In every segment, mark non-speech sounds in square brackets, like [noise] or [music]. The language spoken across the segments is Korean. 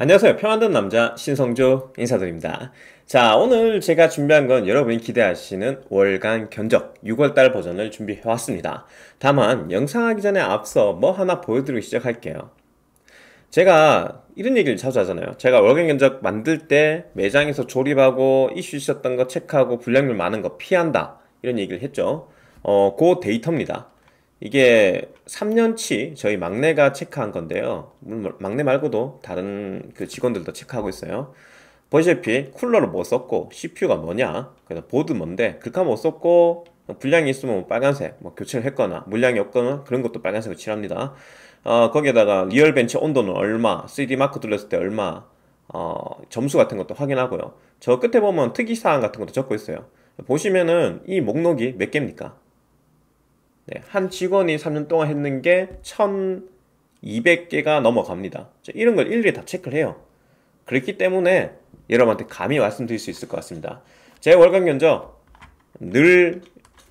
안녕하세요. 평안된 남자 신성조 인사드립니다. 자, 오늘 제가 준비한 건 여러분이 기대하시는 월간 견적 6월달 버전을 준비해왔습니다. 다만 영상하기 전에 앞서 뭐 하나 보여드리고 시작할게요. 제가 이런 얘기를 자주 하잖아요. 제가 월간 견적 만들 때 매장에서 조립하고 이슈 있었던 거 체크하고 불량률 많은 거 피한다 이런 얘기를 했죠. 어, 그 데이터입니다. 이게 3년치 저희 막내가 체크한 건데요. 막내 말고도 다른 그 직원들도 체크하고 있어요. 보시다시피 쿨러를 못 뭐 썼고 CPU가 뭐냐 그래서 보드 뭔데 글카 못 뭐 썼고 불량이 있으면 뭐 빨간색 뭐 교체를 했거나 물량이 없거나 그런 것도 빨간색으로 칠합니다. 어, 거기에다가 리얼벤치 온도는 얼마, 3D 마크 돌렸을 때 얼마, 어, 점수 같은 것도 확인하고요. 저 끝에 보면 특이사항 같은 것도 적고 있어요. 보시면은 이 목록이 몇 개입니까? 네, 한 직원이 3년 동안 했는 게 1200개가 넘어갑니다. 이런 걸 일일이 다 체크를 해요. 그렇기 때문에 여러분한테 감히 말씀드릴 수 있을 것 같습니다. 제 월간 견적 늘그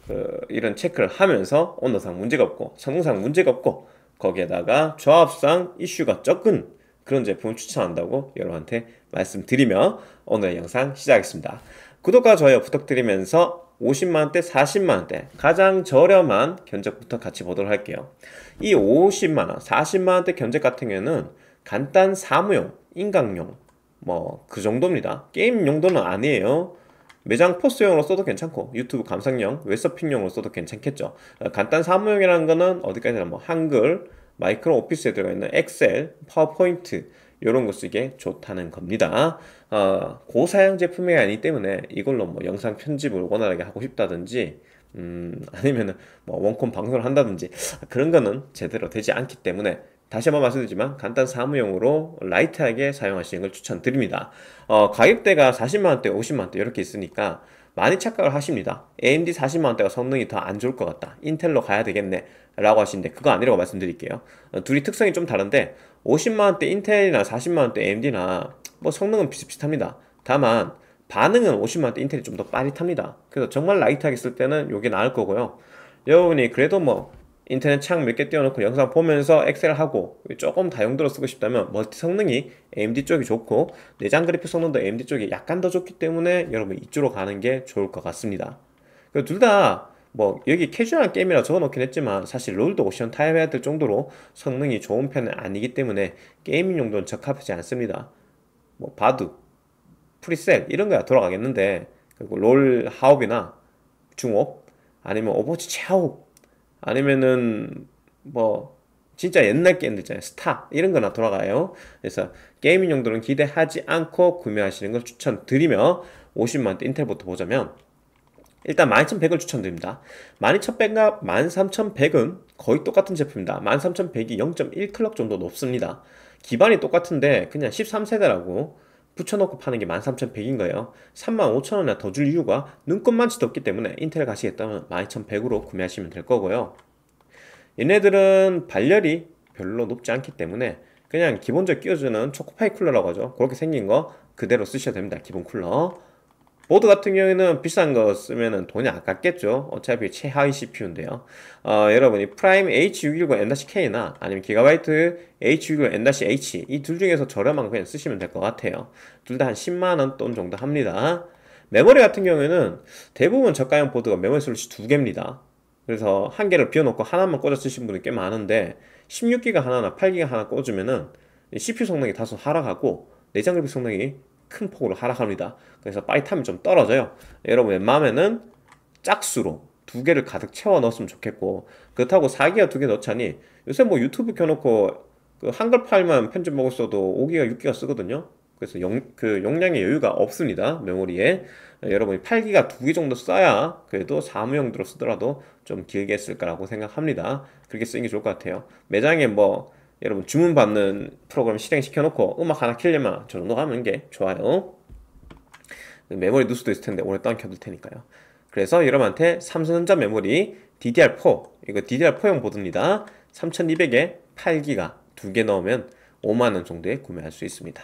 어, 이런 체크를 하면서 온도상 문제가 없고 성능상 문제가 없고 거기에다가 조합상 이슈가 적은 그런 제품을 추천한다고 여러분한테 말씀드리며 오늘 영상 시작하겠습니다. 구독과 좋아요 부탁드리면서 50만원대, 40만원대 가장 저렴한 견적부터 같이 보도록 할게요. 이 50만원, 40만원대 견적 같은 경우는 에 간단 사무용, 인강용 뭐 그 정도입니다. 게임 용도는 아니에요. 매장 포스용으로 써도 괜찮고 유튜브 감상용, 웹서핑용으로 써도 괜찮겠죠. 간단 사무용이라는 거는 어디까지나 뭐 한글, 마이크로 오피스에 들어가 있는 엑셀, 파워포인트 이런 거 쓰기에 좋다는 겁니다. 어, 고사양 제품이 아니기 때문에 이걸로 뭐 영상 편집을 원활하게 하고 싶다든지 음, [laughs] 아니면뭐 원콘 방송을 한다든지 그런 거는 제대로 되지 않기 때문에 다시 한번 말씀드리지만 간단 사무용으로 라이트하게 사용하시는 걸 추천드립니다. 어, 가격대가 40만원대, 50만원대 이렇게 있으니까 많이 착각을 하십니다. AMD 40만원대가 성능이 더 안 좋을 것 같다. 인텔로 가야 되겠네. 라고 하시는데 그거 아니라고 말씀드릴게요. 어, 둘이 특성이 좀 다른데 50만원대 인텔이나 40만원대 AMD나 뭐 성능은 비슷비슷합니다 다만 반응은 50만원대 인텔이 좀 더 빠릿합니다 그래서 정말 라이트하게 쓸 때는 이게 나을 거고요 여러분이 그래도 뭐 인터넷 창 몇 개 띄워놓고 영상 보면서 엑셀 하고 조금 다용도로 쓰고 싶다면 멀티 성능이 AMD 쪽이 좋고 내장 그래픽 성능도 AMD 쪽이 약간 더 좋기 때문에 여러분 이쪽으로 가는 게 좋을 것 같습니다. 둘다 뭐 여기 캐주얼한 게임이라 적어놓긴 했지만 사실 롤도 옵션 타협해야 될 정도로 성능이 좋은 편은 아니기 때문에 게이밍 용도는 적합하지 않습니다. 뭐 바둑, 프리셀 이런 거야 돌아가겠는데 그리고 롤 하옵이나 중옵 아니면 오버워치 최하옵 아니면은 뭐 진짜 옛날 게임들 있잖아요 스타 이런 거나 돌아가요 그래서 게이밍 용도는 기대하지 않고 구매하시는 걸 추천드리며 5 0만대 인텔부터 보자면 일단 12,100을 추천드립니다. 12,100과 13,100은 거의 똑같은 제품입니다. 13,100이 0.1클럭 정도 높습니다. 기반이 똑같은데 그냥 13세대라고 붙여놓고 파는 게 13,100인 거예요. 35,000원이나 더 줄 이유가 눈꽃만치도 없기 때문에 인텔 가시겠다면 12,100으로 구매하시면 될 거고요. 얘네들은 발열이 별로 높지 않기 때문에 그냥 기본적으로 끼워주는 초코파이 쿨러라고 하죠. 그렇게 생긴 거 그대로 쓰셔야 됩니다. 기본 쿨러. 보드 같은 경우에는 비싼 거 쓰면은 돈이 아깝겠죠. 어차피 최하위 CPU인데요. 어, 여러분이 프라임 H610 N-K나 아니면 기가바이트 H610 N-H 이 둘 중에서 저렴한 거 그냥 쓰시면 될 것 같아요. 둘 다 한 10만원 돈 정도 합니다. 메모리 같은 경우에는 대부분 저가형 보드가 메모리 슬롯이 두 개입니다. 그래서 한 개를 비워놓고 하나만 꽂아 쓰신 분이 꽤 많은데 16기가 하나나 8기가 하나 꽂으면은 CPU 성능이 다소 하락하고 내장 그래픽 성능이 큰 폭으로 하락합니다. 그래서 빠이타면좀 떨어져요. 여러분 웬만하면은 짝수로 두 개를 가득 채워 넣었으면 좋겠고 그렇다고 4기가 두 개 넣자니 요새 뭐 유튜브 켜놓고 그 한글 파일만 편집 먹었어도 5기가 6기가 쓰거든요. 그래서 용, 그 용량의 여유가 없습니다. 메모리에. 여러분이 8기가 두 개 정도 써야 그래도 사무용도로 쓰더라도 좀 길게 쓸 거라고 생각합니다. 그렇게 쓰는 게 좋을 것 같아요. 매장에 뭐 여러분 주문받는 프로그램 실행시켜놓고 음악 하나 키려면 저 정도 가는게 좋아요 메모리 누수도 있을 텐데 오래 동안 켜둘 테니까요 그래서 여러분한테 삼성전자 메모리 DDR4 이거 DDR4용 보드입니다 3200에 8기가 두 개 넣으면 5만원 정도에 구매할 수 있습니다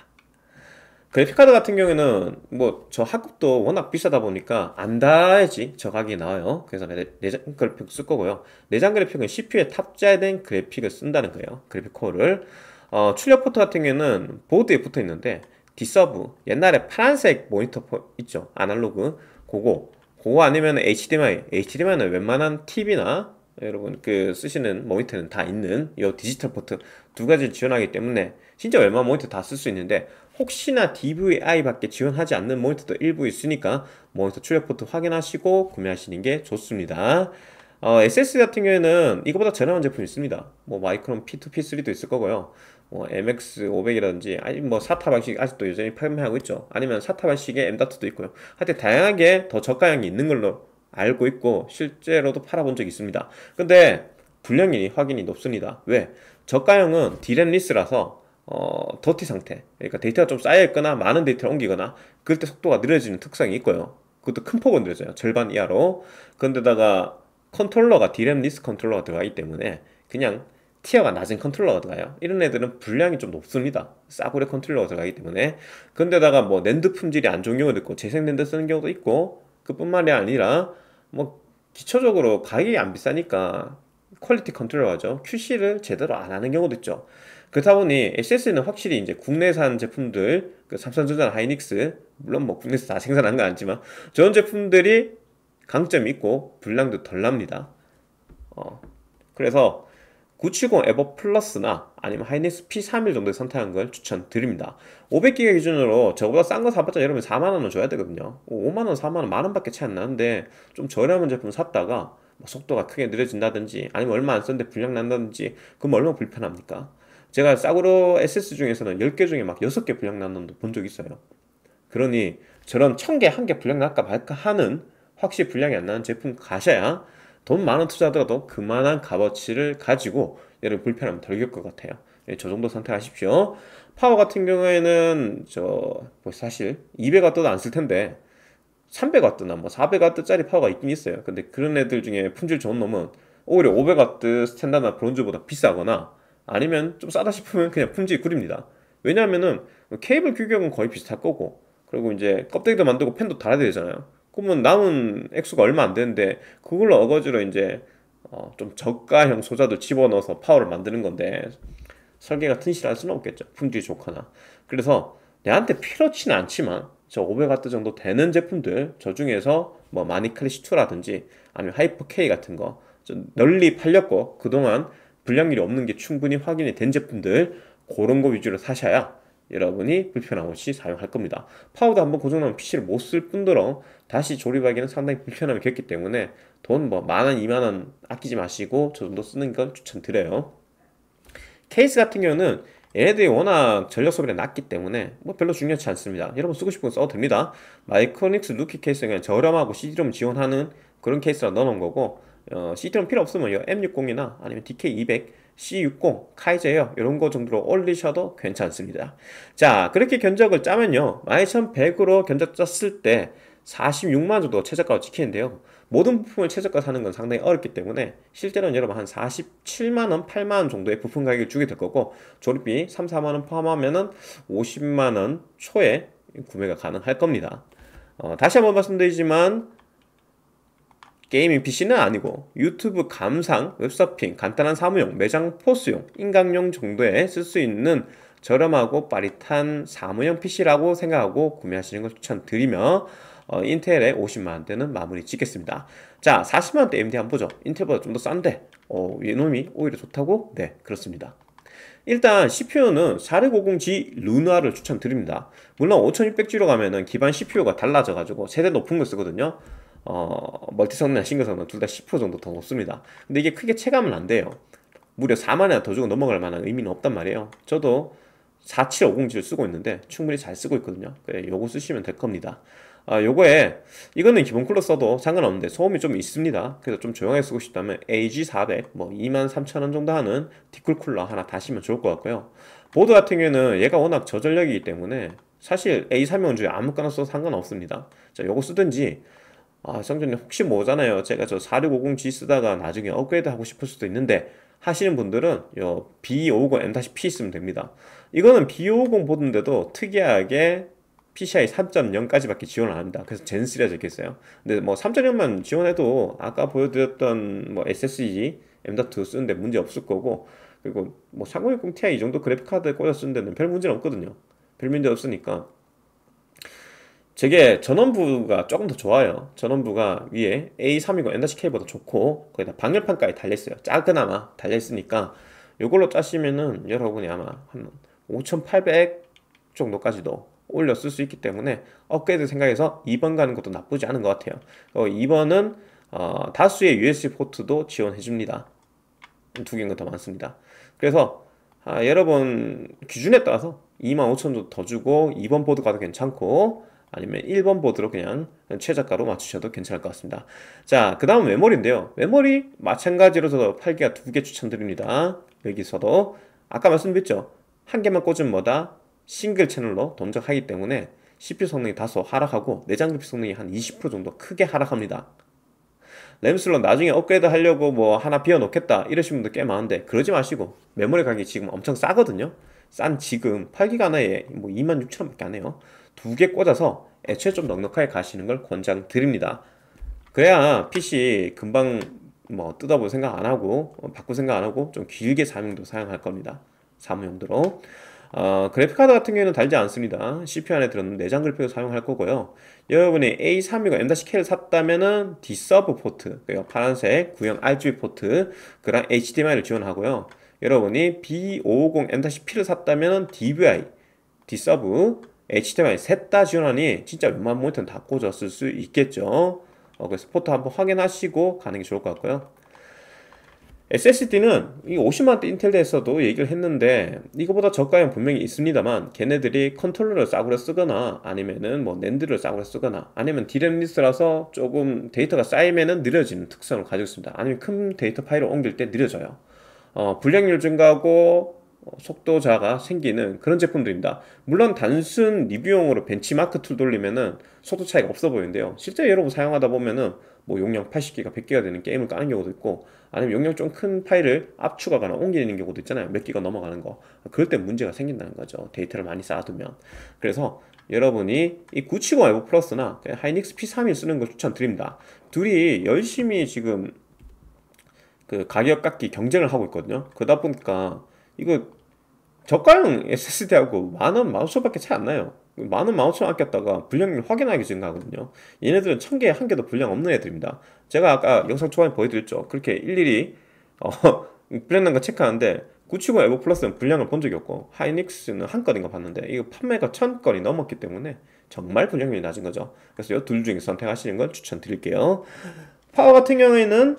그래픽카드 같은 경우에는 뭐 저학급도 워낙 비싸다 보니까 안 닿아야지 저 가격이 나와요. 그래서 내, 내장 그래픽 쓸 거고요. 내장 그래픽은 CPU에 탑재된 그래픽을 쓴다는 거예요. 그래픽 코어를. 어, 출력 포트 같은 경우에는 보드에 붙어 있는데 디서브 옛날에 파란색 모니터 포, 있죠. 아날로그 그거 그거 아니면 HDMI HDMI는 웬만한 TV나 여러분 그 쓰시는 모니터는 다 있는 이 디지털 포트 두 가지를 지원하기 때문에 진짜 웬만한 모니터 다 쓸 수 있는데 혹시나 DVI밖에 지원하지 않는 모니터도 일부 있으니까 모니터 출력 포트 확인하시고 구매하시는 게 좋습니다. 어, SSD 같은 경우에는 이거보다 저렴한 제품이 있습니다. 뭐 마이크론 P2, P3도 있을 거고요. 뭐 MX500이라든지 아니 뭐 사타 방식 아직도 여전히 판매하고 있죠. 아니면 사타 방식의 M.2도 있고요. 하여튼 다양하게 더 저가형이 있는 걸로 알고 있고 실제로도 팔아본 적이 있습니다. 근데 불량이 확인이 높습니다. 왜? 저가형은 디램리스라서 어, 더티 상태. 그러니까 데이터가 좀 쌓여있거나 많은 데이터를 옮기거나 그럴 때 속도가 느려지는 특성이 있고요. 그것도 큰 폭은 느려져요. 절반 이하로. 그런데다가 컨트롤러가 디램 리스 컨트롤러가 들어가기 때문에 그냥 티어가 낮은 컨트롤러가 들어가요. 이런 애들은 분량이 좀 높습니다. 싸구려 컨트롤러가 들어가기 때문에. 그런데다가 뭐 랜드 품질이 안 좋은 경우도 있고 재생 랜드 쓰는 경우도 있고 그뿐만이 아니라 뭐 기초적으로 가격이 안 비싸니까 퀄리티 컨트롤러죠. 가 QC를 제대로 안 하는 경우도 있죠. 그렇다 보니 SS는 확실히 이제 국내산 제품들, 그 삼성전자, 하이닉스, 물론 뭐 국내에서 다 생산한 건 아니지만, 저런 제품들이 강점이 있고, 불량도 덜 납니다. 어, 그래서 970 에버 플러스나 아니면 하이닉스 P31 정도에 선택한 걸 추천드립니다. 500기가 기준으로 저보다 싼 거 사봤자 여러분 4만원을 줘야 되거든요. 5만원, 4만원, 만원밖에 차이 안 나는데, 좀 저렴한 제품 샀다가, 뭐 속도가 크게 느려진다든지 아니면 얼마 안 썼는데 불량 난다든지 그럼 얼마나 불편합니까? 제가 싸구로 SS 중에서는 10개 중에 막 6개 불량난 놈도 본 적 있어요. 그러니 저런 1000개, 1개 불량날까 말까 하는 확실히 불량이 안 나는 제품 가셔야 돈 많은 투자더라도 그만한 값어치를 가지고 얘를 불편함 덜 겪을 것 같아요. 예, 저 정도 선택하십시오. 파워 같은 경우에는 저뭐 사실 200W도 안 쓸 텐데 300W나 뭐 400W짜리 파워가 있긴 있어요. 근데 그런 애들 중에 품질 좋은 놈은 오히려 500W 스탠다드나 브론즈보다 비싸거나 아니면 좀 싸다 싶으면 그냥 품질 꿀입니다. 왜냐하면은 케이블 규격은 거의 비슷할 거고 그리고 이제 껍데기도 만들고 펜도 달아야 되잖아요. 그러면 남은 액수가 얼마 안 되는데 그걸로 어거지로 이제 어좀 저가형 소자도 집어넣어서 파워를 만드는 건데 설계가 튼실할 수는 없겠죠. 품질이 좋거나. 그래서 내한테 필요치는 않지만 저 500W 정도 되는 제품들 저 중에서 뭐마니클리시2라든지 아니면 하이퍼 K 같은 거 좀 널리 팔렸고 그동안 불량률이 없는 게 충분히 확인이 된 제품들 그런 거 위주로 사셔야 여러분이 불편함 없이 사용할 겁니다. 파우더 한번 고장나면 PC를 못 쓸 뿐더러 다시 조립하기는 상당히 불편함이 겪기 때문에 돈 뭐 만원, 이만원 아끼지 마시고 저 정도 쓰는 건 추천드려요. 케이스 같은 경우는 얘네들이 워낙 전력 소비가 낮기 때문에 뭐 별로 중요치 않습니다. 여러분 쓰고 싶으면 써도 됩니다. 마이크로닉스 루키 케이스는 그냥 저렴하고 CD롬 지원하는 그런 케이스라 넣어놓은 거고 어, C트론 필요 없으면 요 M60이나 아니면 DK200 C60, 카이제요 이런 거 정도로 올리셔도 괜찮습니다. 자, 그렇게 견적을 짜면요. 12100으로 견적 짰을 때 46만 정도 최저가로 찍히는데요 모든 부품을 최저가 사는 건 상당히 어렵기 때문에 실제로는 여러분 한 47만원, 8만원 정도의 부품 가격을 주게 될 거고 조립비 3, 4만원 포함하면은 50만원 초에 구매가 가능할 겁니다. 어, 다시 한번 말씀드리지만 게이밍 PC는 아니고 유튜브 감상, 웹서핑, 간단한 사무용, 매장 포스용, 인강용 정도에 쓸 수 있는 저렴하고 빠릿한 사무용 PC라고 생각하고 구매하시는 걸 추천드리며 어, 인텔의 50만원대는 마무리 짓겠습니다. 자, 40만원대 AMD 한번 보죠. 인텔보다 좀 더 싼데 어, 이놈이 오히려 좋다고? 네, 그렇습니다. 일단 CPU는 4650G 루나를 추천드립니다. 물론 5600G로 가면은 기반 CPU가 달라져가지고 세대 높은 걸 쓰거든요. 어, 멀티성능이나 싱글선은 둘다 10% 정도 더 높습니다. 근데 이게 크게 체감은 안 돼요. 무려 4만원 더 주고 넘어갈 만한 의미는 없단 말이에요. 저도 4750G를 쓰고 있는데 충분히 잘 쓰고 있거든요. 그래, 요거 쓰시면 될 겁니다. 아, 요거에 이거는 기본 쿨러 써도 상관없는데 소음이 좀 있습니다. 그래서 좀 조용하게 쓰고 싶다면 AG400 뭐 23,000원 정도 하는 디쿨 쿨러 하나 다시면 좋을 것 같고요. 보드 같은 경우에는 얘가 워낙 저전력이기 때문에 사실 A3명 중에 아무거나 써도 상관없습니다. 자, 요거 쓰든지 아, 성준님 혹시 뭐잖아요. 제가 저 4650G 쓰다가 나중에 업그레이드 하고 싶을 수도 있는데 하시는 분들은 요 B50 5 M-P 쓰면 됩니다. 이거는 B50 5 보는데도 특이하게 PCI 3.0까지밖에 지원 을안 합니다. 그래서 젠3라 적혀있어요. 근데 뭐 3.0만 지원해도 아까 보여드렸던 뭐 SSD M.2 쓰는데 문제 없을 거고 그리고 뭐3060 Ti 이 정도 그래픽카드 꽂아 쓰는 데는 별 문제는 없거든요. 별 문제 없으니까 제게 전원부가 조금 더 좋아요. 전원부가 위에 A320 N-K보다 좋고 거기다 방열판까지 달렸어요. 작은나마달려있으니까 이걸로 짜시면은 여러분이 아마 한 5,800 정도까지도 올려 쓸 수 있기 때문에 업그레이드 생각해서 2번 가는 것도 나쁘지 않은 것 같아요. 2번은 어, 어, 다수의 USB 포트도 지원해 줍니다. 두 개인 건더 많습니다. 그래서 아, 여러분 기준에 따라서 25,000도 더 주고 2번 보드가도 괜찮고 아니면 1번 보드로 그냥 최저가로 맞추셔도 괜찮을 것 같습니다 자 그 다음 메모리인데요 메모리 마찬가지로 저도 8기가 두 개 추천드립니다 여기서도 아까 말씀드렸죠 한 개만 꽂으면 뭐다 싱글 채널로 동작하기 때문에 CPU 성능이 다소 하락하고 내장 그래픽 성능이 한 20% 정도 크게 하락합니다 램 슬롯 나중에 업그레이드 하려고 뭐 하나 비워 놓겠다 이러신 분들 꽤 많은데 그러지 마시고 메모리 가격이 지금 엄청 싸거든요 싼 지금 8기가 하나에 뭐 26,000원밖에 안 해요 두개 꽂아서 애초에 좀 넉넉하게 가시는 걸 권장드립니다. 그래야 PC 금방 뭐 뜯어볼 생각 안 하고 어, 바꿀 생각 안 하고 좀 길게 사용도 사용할 겁니다. 사무용도로 어, 그래픽카드 같은 경우에는 달지 않습니다. CPU 안에 들어있는 내장 그래픽을 사용할 거고요. 여러분이 A320 M-K를 샀다면은 D 서브 포트, 그리고 파란색 구형 RGB 포트, 그랑 HDMI를 지원하고요. 여러분이 B550 M-P를 샀다면은 DVI, D 서브 h t m i 셋다 지원하니 진짜 웬만한 모니터는 다 꽂았을 수 있겠죠. 어, 그래서 포트 한번 확인하시고 가는 게 좋을 것 같고요. SSD는 이 50만원대 인텔에서도 얘기를 했는데 이거보다 저가형 분명히 있습니다만 걔네들이 컨트롤러를 싸구려 쓰거나 아니면은 뭐 낸드를 싸구려 쓰거나 아니면 디램 리스라서 조금 데이터가 쌓이면은 느려지는 특성을 가지고 있습니다 아니면 큰 데이터 파일을 옮길 때 느려져요 어, 불량률 증가하고 어, 속도자가 생기는 그런 제품들입니다. 물론 단순 리뷰용으로 벤치마크 툴 돌리면은 속도 차이가 없어 보이는데요. 실제 여러분 사용하다 보면은 뭐 용량 80기가 100기가 되는 게임을 까는 경우도 있고 아니면 용량 좀 큰 파일을 압축하거나 옮기는 경우도 있잖아요. 몇 기가 넘어가는 거. 그럴 때 문제가 생긴다는 거죠. 데이터를 많이 쌓아두면. 그래서 여러분이 이970 에버 플러스나 하이닉스 p 3을 쓰는 걸 추천드립니다. 둘이 열심히 지금 그 가격 깎기 경쟁을 하고 있거든요. 그러다 보니까 이거 저가형 SSD하고 만원 마우스밖에 차이 안 나요 만원 마우스천 아꼈다가 불량률 확인하게 증가하거든요 얘네들은 천 개에 한 개도 불량 없는 애들입니다 제가 아까 영상 초반에 보여드렸죠 그렇게 일일이 어, 플랜난과 [laughs] 체크하는데 구치고 에버 플러스는 불량을 본 적이 없고 하이닉스는 한 건인가 봤는데 이거 판매가 천 건이 넘었기 때문에 정말 불량률이 낮은 거죠 그래서 이둘 중에 선택하시는 걸 추천드릴게요 파워 같은 경우에는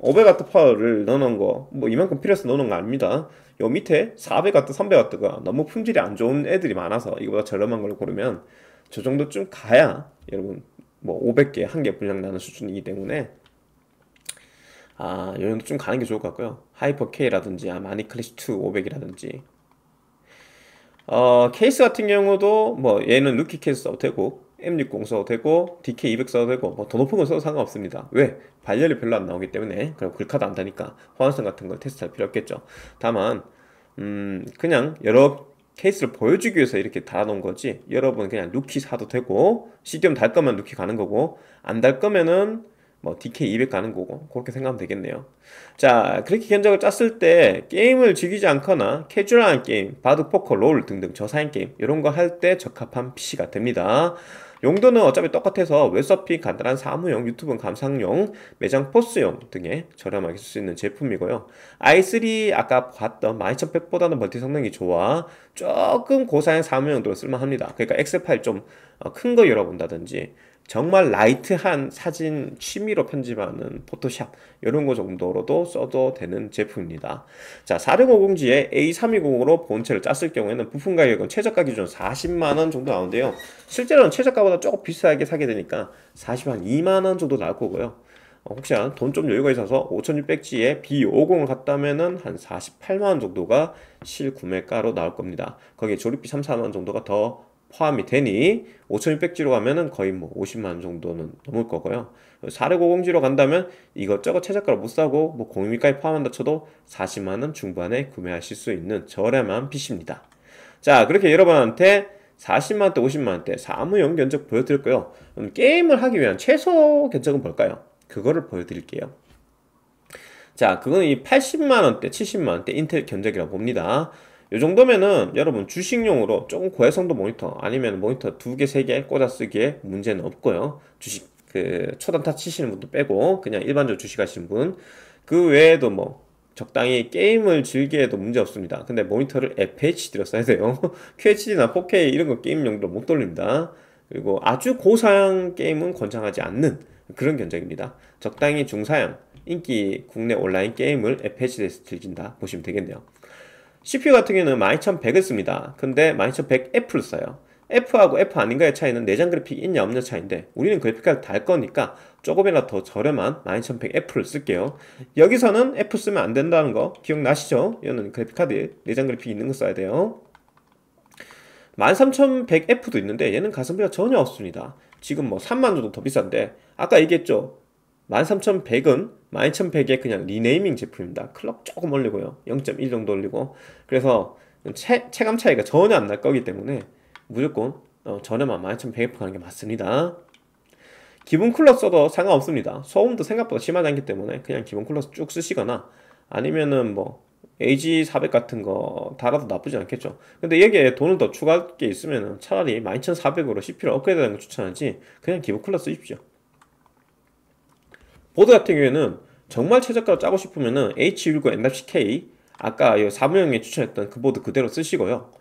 500W 파워를 넣어놓은 거뭐 이만큼 필요해서 넣어놓은 거 아닙니다 요 밑에 400W, 300W가 너무 품질이 안 좋은 애들이 많아서 이거보다 저렴한 걸 고르면 저 정도쯤 가야 여러분 뭐 500개 한개 분량 나는 수준이기 때문에 아, 요 정도 쯤 가는 게 좋을 것 같고요. 하이퍼 K라든지 아, 마니클래시 2 500이라든지 어, 케이스 같은 경우도 뭐 얘는 루키 케이스 써도 되고 M60 써도 되고 DK200 써도 되고 뭐더 높은 건 써도 상관없습니다 왜? 발열이 별로 안 나오기 때문에 그리고 글카도 안 타니까 호환성 같은 걸 테스트할 필요 없겠죠 다만 음 그냥 여러 케이스를 보여주기 위해서 이렇게 달아놓은 거지 여러분 그냥 루키 사도 되고 CDM 달 거면 루키 가는 거고 안 달 거면은 뭐 DK200 가는 거고 그렇게 생각하면 되겠네요 자 그렇게 견적을 짰을 때 게임을 즐기지 않거나 캐주얼한 게임 바둑 포커 롤 등등 저사인 게임 이런 거 할 때 적합한 PC가 됩니다 용도는 어차피 똑같아서 웹서핑, 간단한 사무용, 유튜브 감상용, 매장 포스용 등에 저렴하게 쓸 수 있는 제품이고요. i3 아까 봤던 12100보다는 멀티 성능이 좋아 조금 고사양 사무용도 쓸만합니다. 그러니까 엑셀 파일 좀 큰거 어, 열어본다든지 정말 라이트한 사진 취미로 편집하는 포토샵 이런 거 정도로도 써도 되는 제품입니다. 자, 4650G에 A320으로 본체를 짰을 경우에는 부품 가격은 최저가 기준 40만원 정도 나오는데요. 실제로는 최저가보다 조금 비싸게 사게 되니까 40만 2만원 정도 나올 거고요. 어, 혹시 한돈좀 여유가 있어서 5600G에 B50을 갔다면은한 48만원 정도가 실구매가로 나올 겁니다. 거기에 조립비 3, 4만원 정도가 더 포함이 되니 5600G로 가면은 거의 뭐 50만원 정도는 넘을 거고요 4650G로 간다면 이것저것 최저가로 못 사고 뭐 공유미까지 포함한다 쳐도 40만원 중반에 구매하실 수 있는 저렴한 PC입니다 자 그렇게 여러분한테 40만원대 50만원대 사무용 견적 보여드렸고요 게임을 하기 위한 최소 견적은 뭘까요? 그거를 보여드릴게요 자 그건 이 80만원대 70만원대 인텔 견적이라고 봅니다 요 정도면은 여러분 주식용으로 조금 고해성도 모니터 아니면 모니터 두 개, 세 개 꽂아 쓰기에 문제는 없고요. 주식 그 초단타 치시는 분도 빼고 그냥 일반적으로 주식 하시는 분 그 외에도 뭐 적당히 게임을 즐기에도 문제 없습니다. 근데 모니터를 FHD로 써야 돼요. QHD나 [laughs] 4K 이런 거 게임 용도로 못 돌립니다. 그리고 아주 고사양 게임은 권장하지 않는 그런 견적입니다. 적당히 중사양 인기 국내 온라인 게임을 FHD에서 즐긴다 보시면 되겠네요. CPU 같은 경우는 12100을 씁니다. 근데 12100F를 써요. F하고 F 아닌가의 차이는 내장 그래픽이 있냐 없냐 차이인데 우리는 그래픽 카드 달 거니까 조금이라도 더 저렴한 12100F를 쓸게요 여기서는 F 쓰면 안 된다는 거 기억나시죠? 이거는 그래픽 카드 내장 그래픽 있는 거 써야 돼요 13100F도 있는데 얘는 가성비가 전혀 없습니다 지금 뭐 3만원 정도 더 비싼데 아까 얘기했죠 13,100은 12,100에 그냥 리네이밍 제품입니다. 클럭 조금 올리고요. 0.1 정도 올리고. 그래서 체, 체감 차이가 전혀 안 날 거기 때문에 무조건 어, 저렴한 1 2 1 0 0 f 가는 게 맞습니다. 기본 쿨러 써도 상관없습니다. 소음도 생각보다 심하지 않기 때문에 그냥 기본 쿨러 쭉 쓰시거나 아니면은 뭐 AG400 같은 거 달아도 나쁘지 않겠죠. 근데 여기에 돈을 더 추가할 게 있으면 차라리 12400으로 CP를 업그레이드 하는 걸 추천하지 그냥 기본 쿨러 쓰십시오. 보드 같은 경우에는 정말 최저가로 짜고 싶으면은 h 1 9 N-K 아까 이 사무형에 추천했던 그 보드 그대로 쓰시고요.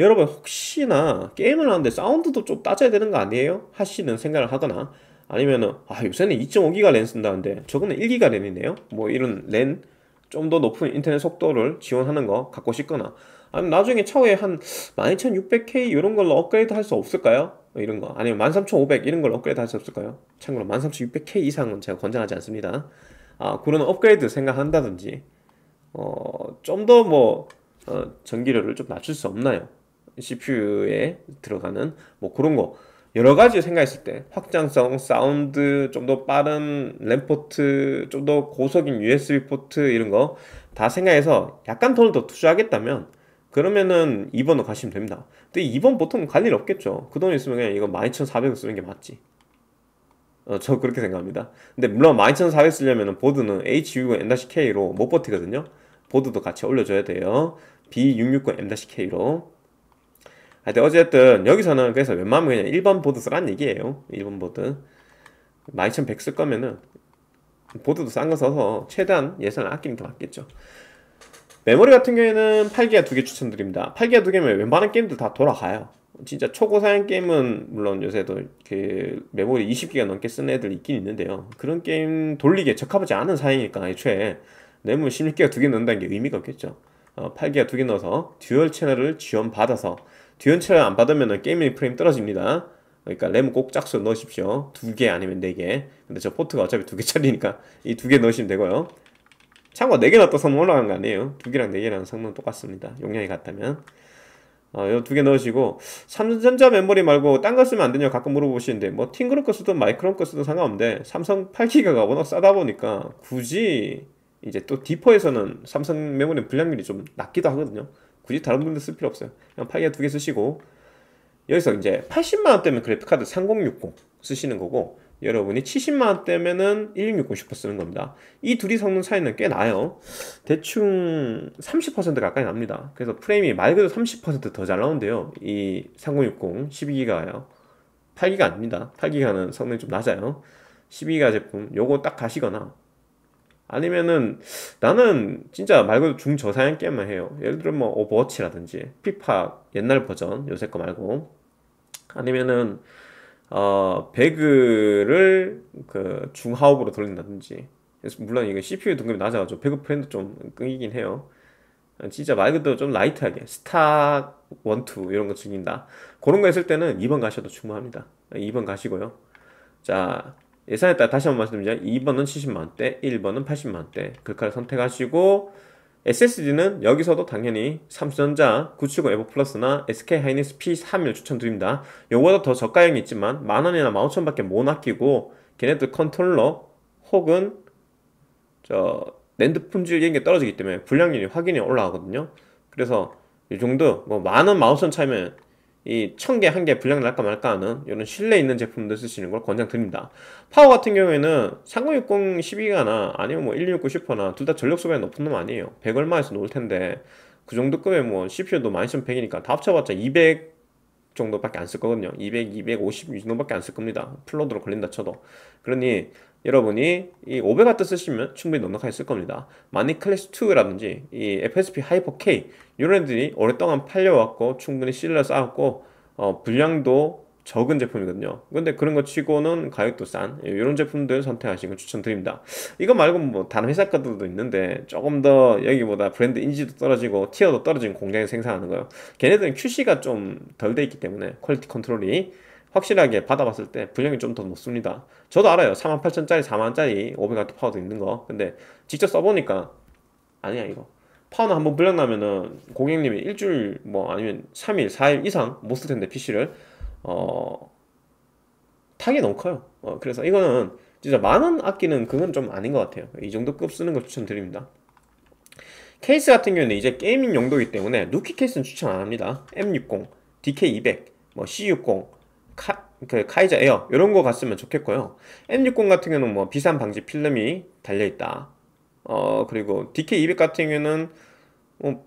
여러분 혹시나 게임을 하는데 사운드도 좀 따져야 되는 거 아니에요? 하시는 생각을 하거나 아니면은 아 요새는 2.5기가 랜 쓴다는데 저거는 1기가 랜이네요. 뭐 이런 랜 좀 더 높은 인터넷 속도를 지원하는 거 갖고 싶거나 아니면 나중에 차후에 한 12600K 이런 걸로 업그레이드 할 수 없을까요? 이런 거 아니면 13500 이런 걸로 업그레이드 할 수 없을까요? 참고로 13600K 이상은 제가 권장하지 않습니다 아 그런 업그레이드 생각한다든지 어좀 더뭐 어, 전기료를 좀 낮출 수 없나요? CPU에 들어가는 뭐 그런 거 여러 가지 생각했을 때 확장성, 사운드, 좀 더 빠른 램 포트, 좀 더 고속인 USB 포트 이런 거 다 생각해서 약간 돈을 더 투자하겠다면 그러면은 2번으로 가시면 됩니다. 근데 2번 보통 갈 일 없겠죠. 그 돈 있으면 그냥 이거 12,400을 쓰는 게 맞지. 어, 저 그렇게 생각합니다. 근데 물론 12,400 쓰려면 보드는 H69 M-K로 못 버티거든요. 보드도 같이 올려줘야 돼요. B669 M-K로. 하여튼 어쨌든 여기서는 그래서 웬만하면 그냥 1번 보드 쓰란 얘기예요. 1번 보드. 12,100 쓸 거면은 보드도 싼 거 써서 최대한 예산을 아끼는 게 맞겠죠. 메모리 같은 경우에는 8기가 두 개 추천드립니다. 8기가 두 개면 웬만한 게임들 다 돌아가요. 진짜 초고사양 게임은 물론 요새도 그 메모리 20기가 넘게 쓰는 애들 있긴 있는데요. 그런 게임 돌리기에 적합하지 않은 사양이니까 애초에 메모리 16기가 두 개 넣는다는 게 의미가 없겠죠. 어, 8기가 두 개 넣어서 듀얼 채널을 지원받아서 듀얼 채널 안 받으면 게임의 프레임 떨어집니다. 그러니까 램 꼭 짝수 넣으십시오. 두 개 아니면 네 개. 근데 저 포트가 어차피 두 개짜리니까 이 두 개 넣으시면 되고요. 참고 4개나 떠서 올라간 거 아니에요. 2개랑 4개랑 성능 똑같습니다. 용량이 같다면. 어, 요두 개 넣으시고, 삼성전자 메모리 말고 딴 거 쓰면 안 되냐 가끔 물어보시는데, 뭐, 팅그룹 거 쓰든 마이크론 거 쓰든 상관없는데, 삼성 8기가가 워낙 싸다 보니까, 굳이, 이제 또 디퍼에서는 삼성 메모리 불량률이 좀 낮기도 하거든요. 굳이 다른 분들 쓸 필요 없어요. 그냥 8기가 두 개 쓰시고, 여기서 이제 80만원대면 그래픽카드 3060 쓰시는 거고, 여러분이 70만원대면은 1660 슈퍼 쓰는 겁니다 이 둘이 성능 차이는 꽤 나요 대충 30% 가까이 납니다 그래서 프레임이 말 그대로 30%더 잘 나온대요 이 3060 12기가요 8기가 아닙니다 8기가는 성능이 좀 낮아요 12기가 제품 요거 딱 가시거나 아니면은 나는 진짜 말 그대로 중저사양 게임만 해요 예를 들어 뭐 오버워치라든지 피파 옛날 버전 요새 거 말고 아니면은 어, 배그를 그중하업으로 돌린다든지 물론 이게 CPU 등급이 낮아가지고 배그 프렌드 좀 끊이긴 해요. 진짜 말 그대로 좀 라이트하게 스타 원투 이런 거 즐긴다. 그런 거 했을 때는 2번 가셔도 충분합니다. 2번 가시고요. 자 예산에 따라 다시 한번 말씀드리자 2번은 70만원대, 1번은 80만원대 글카를 선택하시고 SSD는 여기서도 당연히 삼성전자 970 에버 플러스나 SK 하이닉스 P31 추천드립니다. 요거보다 더 저가형이 있지만 만원이나 만오천밖에 못 아끼고 걔네들 컨트롤러 혹은 저 랜드 품질 이런 게 떨어지기 때문에 불량률이 확연히 올라가거든요. 그래서 이 정도 뭐 만원 만오천 차이면 이천개한개불량 날까 말까 하는 이런 신뢰 있는 제품들 쓰시는 걸 권장드립니다. 파워 같은 경우에는 3060 12가나 아니면 뭐1 6 9 슈퍼나 둘 다 전력 소비가 높은 놈 아니에요. 100 얼마에서 놓을 텐데 그 정도 급에 뭐 CPU도 1 2 1 0 0이니까다 합쳐봤자 200 정도밖에 안 쓸 거거든요. 200, 250이 정도밖에 안 쓸 겁니다. 플로드로 걸린다 쳐도. 그러니 여러분이 이 500W 쓰시면 충분히 넉넉하게 쓸 겁니다. 마니 클래스 2라든지 이 FSP 하이퍼 K 이런 애들이 오랫동안 팔려왔고 충분히 신뢰 쌓았고 어, 분량도 적은 제품이거든요. 근데 그런 거 치고는 가격도 싼 예, 이런 제품들 선택하시는 걸 추천드립니다. 이거 말고 뭐 다른 회사 것들도 있는데 조금 더 여기보다 브랜드 인지도 떨어지고 티어도 떨어진 공장에 생산하는 거예요. 걔네들은 QC가 좀 덜 돼 있기 때문에 퀄리티 컨트롤이 확실하게 받아봤을 때 분량이 좀 더 높습니다. 저도 알아요. 48,000짜리, 4만짜리 500W 파워도 있는 거. 근데 직접 써보니까 아니야 이거 파워는 한번 불량 나면은 고객님이 일주일 뭐 아니면 3일, 4일 이상 못 쓸 텐데 PC를 어 타격이 너무 커요. 어, 그래서 이거는 진짜 만원 아끼는 그건 좀 아닌 것 같아요. 이 정도 급 쓰는 걸 추천드립니다. 케이스 같은 경우는 이제 게이밍 용도이기 때문에 누키 케이스는 추천 안 합니다. M60, DK200, 뭐 C60, 카, 그 카이자 에어 이런 거 갔으면 좋겠고요. M60 같은 경우는 뭐 비산 방지 필름이 달려 있다. 어, 그리고 DK200 같은 경우에는 어,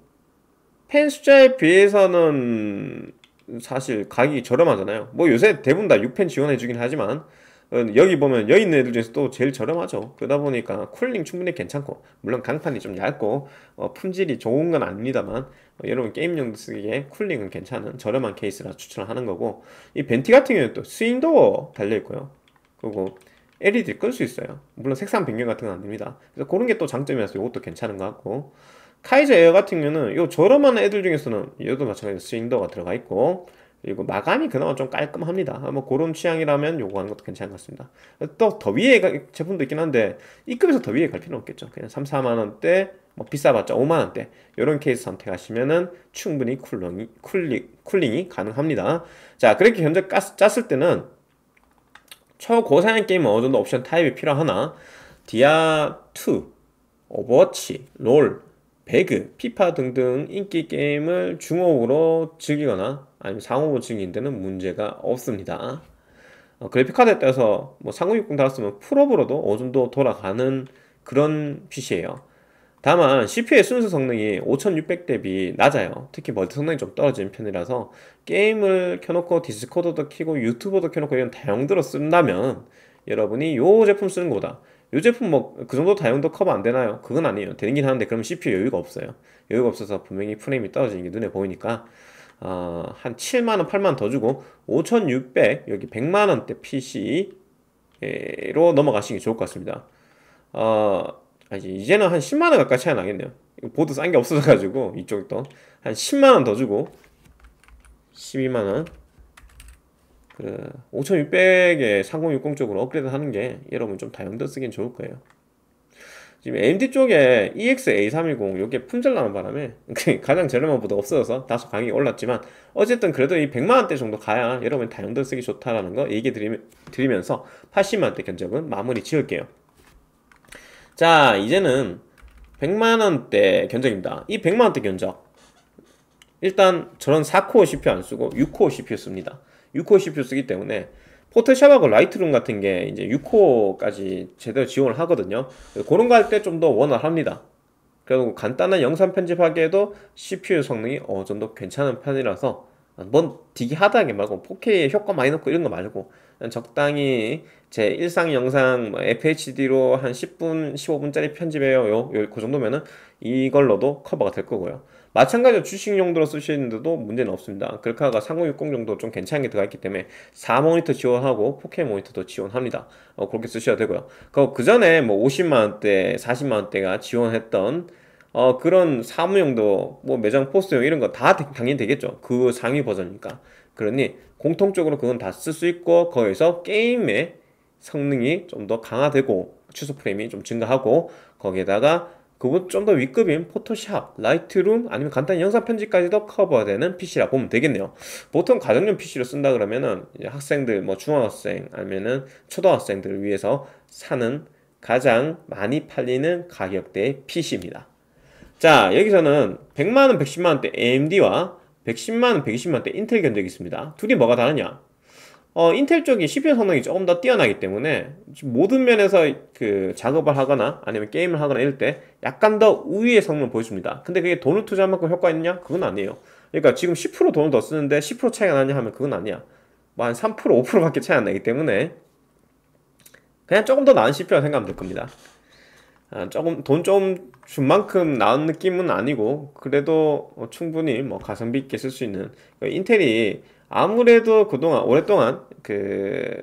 펜 숫자에 비해서는 사실 가격이 저렴하잖아요. 뭐 요새 대부분 다 6펜 지원해주긴 하지만 어, 여기 보면 여기 있는 애들 중에서 또 제일 저렴하죠. 그러다 보니까 쿨링 충분히 괜찮고 물론 강판이 좀 얇고 어, 품질이 좋은 건 아닙니다만 어, 여러분 게임용 쓰기에 쿨링은 괜찮은 저렴한 케이스라 추천을 하는 거고 이 벤티 같은 경우는 또스윙도 달려있고요. 그리고 LED를 끌수 있어요. 물론 색상 변경 같은 건 안 됩니다. 그래서 그런 게 또 장점이라서 이것도 괜찮은 것 같고 카이저 에어 같은 경우는 요 저렴한 애들 중에서는 얘도 마찬가지로 스윙더가 들어가 있고 그리고 마감이 그나마 좀 깔끔합니다. 뭐 그런 취향이라면 요거 하는 것도 괜찮은 것 같습니다. 또 더 위에 제품도 있긴 한데 이급에서 더 위에 갈 필요는 없겠죠. 그냥 3, 4만 원대 뭐 비싸봤자 5만 원대 이런 케이스 선택하시면은 충분히 쿨링이 쿨링, 쿨링이 가능합니다. 자 그렇게 현재 깠, 짰을 때는 초고사양 게임은 어느 정도 옵션 타입이 필요하나 디아2, 오버워치, 롤, 배그, 피파 등등 인기 게임을 중호으로 즐기거나 아니면 상호로 즐기는 데는 문제가 없습니다. 어, 그래픽카드에 따라서 뭐3060 달았으면 풀업으로도 어느 정도 돌아가는 그런 PC예요. 다만 CPU의 순수 성능이 5600 대비 낮아요. 특히 멀티 성능이 좀 떨어지는 편이라서 게임을 켜놓고 디스코드도 켜고 유튜브도 켜놓고 이런 다용도로 쓴다면 여러분이 요 제품 쓰는 거보다요 제품 뭐 그 정도 다용도 커버 안 되나요? 그건 아니에요. 되긴 하는데 그럼 CPU 여유가 없어요. 여유가 없어서 분명히 프레임이 떨어지는 게 눈에 보이니까 어, 한 7만원, 8만원 더 주고 5600 여기 100만원대 PC로 넘어가시는 게 좋을 것 같습니다. 어, 사실 아, 이제는 한 10만원 가까이 차이 나겠네요 보드 싼 게 없어져가지고 이쪽도 한 10만원 더 주고 12만원 그 5600에 3060 쪽으로 업그레이드 하는 게 여러분 좀 다용도 쓰긴 좋을 거예요 지금 AMD 쪽에 EX-A310 요게 품절나는 바람에 [laughs] 가장 저렴한보다 없어져서 다소 가격이 올랐지만 어쨌든 그래도 이 100만원대 정도 가야 여러분 다용도 쓰기 좋다라는 거 얘기 드리면서 80만원대 견적은 마무리 지을게요 자 이제는 100만원대 견적입니다 이 100만원대 견적 일단 저런 4코어 CPU 안 쓰고 6코어 CPU 씁니다 6코어 CPU 쓰기 때문에 포토샵하고 라이트룸 같은 게 이제 6코어까지 제대로 지원을 하거든요 그런 거 할 때 좀 더 원활합니다 그래도 간단한 영상 편집하기에도 CPU 성능이 어느 정도 괜찮은 편이라서 뭔 디기 하다하게 말고 4K에 효과 많이 넣고 이런 거 말고 적당히 제 일상 영상 뭐 FHD로 한 10분, 15분짜리 편집해요. 요, 요, 그 정도면은 이걸로도 커버가 될 거고요. 마찬가지로 주식 용도로 쓰시는데도 문제는 없습니다. 글카가 3060 정도 좀 괜찮게 들어가 있기 때문에 4모니터 지원하고 4K 모니터도 지원합니다. 어, 그렇게 쓰셔야 되고요. 그, 그 전에 뭐 50만원대, 40만원대가 지원했던 어, 그런 사무용도, 뭐 매장 포스용 이런 거 다 당연히 되겠죠. 그 상위 버전이니까. 그러니 공통적으로 그건 다 쓸 수 있고 거기서 게임의 성능이 좀 더 강화되고 취소 프레임이 좀 증가하고 거기에다가 그것 좀 더위급인 포토샵, 라이트룸 아니면 간단히 영상 편집까지도 커버되는 PC라 보면 되겠네요. 보통 가정용 PC로 쓴다 그러면은 학생들 뭐 중학생 아니면은 초등학생들을 위해서 사는 가장 많이 팔리는 가격대의 PC입니다. 자, 여기서는 100만 원, 110만 원대 AMD와 110만원, 120만원대 인텔 견적이 있습니다. 둘이 뭐가 다르냐? 어, 인텔 쪽이 CPU 성능이 조금 더 뛰어나기 때문에 모든 면에서 그 작업을 하거나 아니면 게임을 하거나 이럴 때 약간 더 우위의 성능을 보여줍니다. 근데 그게 돈을 투자한 만큼 효과 있느냐? 그건 아니에요. 그러니까 지금 10% 돈을 더 쓰는데 10% 차이가 나냐 하면 그건 아니야. 뭐 한 3%, 5%밖에 차이 안 나기 때문에 그냥 조금 더 나은 CPU라고 생각하면 될 겁니다. 어, 조금 돈 좀 준 만큼 나은 느낌은 아니고 그래도 어, 충분히 뭐 가성비 있게 쓸 수 있는 그 인텔이 아무래도 그동안 오랫동안 그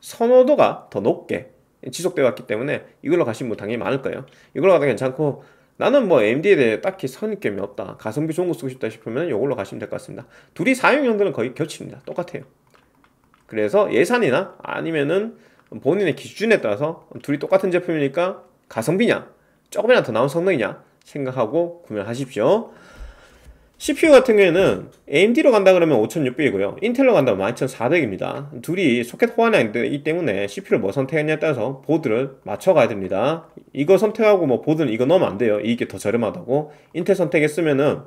선호도가 더 높게 지속되어 왔기 때문에 이걸로 가신 분 뭐 당연히 많을 거예요 이걸로 가도 괜찮고 나는 뭐 AMD에 대해 딱히 선입견이 없다 가성비 좋은 거 쓰고 싶다 싶으면 이걸로 가시면 될 것 같습니다 둘이 사용형들은 거의 겹칩니다 똑같아요 그래서 예산이나 아니면은 본인의 기준에 따라서 둘이 똑같은 제품이니까 가성비냐? 조금이라도 더 나은 성능이냐? 생각하고 구매 하십시오. CPU 같은 경우에는 AMD로 간다 그러면 5600이고요. 인텔로 간다면 12400입니다. 둘이 소켓 호환이 때문에 CPU를 뭐 선택했냐에 따라서 보드를 맞춰가야 됩니다. 이거 선택하고 뭐 보드는 이거 넣으면 안 돼요. 이게 더 저렴하다고. 인텔 선택했으면은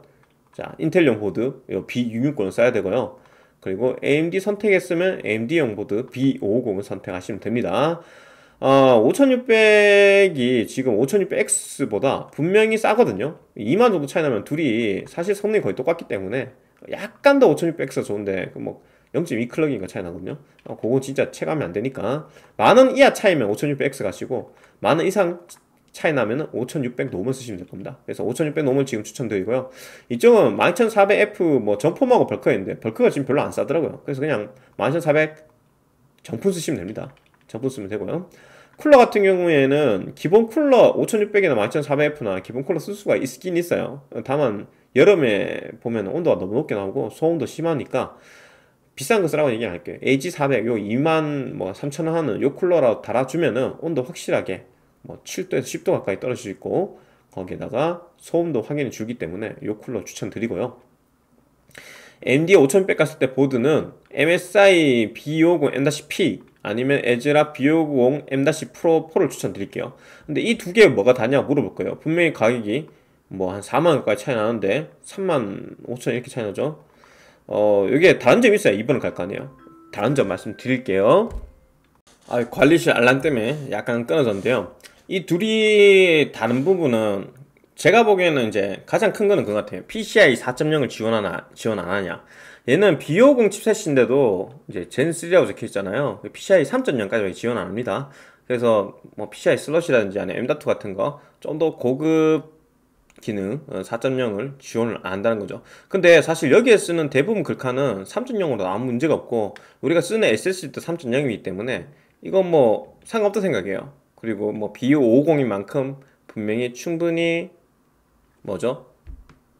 자, 인텔용 보드 B660을 써야 되고요. 그리고 AMD 선택했으면 AMD용 보드 B550을 선택하시면 됩니다. 어, 5600이 지금 5600X보다 분명히 싸거든요 2만 정도 차이 나면 둘이 사실 성능이 거의 똑같기 때문에 약간 더 5600X가 좋은데 그 뭐 0.2클럭인가 차이 나거든요 어, 그거 진짜 체감이 안 되니까 만원 이하 차이면 5600X 가시고 만원 이상 차이 나면은 5600 노멀 쓰시면 될 겁니다 그래서 5600 노멀 지금 추천드리고요 이쪽은 12400F 뭐 정품하고 벌크가 있는데 벌크가 지금 별로 안 싸더라고요 그래서 그냥 12400 정품 쓰시면 됩니다 적분 으면 되고요. 쿨러 같은 경우에는 기본 쿨러 5600이나 12400F나 기본 쿨러 쓸 수가 있긴 있어요. 다만 여름에 보면 온도가 너무 높게 나오고 소음도 심하니까 비싼 거 쓰라고 얘기 안 할게요. AG400 요 2만 뭐 3천 원 하는 요 쿨러라 달아주면은 온도 확실하게 뭐 7도에서 10도 가까이 떨어질 수 있고 거기에다가 소음도 확연히 줄기 때문에 요 쿨러 추천드리고요. MD 5000백 갔을 때 보드는 MSI B50 M-P 아니면 에즈라 B50 M-P Pro 4를 추천드릴게요. 근데 이 두 개 뭐가 다냐고 물어볼 거예요. 분명히 가격이 뭐 한 4만원 가까이 차이 나는데 3만 5천 이렇게 차이 나죠. 어, 여기에 다른 점이 있어요. 이번을갈거 아니에요. 다른 점 말씀드릴게요. 아, 관리실 알람 때문에 약간 끊어졌는데요. 이 둘이 다른 부분은 제가 보기에는 이제 가장 큰 거는 그거 같아요. PCI 4.0을 지원하나, 지원 안 하냐. 얘는 B50 칩셋인데도 이제 젠3라고 적혀 있잖아요. 그 PCI 3.0까지 지원 안 합니다. 그래서 뭐 PCI 슬롯이라든지 아니면 M.2 같은 거 좀 더 고급 기능 4.0을 어, 지원을 안 한다는 거죠. 근데 사실 여기에 쓰는 대부분 글카는 3.0으로 도 아무 문제가 없고 우리가 쓰는 SSD도 3.0이기 때문에 이건 뭐 상관없다 생각이에요. 그리고 뭐 B550인 만큼 분명히 충분히 뭐죠?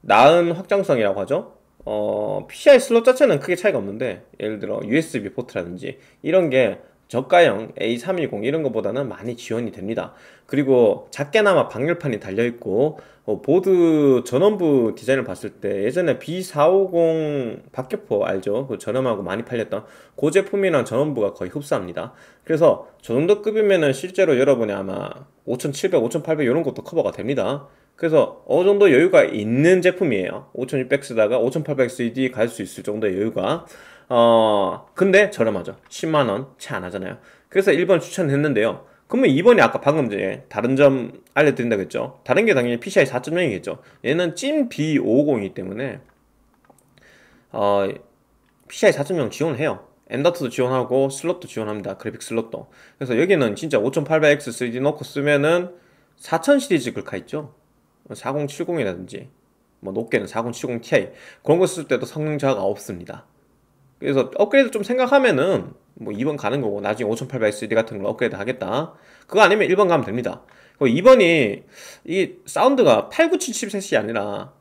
나은 확장성이라고 하죠. 어, PCI 슬롯 자체는 크게 차이가 없는데 예를 들어 USB 포트라든지 이런 게 저가형 A310 이런 것보다는 많이 지원이 됩니다. 그리고 작게나마 방열판이 달려있고 어, 보드 전원부 디자인을 봤을 때 예전에 B450 박격포 알죠? 그 저렴하고 많이 팔렸던 그 제품이랑 전원부가 거의 흡사합니다. 그래서 저 정도 급이면은 실제로 여러분이 아마 5700, 5800 이런 것도 커버가 됩니다. 그래서 어느 정도 여유가 있는 제품이에요. 5600 쓰다가 5800 CD 갈 수 있을 정도의 여유가. 어, 근데 저렴하죠. 10만원 채 안 하잖아요. 그래서 1번 추천했는데요. 그러면 2번이 아까 방금 전에 다른 점 알려드린다고 했죠. 다른 게 당연히 PCI 4.0이겠죠. 얘는 찐 B550이기 때문에, 어, PCI 4.0 지원해요. 을 엔더트도 지원하고 슬롯도 지원합니다. 그래픽 슬롯도. 그래서 여기는 진짜 5800X 3D 넣고 쓰면은 4000 시리즈 글카 있죠. 4070이라든지 뭐 높게는 4070Ti 그런 거 쓸 때도 성능 저하가 없습니다. 그래서 업그레이드 좀 생각하면은 뭐 2번 가는 거고 나중에 5 8 0 0 s d 같은 걸로 업그레이드 하겠다. 그거 아니면 1번 가면 됩니다. 그 2번이 이 사운드가 8977 셋이 아니라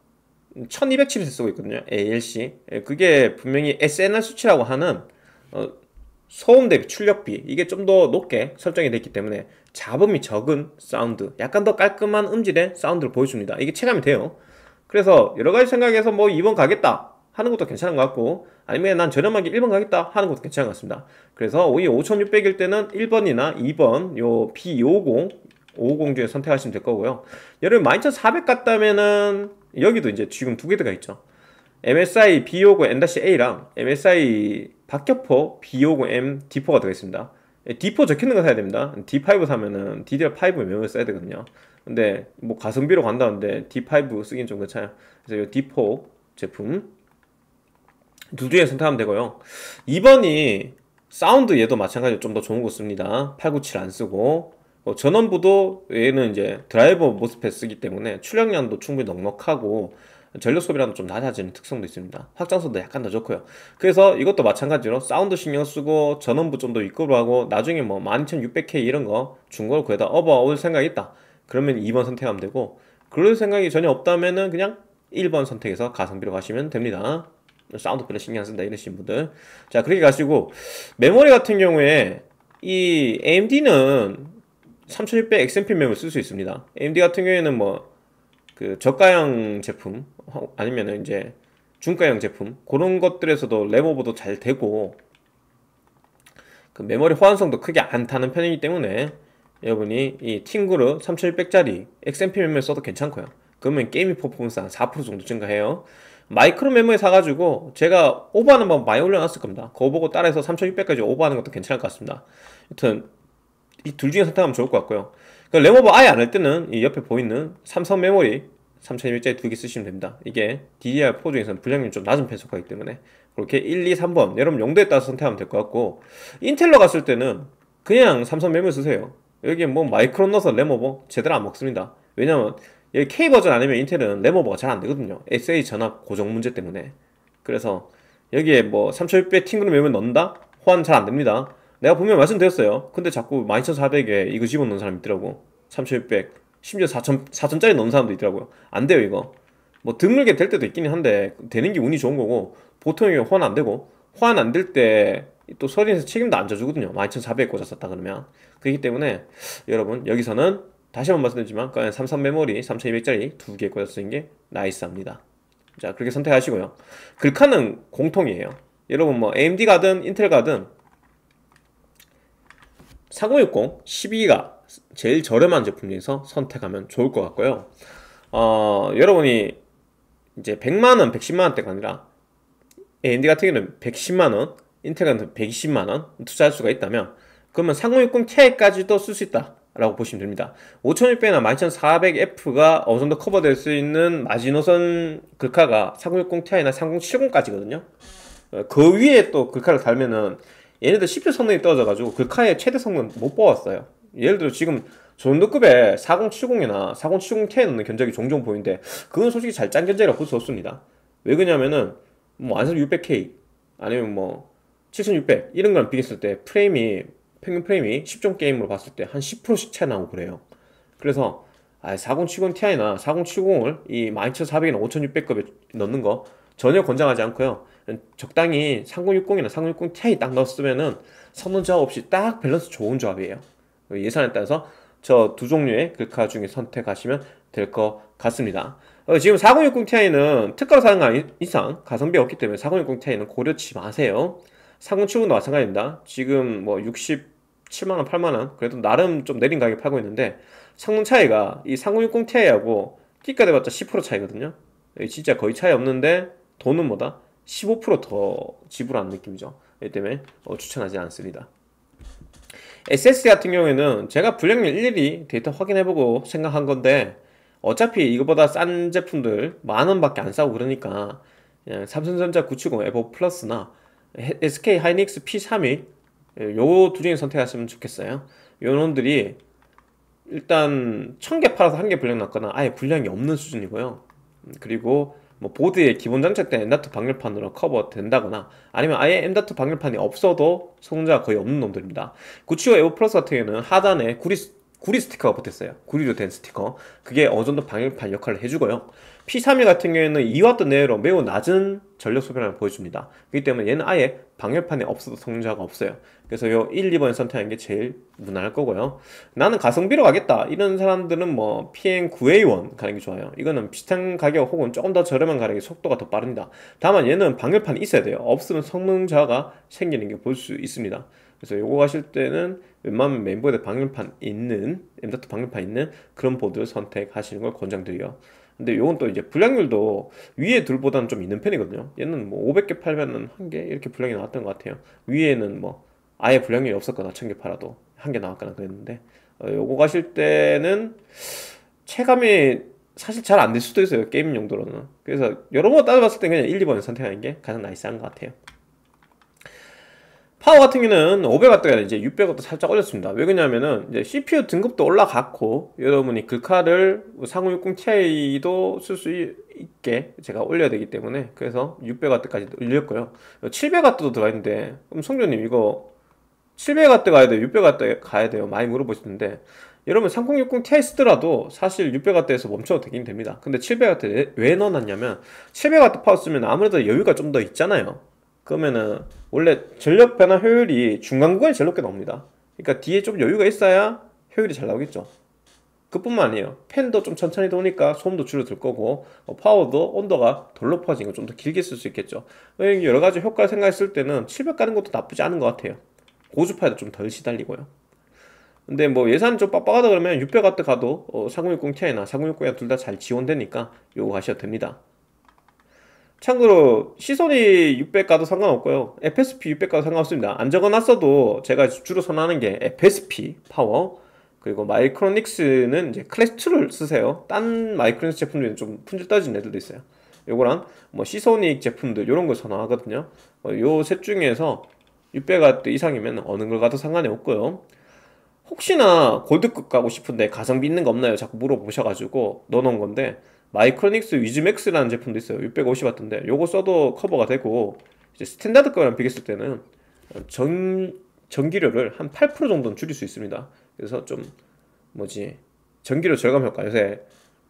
1200 칩을 쓰고 있거든요. ALC. 예, 그게 분명히 SNR 수치라고 하는 어, 소음 대비 출력비 이게 좀 더 높게 설정이 됐기 때문에 잡음이 적은 사운드 약간 더 깔끔한 음질의 사운드를 보여줍니다 이게 체감이 돼요 그래서 여러가지 생각에서 뭐 2번 가겠다 하는 것도 괜찮은 것 같고 아니면 난 저렴하게 1번 가겠다 하는 것도 괜찮은 것 같습니다 그래서 이 5600일 때는 1번이나 2번 요 B250 550 중에 선택하시면 될 거고요 여러분 12400 갔다면은 여기도 이제 지금 두 개가 있죠 MSI B550 N-A랑 MSI 박격포 B550M D4가 되겠습니다 D4 적혀있는 거 사야 됩니다. D5 사면은 DDR5 메모리 써야 되거든요. 근데 뭐 가성비로 간다는데 D5 쓰긴 좀그렇아요 그래서 이 D4 제품 둘 중에 선택하면 되고요. 2번이 사운드 얘도 마찬가지로 좀 더 좋은 거 씁니다. 897 안 쓰고 어, 전원부도 얘는 이제 드라이버 모스펫 쓰기 때문에 출력량도 충분히 넉넉하고 전력소비라는 좀 낮아지는 특성도 있습니다. 확장성도 약간 더 좋고요. 그래서 이것도 마찬가지로 사운드 신경 쓰고 전원부 좀더 입고로 하고 나중에 뭐 12600K 이런 거 중고로 구해다 업어올 생각이 있다. 그러면 2번 선택하면 되고 그럴 생각이 전혀 없다면은 그냥 1번 선택해서 가성비로 가시면 됩니다. 사운드 별로 신경 안 쓴다 이러신 분들 자 그렇게 가시고 메모리 같은 경우에 이 AMD는 3600 XMP 메모리 쓸 수 있습니다 AMD 같은 경우에는 뭐그 저가형 제품 아니면 이제 중가형 제품 그런 것들에서도 램오버도 잘 되고 그 메모리 호환성도 크게 안 타는 편이기 때문에 여러분이 이 팅그르 3600짜리 XMP 메모리 써도 괜찮고요 그러면 게이밍 퍼포먼스 한 4% 정도 증가해요 마이크로 메모리 사가지고 제가 오버하는 방법 많이 올려놨을 겁니다 그거 보고 따라해서 3600까지 오버하는 것도 괜찮을 것 같습니다 여튼 이 둘 중에 선택하면 좋을 것 같고요 그러니버 아예 안 할 때는 이 옆에 보이는 삼성 메모리 3200짜리 두 개 쓰시면 됩니다. 이게 DDR4 중에서는 분량률이좀 낮은 편속하기 때문에 그렇게 1, 2, 3번 여러분 용도에 따라서 선택하면 될 것 같고 인텔로 갔을 때는 그냥 삼성 메모리 쓰세요. 여기에 뭐 마이크론 넣어서 램오버 제대로 안 먹습니다. 왜냐면 여기 K버전 아니면 인텔은 레모버가잘 안 되거든요. SA 전압 고정 문제 때문에 그래서 여기에 뭐3600 팅그룹 메모리 넣는다? 호환 잘 안 됩니다. 내가 분명 말씀드렸어요. 근데 자꾸 12,400에 이거 집어넣는 사람 있더라고. 3,600, 심지어 4,000, 4,000짜리 넣는 사람도 있더라고요. 안 돼요, 이거. 뭐 드물게 될 때도 있긴 한데, 되는 게 운이 좋은 거고, 보통이 호환 안 되고, 호환 안 될 때, 또 서린에서 책임도 안 져주거든요. 12,400 꽂았었다 그러면. 그렇기 때문에, 여러분, 여기서는 다시 한번 말씀드리지만, 33 메모리 3,200짜리 두 개꽂았으는게 나이스합니다. 자, 그렇게 선택하시고요. 글카는 공통이에요. 여러분, 뭐, AMD 가든, 인텔 가든, 4060 12가 제일 저렴한 제품 중에서 선택하면 좋을 것 같고요. 어, 여러분이 이제 100만원, 110만원대가 아니라 AMD 같은 경우는 110만원, 인텔 같은 경우는 120만원 투자할 수가 있다면 그러면 3060K까지도 쓸 수 있다. 라고 보시면 됩니다. 5600이나 12400F가 어느 정도 커버될 수 있는 마지노선 글카가 3060ti나 3070까지거든요. 어, 그 위에 또 글카를 달면은 얘네들 CPU 성능이 떨어져가지고 그 카의 최대 성능 못 뽑았어요. 예를 들어 지금 전도급에 4070이나 4070T에 넣는 견적이 종종 보이는데 그건 솔직히 잘 짠 견적이라고 볼 수 없습니다. 왜 그러냐면은 뭐 안산 600K 아니면 뭐 7600 이런 거랑 비교했을 때 프레임이 평균 프레임이 10점 게임으로 봤을 때 한 10%씩 차이 나고 그래요. 그래서 아, 4070 Ti나 4070을 이 12400이나 5600급에 넣는 거 전혀 권장하지 않고요. 적당히 3060이나 3060ti 딱 넣었으면은 성능 저하 없이 딱 밸런스 좋은 조합이에요. 그 예산에 따라서 저 두 종류의 글카 그 중에 선택하시면 될 것 같습니다. 어, 지금 4060ti는 특가로 사는 거 이상 가성비 없기 때문에 4060ti는 고려치 마세요. 3070도 마찬가지입니다. 지금 뭐 67만원, 8만원, 그래도 나름 좀 내린 가격에 팔고 있는데 성능 차이가 이 3060ti하고 끼까 돼봤자 10% 차이거든요. 예, 진짜 거의 차이 없는데 돈은 뭐다? 15%더 지불한 느낌이죠. 이 때문에 어, 추천하지 않습니다. s s 같은 경우에는 제가 블랙밀 일일이 데이터 확인해보고 생각한 건데 어차피 이거보다 싼 제품들 만원밖에 안 싸고 그러니까 삼성전자 970 에버 플러스나 SK 하이닉스 P31 요두 중에 선택하시면 좋겠어요 요 놈들이 일단 1개 팔아서 한 개 불량 났거나 아예 불량이 없는 수준이고요 그리고 뭐 보드의 기본 장착 된 M.2 방열판으로 커버 된다거나 아니면 아예 M.2 방열판이 없어도 소공자가 거의 없는 놈들입니다. 구치오 에어 플러스 같은 경우는 하단에 구리 구리 스티커가 붙었어요. 구리로 된 스티커. 그게 어느 정도 방열판 역할을 해주고요. P31 같은 경우에는 2와트 내외로 매우 낮은 전력 소비량을 보여줍니다. 그렇기 때문에 얘는 아예 방열판에 없어도 성능자가 없어요. 그래서 요 1, 2번 선택하는 게 제일 무난할 거고요. 나는 가성비로 가겠다. 이런 사람들은 뭐 PN9A1 가는 게 좋아요. 이거는 비슷한 가격 혹은 조금 더 저렴한 가격에 속도가 더 빠릅니다. 다만 얘는 방열판이 있어야 돼요. 없으면 성능 저가 생기는 게 볼 수 있습니다. 그래서 요거 가실 때는 웬만하면 멤버에 방열판 있는, M.2 방열판 있는 그런 보드를 선택하시는 걸 권장드려요. 근데 요건 또 이제 불량률도 위에 둘보다는 좀 있는 편이거든요. 얘는 뭐 500개 팔면은 한 개 이렇게 불량이 나왔던 것 같아요. 위에는 뭐 아예 불량률이 없었거나 1000개 팔아도 한 개 나왔거나 그랬는데 어, 요거 가실 때는 체감이 사실 잘 안 될 수도 있어요. 게임 용도로는. 그래서 여러 번 따져봤을 때 그냥 1, 2번 선택하는 게 가장 나이스한 것 같아요. 파워 같은 경우는 500W가 이제 600W 살짝 올렸습니다. 왜 그러냐면은 이제 CPU 등급도 올라갔고 여러분이 글카를 그 상호60ti도 쓸 수 있게 제가 올려야 되기 때문에 그래서 600W까지 올렸고요. 700W도 들어가 있는데 그럼 성조님 이거 700W 가야 돼요? 600W 가야 돼요? 많이 물어보시는데 여러분 3060ti 쓰더라도 사실 600W에서 멈춰도 되긴 됩니다. 근데 700W 왜 넣어놨냐면 700W 파워 쓰면 아무래도 여유가 좀 더 있잖아요. 그러면은 원래 전력 변화 효율이 중간 구간이 제일 높게 나옵니다. 그러니까 뒤에 좀 여유가 있어야 효율이 잘 나오겠죠. 그뿐만 아니에요. 팬도 좀 천천히 도니까 소음도 줄어들 거고 어, 파워도 온도가 덜높아지니좀더 길게 쓸 수 있겠죠. 여러 가지 효과를 생각했을 때는 700 가는 것도 나쁘지 않은 것 같아요. 고주파에도 좀 덜 시달리고요. 근데 뭐예산좀 빡빡하다 그러면 600W 가도 어, 4060 Ti나 4060이나 둘다 잘 지원되니까 요거 하셔도 됩니다. 참고로 시소리 600 가도 상관없고요. FSP 600 가도 상관없습니다. 안 적어놨어도 제가 주로 선호하는 게 FSP 파워 그리고 마이크로닉스는 이제 클래스 2를 쓰세요. 딴 마이크로닉스 제품들은 좀 품질 떨어진 애들도 있어요. 요거랑 뭐 시소닉 제품들 이런 걸 선호하거든요. 어, 요셋 중에서 600W 이상이면 어느 걸 가도 상관이 없고요. 혹시나 골드급 가고 싶은데 가성비 있는 거 없나요? 자꾸 물어보셔가지고 넣어놓은 건데 마이크로닉스 위즈맥스라는 제품도 있어요 650W인데 요거 써도 커버가 되고 이제 스탠다드 거랑 비교했을 때는 전, 전기료를 한 8% 정도는 줄일 수 있습니다 그래서 좀 뭐지 전기료 절감 효과 요새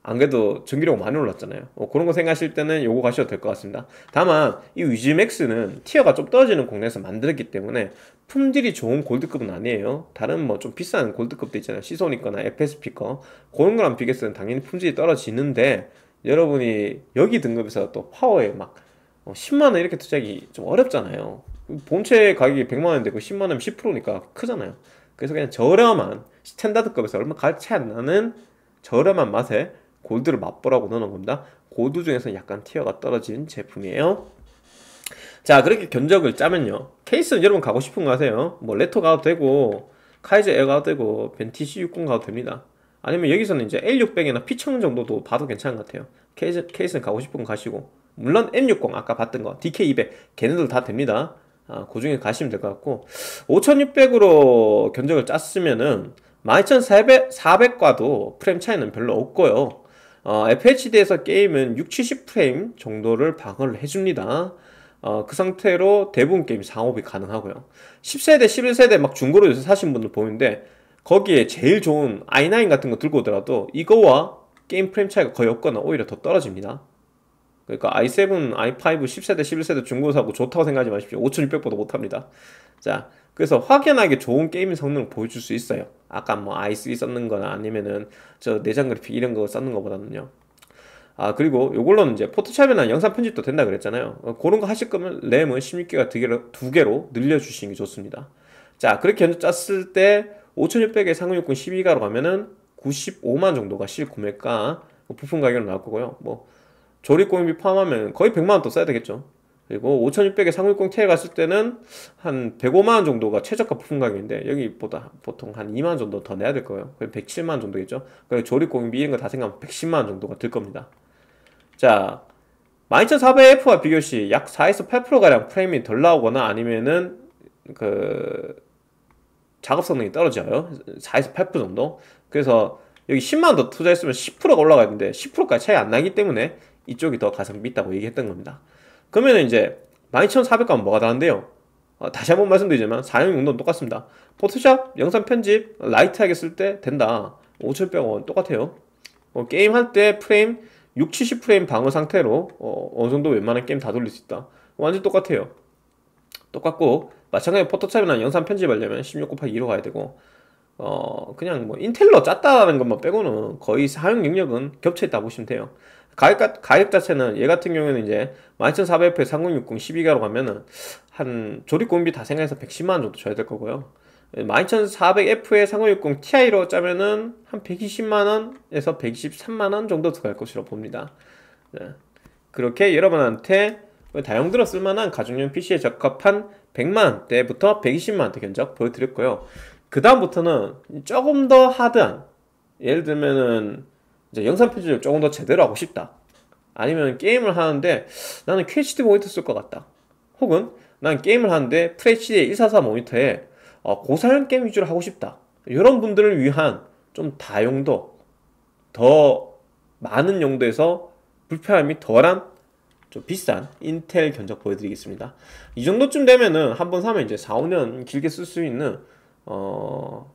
안 그래도 전기료가 많이 올랐잖아요. 어, 그런 거 생각하실 때는 요거 가셔도 될 것 같습니다. 다만 이 위즈맥스는 티어가 좀 떨어지는 국내에서 만들었기 때문에 품질이 좋은 골드급은 아니에요. 다른 뭐 좀 비싼 골드급도 있잖아요. 시소니거나 FSP 거 그런 거랑 비교했을 때 당연히 품질이 떨어지는데 여러분이 여기 등급에서 또 파워에 막 10만원 어, 이렇게 투자하기 좀 어렵잖아요. 본체 가격이 1 0 0만원 되고 10만원 10%니까 크잖아요. 그래서 그냥 저렴한 스탠다드급에서 얼마 가치 안 나는 저렴한 맛에 골드를 맛보라고 넣는 겁니다. 골드 중에서 약간 티어가 떨어진 제품이에요. 자 그렇게 견적을 짜면요. 케이스는 여러분 가고 싶은 거 하세요. 뭐 레토 가도 되고 카이저 에어 가도 되고 벤티 C60 가도 됩니다. 아니면 여기서는 이제 L600이나 p 1 0 0 0 정도도 봐도 괜찮은 것 같아요. 케이스, 케이스는 가고 싶은 거 가시고 물론 M60 아까 봤던 거 DK200 걔네들 다 됩니다. 아, 그 중에 가시면 될 것 같고 5600으로 견적을 짰으면은 1 2 400과도 프레임 차이는 별로 없고요. 어, FHD에서 게임은 6, 70프레임 정도를 방어를 해줍니다. 어, 그 상태로 대부분 게임 상업이 가능하고요. 10세대, 11세대 막 중고로 요새 사신 분들 보는데 거기에 제일 좋은 i9 같은 거 들고 오더라도 이거와 게임 프레임 차이가 거의 없거나 오히려 더 떨어집니다. 그러니까 i7, i5, 10세대, 11세대 중고 사고 좋다고 생각하지 마십시오. 5600보다 못합니다. 자, 그래서 확연하게 좋은 게임의 성능을 보여줄 수 있어요. 아까 뭐 i3 썼는 거나 아니면은 저 내장 그래픽 이런 거 썼는 거보다는요. 아 그리고 요걸로는 이제 포토샵이나 영상 편집도 된다 그랬잖아요 그런 어, 거 하실 거면 램은 16기가 두 개로, 두 개로 늘려주시는 게 좋습니다 자 그렇게 짰을 때 5600에 상용육군 12가로 가면은 95만 정도가 실구매가 부품 가격으로 나올 거고요 뭐 조립 공임비 포함하면 거의 100만원 더 써야 되겠죠 그리고 5600에 상륙공 T 갔을 때는 한 105만원 정도가 최저가 부품 가격인데 여기보다 보통 한 2만원 정도 더 내야 될 거예요 그럼 107만원 정도겠죠 그러니 조립 공비 이런 거다 생각하면 110만원 정도가 들 겁니다 자 12400F와 비교시 약 4에서 8%가량 프레임이 덜 나오거나 아니면은 그 작업 성능이 떨어져요 4에서 8% 정도 그래서 여기 10만원 더 투자했으면 10%가 올라가는데 10%까지 차이 안 나기 때문에 이쪽이 더 가성비 있다고 얘기했던 겁니다 그러면 이제 12,400가면 뭐가 다른데요? 어, 다시 한 번 말씀드리지만 사용 용도는 똑같습니다. 포토샵, 영상 편집, 라이트하게 쓸 때 된다. 5,100원 똑같아요. 어, 게임 할 때 프레임 6, 70프레임 방어 상태로 어, 어느 정도 웬만한 게임 다 돌릴 수 있다. 완전 똑같아요. 똑같고 마찬가지로 포토샵이나 영상 편집하려면 16곱하 2로 가야 되고 어 그냥 뭐 인텔로 짰다라는 것만 빼고는 거의 사용 능력은 겹쳐 있다 보시면 돼요. 가입, 가입 자체는 얘 같은 경우에는 이제 12400F에 3060 12기가로 가면은 한 조립 공비 다 생각해서 110만원 정도 줘야 될 거고요 12400F에 3060 Ti로 짜면은 한 120만원에서 123만원 정도 들어갈 것으로 봅니다 네. 그렇게 여러분한테 다용들로 쓸만한 가정용 PC에 적합한 100만원대부터 120만원대 견적 보여드렸고요 그 다음부터는 조금 더 하드한 예를 들면은 이제 영상 편집을 조금 더 제대로 하고 싶다. 아니면 게임을 하는데 나는 QHD 모니터 쓸 것 같다. 혹은 난 게임을 하는데 FHD 144 모니터에 어, 고사양 게임 위주로 하고 싶다. 이런 분들을 위한 좀 다용도, 더 많은 용도에서 불편함이 덜한 좀 비싼 인텔 견적 보여드리겠습니다. 이 정도쯤 되면은 한번 사면 이제 4, 5년 길게 쓸 수 있는 어,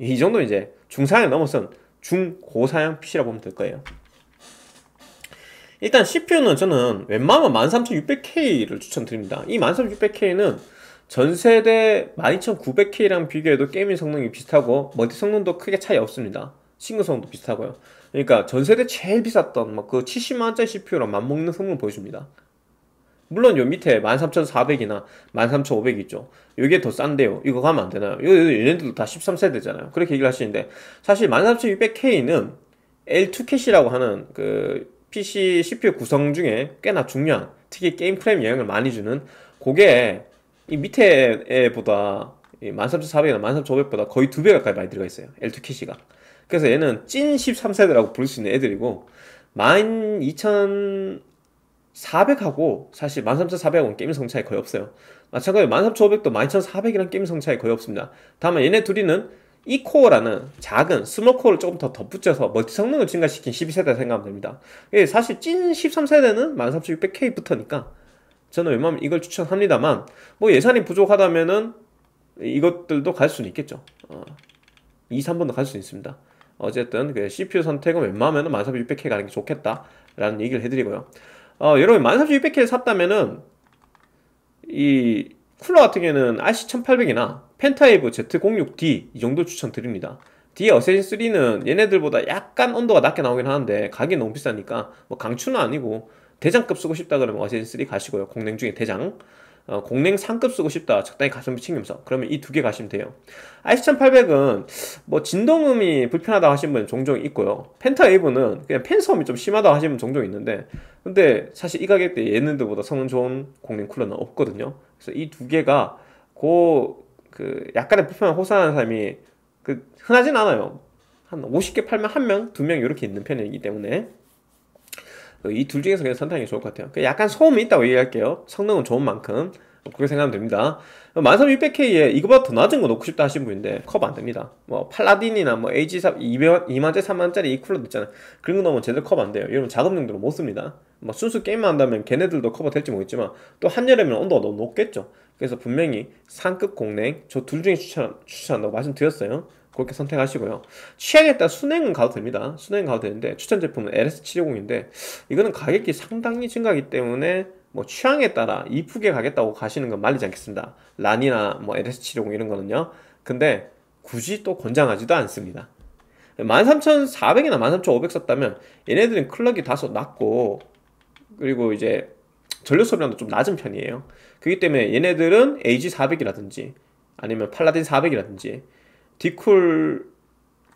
이 정도 이제 중상에 넘어선 중고사양 PC라고 보면 될 거예요 일단 CPU는 저는 웬만하면 13600K를 추천드립니다 이 13600K는 전세대 12900K랑 비교해도 게이밍 성능이 비슷하고 멀티 성능도 크게 차이 없습니다 싱글 성능도 비슷하고요 그러니까 전세대 제일 비쌌던 막그 70만원짜리 CPU랑 맞먹는 성능 보여줍니다 물론 요 밑에 13,400이나 13,500 있죠. 요게더 싼데요. 이거 가면 안 되나요? 이거 얘네들도 다 13세대잖아요. 그렇게 얘기를 하시는데 사실 13,600K는 L2 캐시라고 하는 그 PC CPU 구성 중에 꽤나 중요한 특히 게임 프레임 영향을 많이 주는 그게 이 밑에 보다 13,400이나 13,500보다 거의 두 배 가까이 많이 들어가 있어요. L2 캐시가. 그래서 얘는 찐 13세대라고 부를 수 있는 애들이고 12,000 400하고 사실 13,400은 게임 성차이 거의 없어요. 마찬가지로 13,500도 12,400이랑 게임 성차이 거의 없습니다. 다만 얘네 둘이는 이코어라는 작은 스몰 코어를 조금 더 덧붙여서 멀티 성능을 증가시킨 12세대 생각하면 됩니다. 예, 사실 찐 13세대는 13600K부터니까 저는 웬만하면 이걸 추천합니다만 뭐 예산이 부족하다면은 이것들도 갈 수는 있겠죠. 어, 2, 3번도 갈 수 있습니다. 어쨌든 그 CPU 선택은 웬만하면 13600K 가는 게 좋겠다라는 얘기를 해드리고요. 어, 여러분 13600K를 샀다면은 이 쿨러 같은 경우에는 RC1800이나 펜타이브 Z06D 이 정도 추천드립니다 뒤에 어세신3는 얘네들보다 약간 온도가 낮게 나오긴 하는데 가격이 너무 비싸니까 뭐 강추는 아니고 대장급 쓰고 싶다 그러면 어세신3 가시고요 공냉 중에 대장 어, 공랭 상급 쓰고 싶다. 적당히 가성비 챙기면서. 그러면 이 두 개 가시면 돼요. i7800은 뭐 진동음이 불편하다고 하신는분 종종 있고요. 펜타 에이브는 그냥 펜섬이 좀 심하다고 하신는분 종종 있는데 근데 사실 이 가격대 얘네들보다 성능 좋은 공랭 쿨러는 없거든요. 그래서 이 두 개가 고, 그 약간의 불편을 호소하는 사람이 그 흔하진 않아요. 한 50개 팔면 한 명, 두 명 이렇게 있는 편이기 때문에 어, 이둘 중에서 그냥 선택하는 게 좋을 것 같아요. 그 약간 소음이 있다고 얘기할게요. 성능은 좋은 만큼. 그렇게 생각하면 됩니다. 13600K에 어, 이거보다 더 낮은 거 놓고 싶다 하신 분인데 커버 안 됩니다. 뭐 팔라딘이나 뭐 AG3 2만대 3만짜리 이 쿨러 있잖아요. 그런 거 넣으면 제대로 커버 안 돼요. 여러분 작업용도로 못 씁니다. 뭐 순수 게임만 한다면 걔네들도 커버 될지 모르겠지만 또 한여름에는 온도가 너무 높겠죠. 그래서 분명히 상급 공랭 저 둘 중에 추천 추천한다고 말씀드렸어요. 그렇게 선택하시고요. 취향에 따라 순행은 가도 됩니다. 순행 가도 되는데 추천 제품은 LS750인데 이거는 가격이 상당히 증가하기 때문에 뭐 취향에 따라 이쁘게 가겠다고 가시는 건 말리지 않겠습니다. 란이나 뭐 LS750 이런 거는요. 근데 굳이 또 권장하지도 않습니다. 13,400이나 13,500 썼다면 얘네들은 클럭이 다소 낮고 그리고 이제 전류 소비량도 좀 낮은 편이에요. 그렇기 때문에 얘네들은 AG400이라든지 아니면 팔라딘 400이라든지 디쿨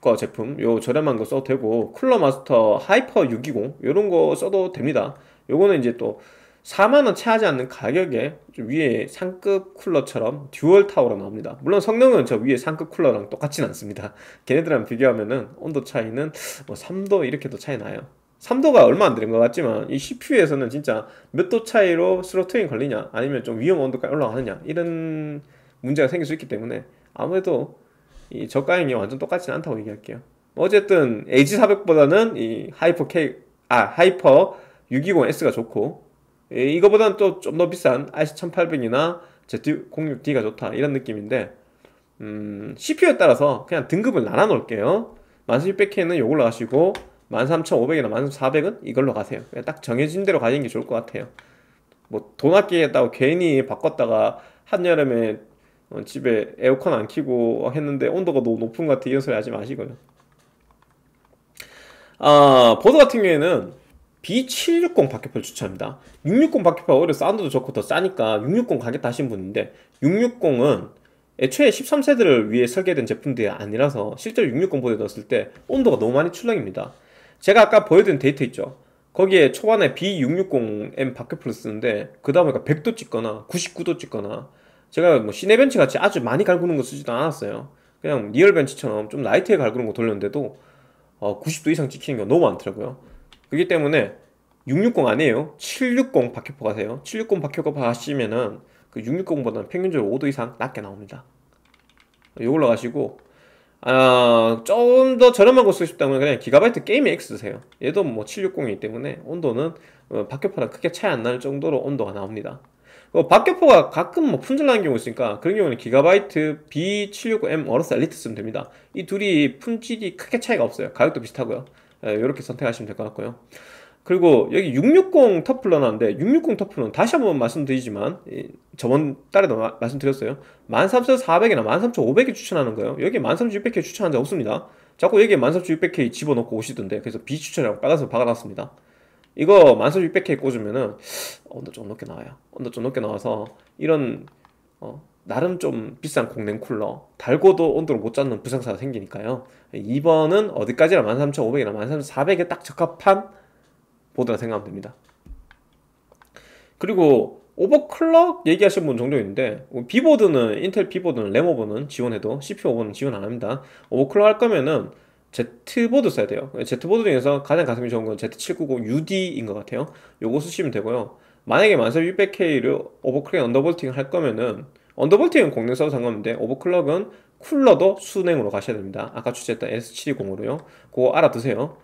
과 제품 요 저렴한 거 써도 되고 쿨러 마스터 하이퍼 620 요런 거 써도 됩니다 요거는 이제 또 4만원 채하지 않는 가격에 위에 상급 쿨러처럼 듀얼 타워로 나옵니다 물론 성능은 저 위에 상급 쿨러랑 똑같진 않습니다 [laughs] 걔네들랑 비교하면은 온도 차이는 뭐 3도 이렇게도 차이 나요 3도가 얼마 안 되는 것 같지만 이 CPU에서는 진짜 몇 도 차이로 스로트링 걸리냐 아니면 좀 위험 온도까지 올라가느냐 이런 문제가 생길 수 있기 때문에 아무래도 이 저가형이 완전 똑같진 않다고 얘기할게요. 어쨌든 AG400보다는 이 하이퍼 K 아 하이퍼 620S가 좋고 예, 이거보다는 또 좀 더 비싼 RC1800이나 Z06D가 좋다 이런 느낌인데 음, CPU에 따라서 그냥 등급을 나눠 놓을게요. 11600K는 이걸로 가시고 13500이나 13400은 이걸로 가세요. 그냥 딱 정해진 대로 가는 게 좋을 것 같아요. 뭐 돈 아끼겠다고 괜히 바꿨다가 한여름에 어, 집에 에어컨 안 켜고 했는데 온도가 너무 높은 것 같아 이런 소리 하지 마시고요 아 보드 같은 경우에는 B760 바퀴파를 추천합니다 660바퀴파 오히려 사운드도 좋고 더 싸니까 660 가겠다 하신 분인데 660은 애초에 13세대를 위해 설계된 제품들이 아니라서 실제로 660 보드에 넣었을 때 온도가 너무 많이 출렁입니다 제가 아까 보여드린 데이터 있죠 거기에 초반에 B660M 바퀴포을 쓰는데 그 다음에 100도 찍거나 99도 찍거나 제가 뭐시네 벤치 같이 아주 많이 갈구는 거 쓰지도 않았어요. 그냥 리얼 벤치처럼 좀 라이트에 갈구는 거 돌렸는데도 어, 90도 이상 찍히는 게 너무 많더라고요. 그렇기 때문에 660 아니에요. 760 박혀포 가세요. 760 박혀포 가시면은 그 660보다는 평균적으로 5도 이상 낮게 나옵니다. 어, 요걸로 가시고 아, 좀더 저렴한 거 쓰고 싶다면 그냥 기가바이트 게임 X 세요 얘도 뭐 760이기 때문에 온도는 어, 박혀포랑 크게 차이 안 날 정도로 온도가 나옵니다. 어, 박격포가 가끔 뭐품절나는 경우 있으니까 그런 경우는 기가바이트 B769M 어로스 엘리트 쓰면 됩니다. 이 둘이 품질이 크게 차이가 없어요. 가격도 비슷하고요. 이렇게 예, 선택하시면 될 것 같고요. 그리고 여기 660 터플러 나왔는데 660 터플러는 다시 한번 말씀드리지만 저번 달에도 마, 말씀드렸어요 13,400이나 13,500에 추천하는 거예요 여기 13,600에 추천한 적 없습니다 자꾸 여기에 13,600K 집어넣고 오시던데 그래서 비추천이라고 빨간색 박아놨습니다 이거 만수 600K 꽂으면은 온도 어, 좀 높게 나와요. 온도 좀 높게 나와서 이런 어, 나름 좀 비싼 공냉 쿨러 달고도 온도를 못 잡는 부상사가 생기니까요. 2번은 어디까지나 13,500이나 13,400에 딱 적합한 보드라 생각하면 됩니다. 그리고 오버클럭 얘기하시는 분 종종 있는데 비보드는 인텔 비보드는 램오버는 지원해도 CPU 오버는 지원 안 합니다. 오버클럭 할 거면은 Z보드 써야 돼요. Z보드 중에서 가장 가성비 좋은 건 Z790 UD인 것 같아요. 요거 쓰시면 되고요. 만약에 만3 600K를 오버클럭 언더볼팅을 할 거면은 언더볼팅은 공랭 써도 상관없는데 오버클럭은 쿨러도 순행으로 가셔야 됩니다. 아까 추천했던 s 7 0으로요 그거 알아두세요.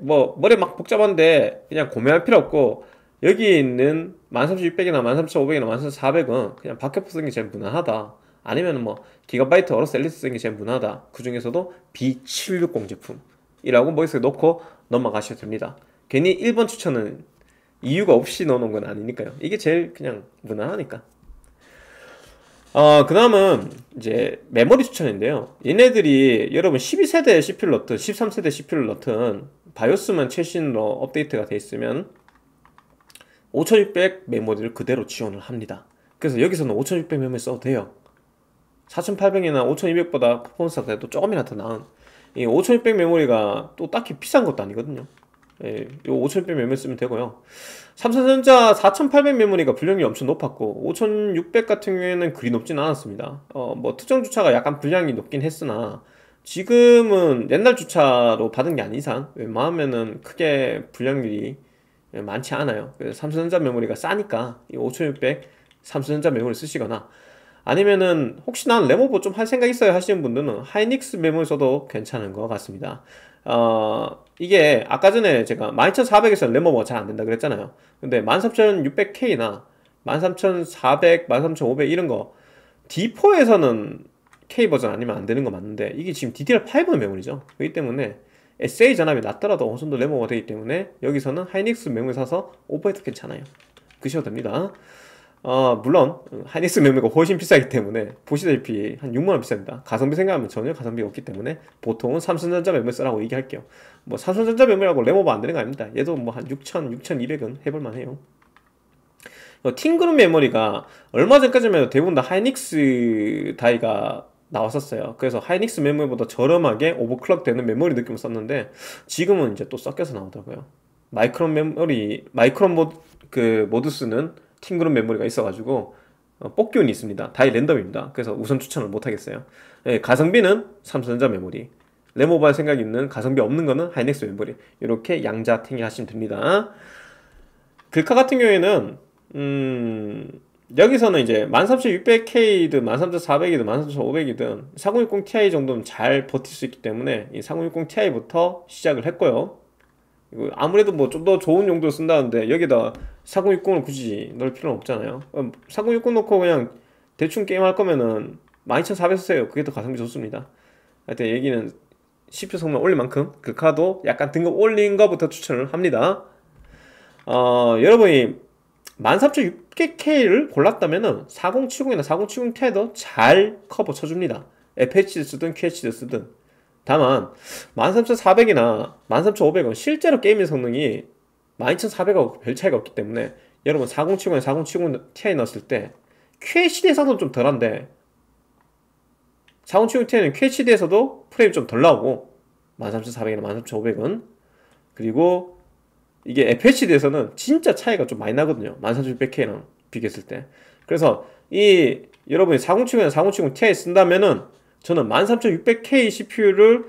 뭐 머리 막 복잡한데 그냥 고민할 필요 없고 여기 있는 13600이나 13500이나 13400은 그냥 박혀 쓰는 게 제일 무난하다. 아니면 뭐 기가바이트어로 셀리스 쓰는 게 제일 무난하다. 그 중에서도 B760 제품이라고 머릿속에 넣고 넘어가셔도 됩니다. 괜히 1번 추천은 이유가 없이 넣어놓은 건 아니니까요. 이게 제일 그냥 무난하니까. 어, 그 다음은 이제 메모리 추천인데요. 얘네들이 여러분 12세대 CPU를 넣든 13세대 CPU를 넣든 바이오스만 최신으로 업데이트가 돼 있으면 5600 메모리를 그대로 지원을 합니다. 그래서 여기서는 5600 메모리 써도 돼요. 4800이나 5200보다 퍼포먼스가 그래도 조금이나 더 나은 이 5600 메모리가 또 딱히 비싼 것도 아니거든요 예, 요5600 메모리 쓰면 되고요 삼성전자 4800 메모리가 분량이 엄청 높았고 5600 같은 경우에는 그리 높진 않았습니다 어, 뭐 특정 주차가 약간 분량이 높긴 했으나 지금은 옛날 주차로 받은 게 아닌 이상 웬만하면은 크게 불량률이 많지 않아요 삼성전자 메모리가 싸니까 이 5600 삼성전자 메모리 쓰시거나 아니면은 혹시 난 레모버 좀 할 생각 있어요 하시는 분들은 하이닉스 메모에서도 괜찮은 것 같습니다. 어, 이게 아까 전에 제가 1 2 4 0 0에서 레모버가 잘 안 된다 그랬잖아요. 근데 13600K나 13400, 13500 이런 거 D4에서는 K 버전 아니면 안 되는 거 맞는데 이게 지금 DDR5 메모리죠. 그렇기 때문에 SA 전압이 낮더라도 어느 정도 레모버가 되기 때문에 여기서는 하이닉스 메모리 사서 오버해도 괜찮아요. 그셔도 됩니다. 어, 물론 하이닉스 메모리가 훨씬 비싸기 때문에 보시다시피 한 6만원 비쌉니다 가성비 생각하면 전혀 가성비가 없기 때문에 보통은 삼성전자 메모리 쓰라고 얘기할게요 뭐 삼성전자 모리라고 레모버 안되는 거 아닙니다 얘도 뭐 한 6천, 6 2 0 0은 해볼만 해요 어, 팅그룹 메모리가 얼마 전까지만 해도 대부분 다 하이닉스 다이가 나왔었어요 그래서 하이닉스 메모리보다 저렴하게 오버클럭 되는 메모리 느낌을 썼는데 지금은 이제 또 섞여서 나오더라고요 마이크론 메모리 마이크론 모드, 그 모드스는 팅그룹 메모리가 있어가지고 어, 뽑기운이 있습니다. 다이 랜덤입니다. 그래서 우선 추천을 못하겠어요. 예, 가성비는 삼성전자 메모리. 레모바일 생각 있는 가성비 없는 거는 하이넥스 메모리. 이렇게 양자탱이 하시면 됩니다. 글카 같은 경우에는 음, 여기서는 이제 13600K든 13400이든 13500이든 4060 Ti 정도는 잘 버틸 수 있기 때문에 이4060 Ti부터 시작을 했고요. 이거 아무래도 뭐 좀 더 좋은 용도로 쓴다는데 여기다 4060을 굳이 넣을 필요는 없잖아요 4060 어, 넣고 그냥 대충 게임 할 거면은 12400 쓰세요 그게 더 가성비 좋습니다 하여튼 얘기는 CPU 성능 올릴 만큼 그 카도 약간 등급 올린 거부터 추천을 합니다 어, 여러분이 13600K를 골랐다면은 4070이나 4070 t 더잘 커버 쳐줍니다 FHD 쓰든 QHD 쓰든 다만 13400이나 13500은 실제로 게임의 성능이 12400하고 별 차이가 없기 때문에 여러분 4070에 4070 Ti 넣었을 때 QHD에서도 좀 덜한데 4070 Ti는 QHD에서도 프레임 이좀 덜 나오고 13400이나 13500은 그리고 이게 FHD에서는 진짜 차이가 좀 많이 나거든요 13600K랑 비교했을 때 그래서 이 여러분이 4070이나 4070 Ti 쓴다면은 저는 13600K CPU를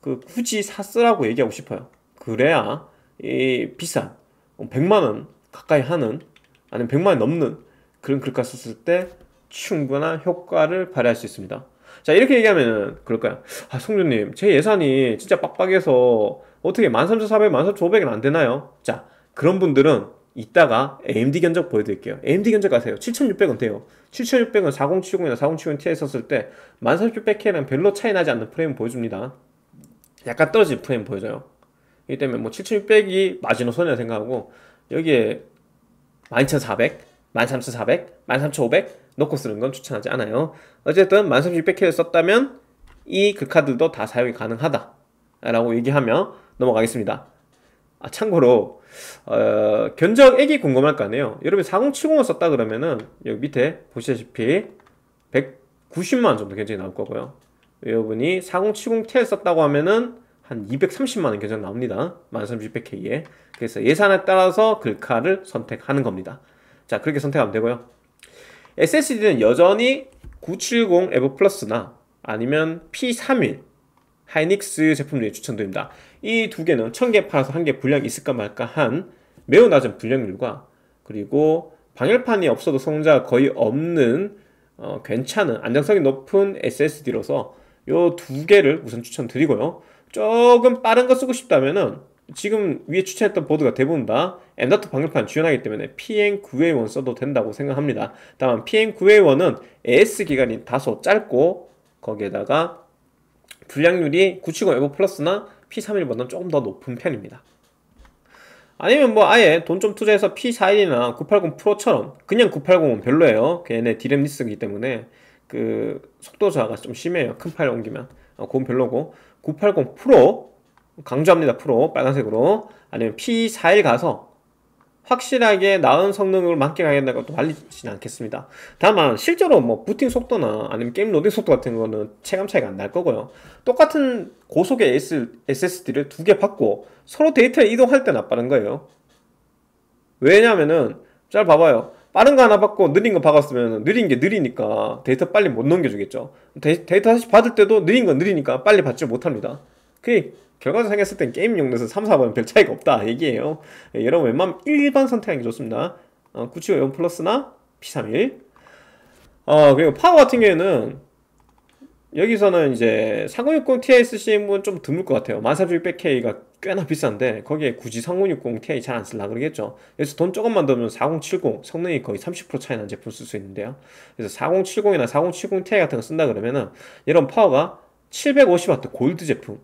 그 굳이 샀으라고 얘기하고 싶어요. 그래야 이 비싼 100만원 가까이 하는 아니면 100만원 넘는 그런 글가 썼을 때 충분한 효과를 발휘할 수 있습니다. 자 이렇게 얘기하면 은 그럴까요? 아 송주님 제 예산이 진짜 빡빡해서 어떻게 13,400, 13,500은 안되나요? 자 그런 분들은 이따가 AMD 견적 보여드릴게요. AMD 견적 아세요? 7600원 돼요. 7600원 4070이나 4070 Ti 썼을 때 13600K랑 별로 차이 나지 않는 프레임 보여줍니다. 약간 떨어진 프레임 보여줘요. 이 때문에 뭐 7600이 마지노선이라 생각하고 여기에 12400, 13400, 13500 넣고 쓰는 건 추천하지 않아요. 어쨌든 13600K를 썼다면 이 그 카드도 다 사용이 가능하다라고 얘기하며 넘어가겠습니다. 아, 참고로 어, 견적액이 궁금할 거 아니에요 여러분 4070을 썼다 그러면은 여기 밑에 보시다시피 190만원 정도 견적이 나올 거고요 여러분이 4070 t 를 썼다고 하면은 한 230만원 견적 나옵니다 13600K에 그래서 예산에 따라서 글카를 선택하는 겁니다 자 그렇게 선택하면 되고요 SSD는 여전히 970 에버 플러스나 아니면 P31 하이닉스 제품들이 추천드립니다. 이 두 개는 1개 팔아서 한 개 분량이 있을까 말까 한 매우 낮은 분량률과 그리고 방열판이 없어도 성자 거의 없는 어, 괜찮은 안정성이 높은 SSD로서 이 두 개를 우선 추천드리고요. 조금 빠른 거 쓰고 싶다면은 지금 위에 추천했던 보드가 대부분 다 M.2 방열판 지원하기 때문에 PN9A1 써도 된다고 생각합니다. 다만 PN9A1은 AS 기간이 다소 짧고 거기에다가 불량률이 970 에보 플러스나 P31보다는 조금 더 높은 편입니다. 아니면 뭐 아예 돈 좀 투자해서 P41이나 980 프로처럼 그냥 980은 별로예요. 걔네 그 디램 리스기 때문에 그 속도 저하가 좀 심해요. 큰 파일 옮기면 어, 그건 별로고 980 프로 강조합니다. 프로 빨간색으로 아니면 P41 가서 확실하게 나은 성능을 만끽하겠다고 또 말리지는 않겠습니다. 다만 실제로 뭐 부팅 속도나 아니면 게임 로딩 속도 같은 거는 체감 차이가 안 날 거고요. 똑같은 고속의 SSD를 두 개 받고 서로 데이터를 이동할 때 나빠는 거예요. 왜냐면은 잘 봐봐요. 빠른 거 하나 받고 느린 거 박았으면 느린 게 느리니까 데이터 빨리 못 넘겨주겠죠. 데이터 다시 받을 때도 느린 건 느리니까 빨리 받지 못합니다. 그게 결과적으로 생겼을 땐 게임 용도에서 3, 4번은 별 차이가 없다 얘기예요 예, 여러분 웬만하면 1번 선택하는 게 좋습니다 어, 975 플러스나 P31 어, 그리고 파워 같은 경우에는 여기서는 이제 3060 TI-CM은 좀 드물 것 같아요 14600K가 꽤나 비싼데 거기에 굳이 3060 Ti 잘 안 쓰려 그러겠죠 그래서 돈 조금만 더면 4070 성능이 거의 30% 차이 나는 제품 쓸수 있는데요 그래서 4070이나 4070 Ti 같은 거 쓴다 그러면은 이런 파워가 750W 골드 제품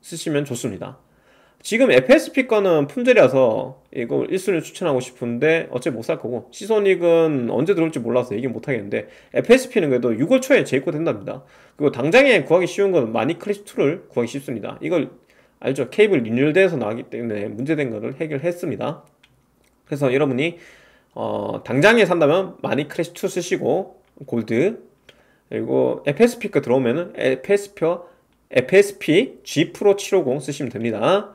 쓰시면 좋습니다. 지금 FSP 거는 품절이라서 이거 1순위 추천하고 싶은데 어차피 못살 거고 시소닉은 언제 들어올지 몰라서 얘기 못 하겠는데 FSP는 그래도 6월 초에 재입고된답니다. 그리고 당장에 구하기 쉬운 건 마니클립2를 구하기 쉽습니다. 이걸 알죠? 케이블 리뉴얼돼서 나왔기 때문에 문제된 거를 해결했습니다. 그래서 여러분이 어, 당장에 산다면 마니클립2 쓰시고 골드 그리고 FSP 거 들어오면은 FSP FSP G 프로 750 쓰시면 됩니다.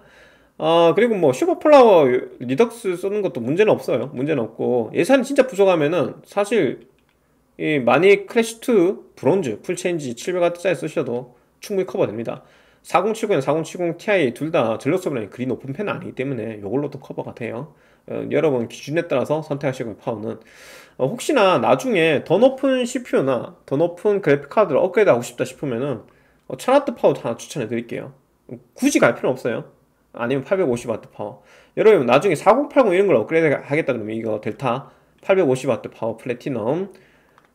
아 그리고 뭐 슈퍼플라워 리덕스 쓰는 것도 문제는 없어요. 문제는 없고 예산이 진짜 부족하면은 사실 이 마니 크래시2 브론즈 풀체인지 700W짜리 쓰셔도 충분히 커버됩니다. 4 0 7 0이4070 Ti 둘 다 전력소비량이 그리 높은 편은 아니기 때문에 이걸로도 커버가 돼요. 어, 여러분 기준에 따라서 선택하시고 파워는 어, 혹시나 나중에 더 높은 CPU나 더 높은 그래픽카드를 업그레이드하고 싶다 싶으면은 어, 1000W 파워 하나 추천해 드릴게요 굳이 갈필요 없어요 아니면 850W 파워 여러분 나중에 4080 이런 걸 업그레이드 하겠다 그러면 이거 델타 850W 파워 플래티넘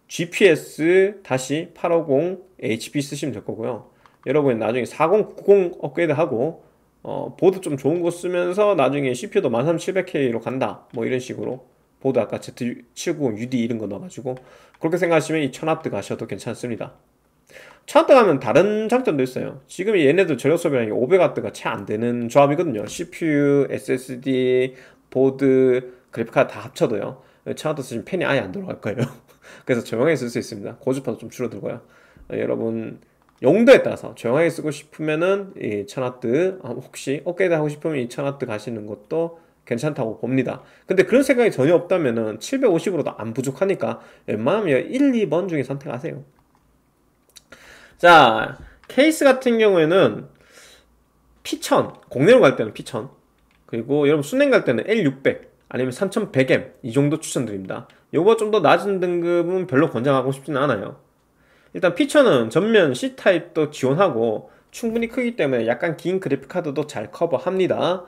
GPS 850 HP 쓰시면 될 거고요 여러분 나중에 4090 업그레이드하고 어, 보드 좀 좋은 거 쓰면서 나중에 CPU도 13700K로 간다 뭐 이런 식으로 보드 아까 Z79 UD 이런 거 넣어가지고 그렇게 생각하시면 이1000W 가셔도 괜찮습니다 차트가면 다른 장점도 있어요. 지금 얘네들 전력 소비량이 500W가 채 안 되는 조합이거든요. CPU, SSD, 보드, 그래픽카드 다 합쳐도요. 차트 쓰시면 팬이 아예 안 들어갈 거예요. [laughs] 그래서 조용하게 쓸 수 있습니다. 고주파도 좀 줄어들고요. 어, 여러분 용도에 따라서 조용하게 쓰고 싶으면은 이 천와트 어, 혹시 어깨에이 하고 싶으면 이 천와트 가시는 것도 괜찮다고 봅니다. 근데 그런 생각이 전혀 없다면은 750으로도 안 부족하니까 웬만하면 1, 2번 중에 선택하세요. 자, 케이스 같은 경우에는 피천 공내로 갈 때는 피천 그리고 여러분 순행 갈 때는 L600, 아니면 3100M, 이 정도 추천드립니다. 요거 좀 더 낮은 등급은 별로 권장하고 싶진 않아요. 일단 피1 0은 전면 C타입도 지원하고 충분히 크기 때문에 약간 긴 그래픽카드도 잘 커버합니다.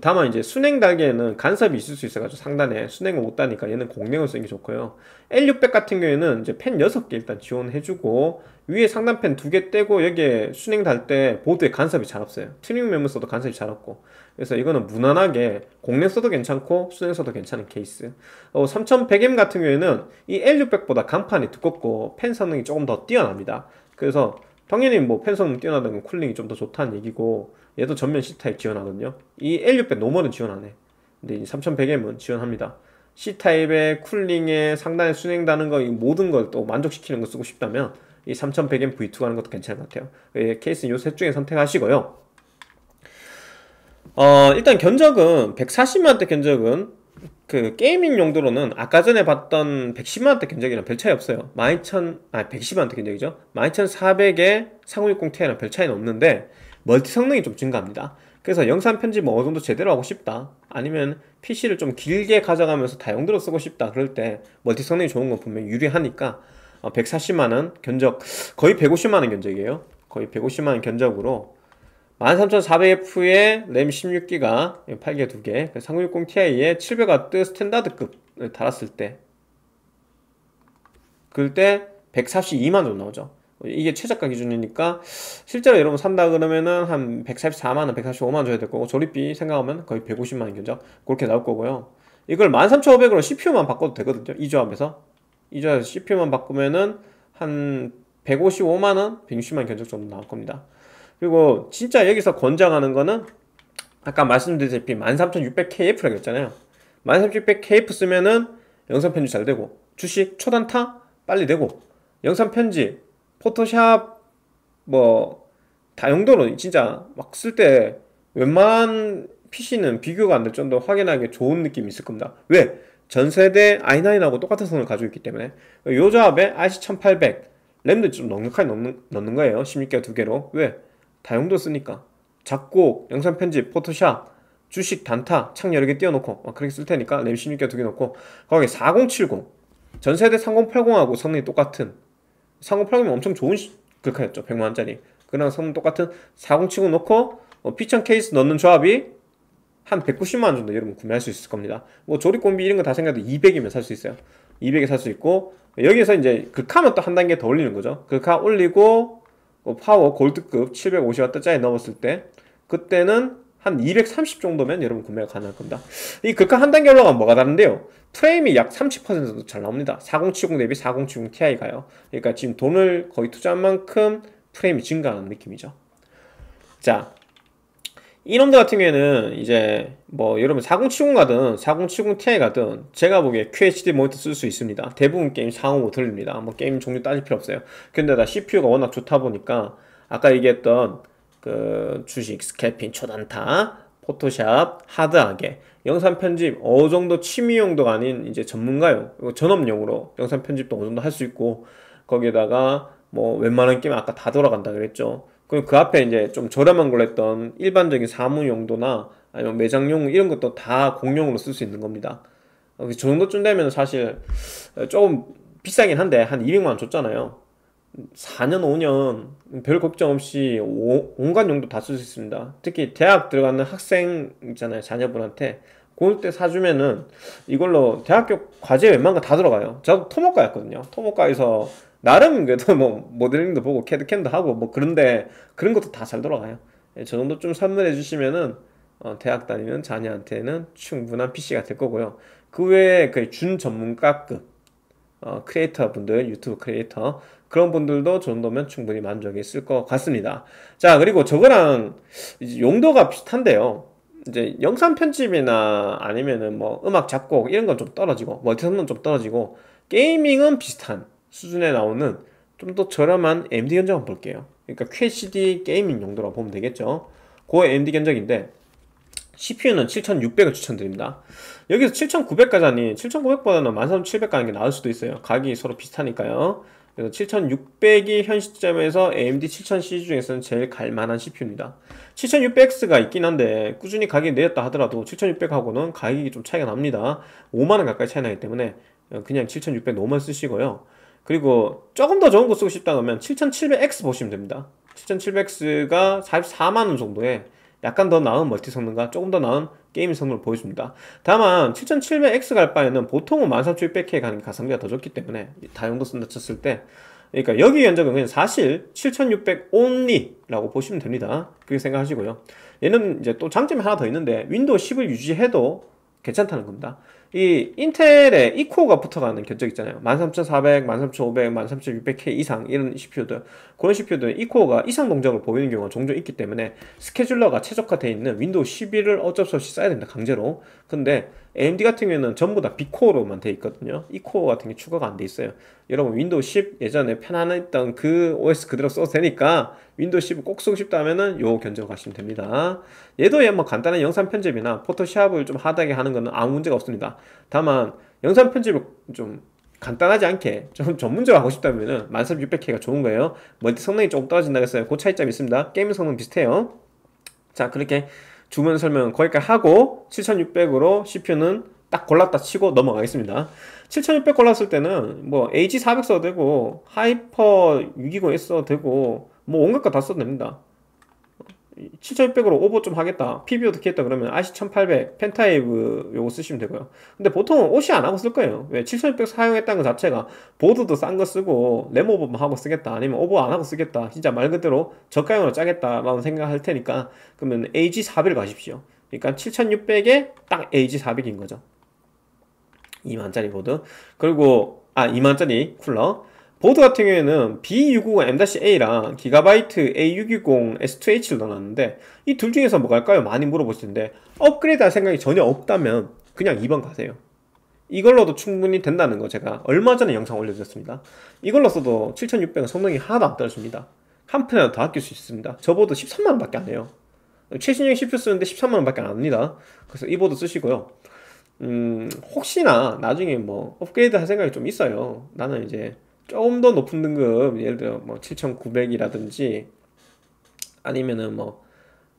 다만 이제 순행 달기에는 간섭이 있을 수 있어가지고 상단에 순행을 못 따니까 얘는 공랭을 쓰는 게 좋고요. L600 같은 경우에는 이제 펜 6개 일단 지원해주고 위에 상단 펜 2개 떼고 여기에 순행 달 때 보드에 간섭이 잘 없어요. 튜닝 메모 써도 간섭이 잘 없고 그래서 이거는 무난하게 공랭 써도 괜찮고 순행 써도 괜찮은 케이스 어, 3100M 같은 경우에는 이 L600보다 간판이 두껍고 펜 성능이 조금 더 뛰어납니다. 그래서 당연히 뭐펜성뛰어나던면 쿨링이 좀 더 좋다는 얘기고 얘도 전면 C타입 지원하거든요 이 L600 노멀은 지원 안해 근데 이 3100M은 지원합니다 C타입의 쿨링에 상단에 순행다는 거 이 모든 걸 또 만족시키는 거 쓰고 싶다면 이 3100M V2 가는 것도 괜찮을것 같아요 예, 케이스는 요셋 중에 선택하시고요 어, 일단 견적은 140만대 견적은 그 게이밍 용도로는 아까 전에 봤던 110만원대 견적이랑 별 차이 없어요 12000, 아 110만원대 견적이죠 12400에 3060ti랑 별 차이는 없는데 멀티 성능이 좀 증가합니다 그래서 영상 편집 뭐 어느 정도 제대로 하고 싶다 아니면 PC를 좀 길게 가져가면서 다용도로 쓰고 싶다 그럴 때 멀티 성능이 좋은 건 분명히 유리하니까 140만원 어, 견적 거의 150만원 견적이에요 거의 150만원 견적으로 13400F에 램 16기가 8개 2개 3060ti에 그 700W 스탠다드급 을 달았을 때 그때 142만원 나오죠 이게 최저가 기준이니까 실제로 여러분 산다 그러면은 한 144만원 145만원 줘야 될 거고 조립비 생각하면 거의 150만원 견적 그렇게 나올 거고요 이걸 13500으로 CPU만 바꿔도 되거든요 이 조합에서 이 조합에서 CPU만 바꾸면은 한 155만원 160만원 견적 정도 나올 겁니다 그리고 진짜 여기서 권장하는 거는 아까 말씀드렸듯이 13600KF라고 했잖아요 13600KF 쓰면은 영상 편집 잘 되고 주식 초단타 빨리 되고 영상 편집 포토샵 뭐 다용도로 진짜 막 쓸 때 웬만한 PC는 비교가 안 될 정도 확연하게 좋은 느낌이 있을 겁니다 왜? 전세대 i9하고 똑같은 성능을 가지고 있기 때문에 요 조합에 RC1800 램도 좀 넉넉하게 넣는, 넣는 거예요 16개 가두개로 왜? 다용도 쓰니까 작곡, 영상 편집, 포토샵, 주식 단타, 창 여러 개 띄워놓고 막 그렇게 쓸 테니까 램 16개 두 개놓고 거기 4070 전세대 3080하고 성능이 똑같은 3080이면 엄청 좋은 글카였죠 100만원짜리 그랑 성능 똑같은 4070놓고 어, 피청 케이스 넣는 조합이 한 190만원 정도 여러분 구매할 수 있을 겁니다 뭐 조립공비 이런 거 다 생각해도 200이면 살 수 있어요 200에 살 수 있고 여기에서 이제 글카면 또 한 단계 더 올리는 거죠 글카 올리고 그 파워 골드급 750W짜리 넘었을 때 그때는 한 230 정도면 여러분 구매가 가능할 겁니다. 이 극한 한 단계 올라가면 뭐가 다른데요? 프레임이 약30%도잘 나옵니다. 4070 대비 4070 Ti가요. 그러니까 지금 돈을 거의 투자한 만큼 프레임이 증가하는 느낌이죠. 자, 이놈들 같은 경우에는 이제 뭐 여러분 4070 가든 4070 Ti 가든 제가 보기에 QHD 모니터 쓸 수 있습니다 대부분 게임 455 들립니다 뭐 게임 종류 따질 필요 없어요 근데 다 CPU가 워낙 좋다 보니까 아까 얘기했던 그 주식 스캘핑 초단타 포토샵 하드하게 영상 편집 어느 정도 취미 용도가 아닌 이제 전문가용 전업용으로 영상 편집도 어느 정도 할 수 있고 거기에다가 뭐 웬만한 게임 아까 다 돌아간다 그랬죠 그리고 그 앞에 이제 좀 저렴한 걸 했던 일반적인 사무 용도나 아니면 매장용 이런 것도 다 공용으로 쓸 수 있는 겁니다. 어, 그 정도쯤 되면 사실 어, 조금 비싸긴 한데 한 200만 원 줬잖아요. 4년, 5년 별 걱정 없이 오, 온갖 용도 다 쓸 수 있습니다. 특히 대학 들어가는 학생 있잖아요. 자녀분한테 고 그때 사주면은 이걸로 대학교 과제 웬만한 거 다 들어가요. 저도 토목과였거든요. 토목과에서 나름 그래도 뭐 모델링도 보고 캐드캔도 하고 뭐 그런데 그런 것도 다 잘 돌아가요. 예, 저 정도 좀 선물해 주시면은 어, 대학 다니는 자녀한테는 충분한 PC가 될 거고요. 그 외에 그 준 전문가급 어, 크리에이터 분들, 유튜브 크리에이터 그런 분들도 저 정도면 충분히 만족이 있을 것 같습니다. 자, 그리고 저거랑 용도가 비슷한데요. 이제 영상 편집이나 아니면은 뭐 음악 작곡 이런 건 좀 떨어지고 멀티선은 뭐 좀 떨어지고 게이밍은 비슷한 수준에 나오는 좀 더 저렴한 AMD 견적 한번 볼게요. 그러니까 QHD 게이밍 용도라고 보면 되겠죠. 고 AMD 견적인데 CPU는 7600을 추천드립니다. 여기서 7900까지 니 7900보다는 13700 가는 게 나을 수도 있어요. 가격이 서로 비슷하니까요. 그래서 7600이 현 시점에서 AMD 7000시 중에서는 제일 갈만한 CPU입니다. 7600X가 있긴 한데 꾸준히 가격이 내렸다 하더라도 7600하고는 가격이 좀 차이가 납니다. 5만원 가까이 차이 나기 때문에 그냥 7600 너만 쓰시고요. 그리고 조금 더 좋은 거 쓰고 싶다 그면 7700X 보시면 됩니다 7700X가 44만원 정도에 약간 더 나은 멀티 성능과 조금 더 나은 게임 성능을 보여줍니다 다만 7700X 갈 바에는 보통은 13700K 가는 게 가성비가 더 좋기 때문에 다용도 쓴다 쳤을 때 그러니까 여기 견적은 그냥 사실 7600 온리라고 보시면 됩니다 그렇게 생각하시고요 얘는 이제 또 장점이 하나 더 있는데 윈도우 10을 유지해도 괜찮다는 겁니다 이 인텔에 이코가 붙어가는 견적 있잖아요. 13400, 13500, 13600K 이상 이런 CPU들 그런 CPU들은 이코어가 이상 동작을 보이는 경우가 종종 있기 때문에 스케줄러가 최적화되어 있는 윈도우 11을 어쩔 수 없이 써야 된다 강제로 근데 AMD 같은 경우에는 전부 다 비코어로만 돼 있거든요. 이코어 같은 게 추가가 안 돼 있어요. 여러분 윈도우 10 예전에 편안했던 그 OS 그대로 써도 되니까 윈도우 10을 꼭 쓰고 싶다면은 요 견적 을 가시면 됩니다. 얘도 예뭐 간단한 영상 편집이나 포토샵을 좀 하다게 하는 거는 아무 문제가 없습니다. 다만 영상 편집을 좀 간단하지 않게 좀 전문적으로 하고 싶다면은 13600K가 좋은 거예요. 멀티 성능이 조금 떨어진다고 했어요. 그 차이점이 있습니다. 게임 성능 비슷해요. 자 그렇게 주문 설명 은 거기까지 하고 7600으로 CPU는 딱 골랐다 치고 넘어가겠습니다. 7600 골랐을 때는 뭐 AG400 써도 되고 하이퍼 620 S 써도 되고 뭐 온갖 거 다 써도 됩니다. 7600으로 오버 좀 하겠다 PBO 듣겠다 그러면 RC 1800 펜타이브 요거 쓰시면 되고요 근데 보통은 옷이 안 하고 쓸 거예요 왜7600 사용했다는 것 자체가 보드도 싼 거 쓰고 램오버만 뭐 하고 쓰겠다 아니면 오버 안 하고 쓰겠다 진짜 말 그대로 저가형으로 짜겠다라고 생각할 테니까 그러면 AG400을 가십시오 그러니까 7600에 딱 AG400인 거죠 2만짜리 보드 그리고 아 2만짜리 쿨러 보드 같은 경우에는 B690M-A랑 기가바이트 A620 S2H를 넣어놨는데 이 둘 중에서 뭐 갈까요? 많이 물어보시는데 업그레이드 할 생각이 전혀 없다면 그냥 2번 가세요 이걸로도 충분히 된다는 거 제가 얼마 전에 영상 올려드렸습니다 이걸로 써도 7600은 성능이 하나도 안 떨어집니다 한 푼이라도 더 아낄 수 있습니다 저보다 13만원 밖에 안 해요 최신형 CPU 쓰는데 13만원 밖에 안 합니다 그래서 이 보드 쓰시고요 음, 혹시나 나중에 뭐 업그레이드 할 생각이 좀 있어요 나는 이제 조금 더 높은 등급 예를 들어 뭐 7900이라든지 아니면은 뭐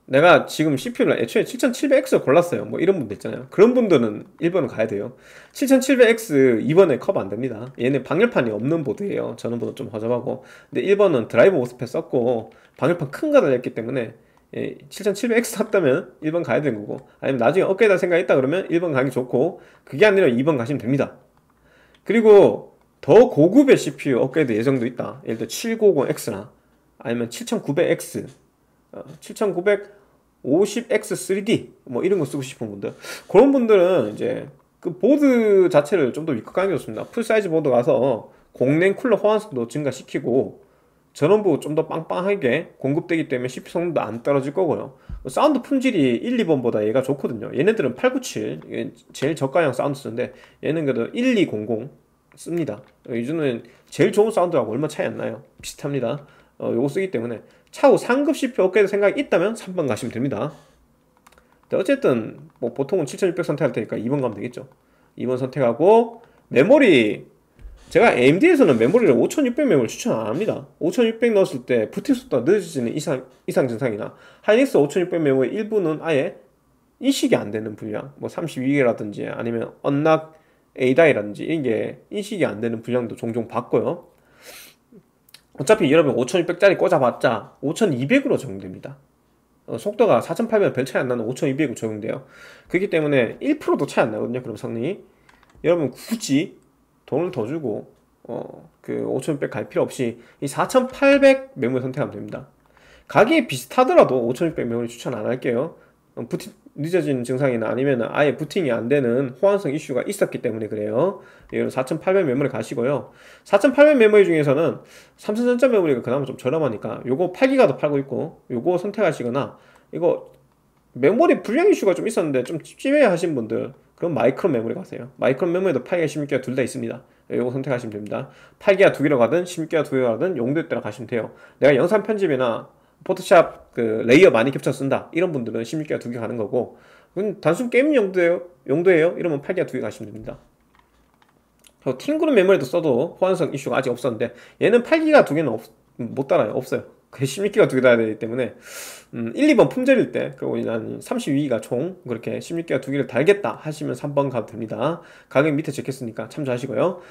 내가 지금 CPU를 애초에 7700X를 골랐어요 뭐 이런 분들 있잖아요 그런 분들은 1번을 가야 돼요 7700X 2번에 커버 안됩니다 얘는 방열판이 없는 보드예요 전원보드 좀 허접하고 근데 1번은 드라이버 오스펫 썼고 방열판 큰 거 달렸기 때문에 예, 7700X 샀다면 1번 가야 되는 거고 아니면 나중에 업그레이드 생각 있다 그러면 1번 가기 좋고 그게 아니라 2번 가시면 됩니다 그리고 더 고급의 CPU 업그레이드 예정도 있다. 예를 들어 750X나 아니면 7900X, 7950X 3D 뭐 이런 거 쓰고 싶은 분들 그런 분들은 이제 그 보드 자체를 좀 더 위급하게 줬습니다. 풀사이즈 보드 가서 공냉 쿨러 호환속도 증가시키고 전원부 좀 더 빵빵하게 공급되기 때문에 CPU 성능도 안 떨어질 거고요. 사운드 품질이 1, 2번보다 얘가 좋거든요. 얘네들은 897, 제일 저가형 사운드 쓰는데 얘는 그래도 1200 씁니다. 요즘은 어, 제일 좋은 사운드하고 얼마 차이 안 나요. 비슷합니다. 어, 요거 쓰기 때문에 차후 상급시표 업그레 생각이 있다면 3번 가시면 됩니다. 어쨌든 뭐 보통은 7600 선택할 테니까 2번 가면 되겠죠. 2번 선택하고 메모리 제가 AMD에서는 메모리를 5600 메모리 추천 안 합니다. 5600 넣었을 때 부팅 속도가 늦어지는 이상, 이상 증상이나 하이닉스 5600 메모리 일부는 아예 인식이 안 되는 분량 뭐 32개라든지 아니면 언락 에이다이라든지 이런 게 인식이 안 되는 분량도 종종 받고요. 어차피 여러분 5600짜리 꽂아봤자 5200으로 적용됩니다. 어, 속도가 4800은 별 차이 안 나는 5200으로 적용돼요. 그렇기 때문에 1%도 차이 안 나거든요. 그럼 성능이. 여러분 굳이 돈을 더 주고 어, 그5600 갈 필요 없이 이 4800 메모리 선택하면 됩니다. 가격이 비슷하더라도 5600 메모리 추천 안 할게요. 어, 부티, 늦어진 증상이나 아니면 아예 부팅이 안 되는 호환성 이슈가 있었기 때문에 그래요. 이런 예, 4800 메모리 가시고요. 4800 메모리 중에서는 삼성 전자 메모리가 그나마 좀 저렴하니까 요거 8기가도 팔고 있고 요거 선택하시거나 이거 메모리 불량 이슈가 좀 있었는데 좀 찝찝해 하신 분들 그럼 마이크로 메모리 가세요. 마이크로 메모리도 8기가 16기가 둘 다 있습니다. 예, 요거 선택하시면 됩니다. 8기가 2개로 가든 16기가 2개로 가든 용도에 따라 가시면 돼요. 내가 영상 편집이나 포토샵 그 레이어 많이 겹쳐 쓴다 이런 분들은 16기가 두 개 가는 거고 단순 게임 용도예요 용도예요 이러면 8기가 두 개 가시면 됩니다 그래서 팅그룹 메모리도 써도 호환성 이슈가 아직 없었는데 얘는 8기가 두 개는 없, 못 달아요 없어요 16기가 두 개 달아야 되기 때문에 음, 1, 2번 품절일 때 그리고 난 32기가 총 그렇게 16기가 두 개를 달겠다 하시면 3번 가도 됩니다 가격 밑에 적혔으니까 참조하시고요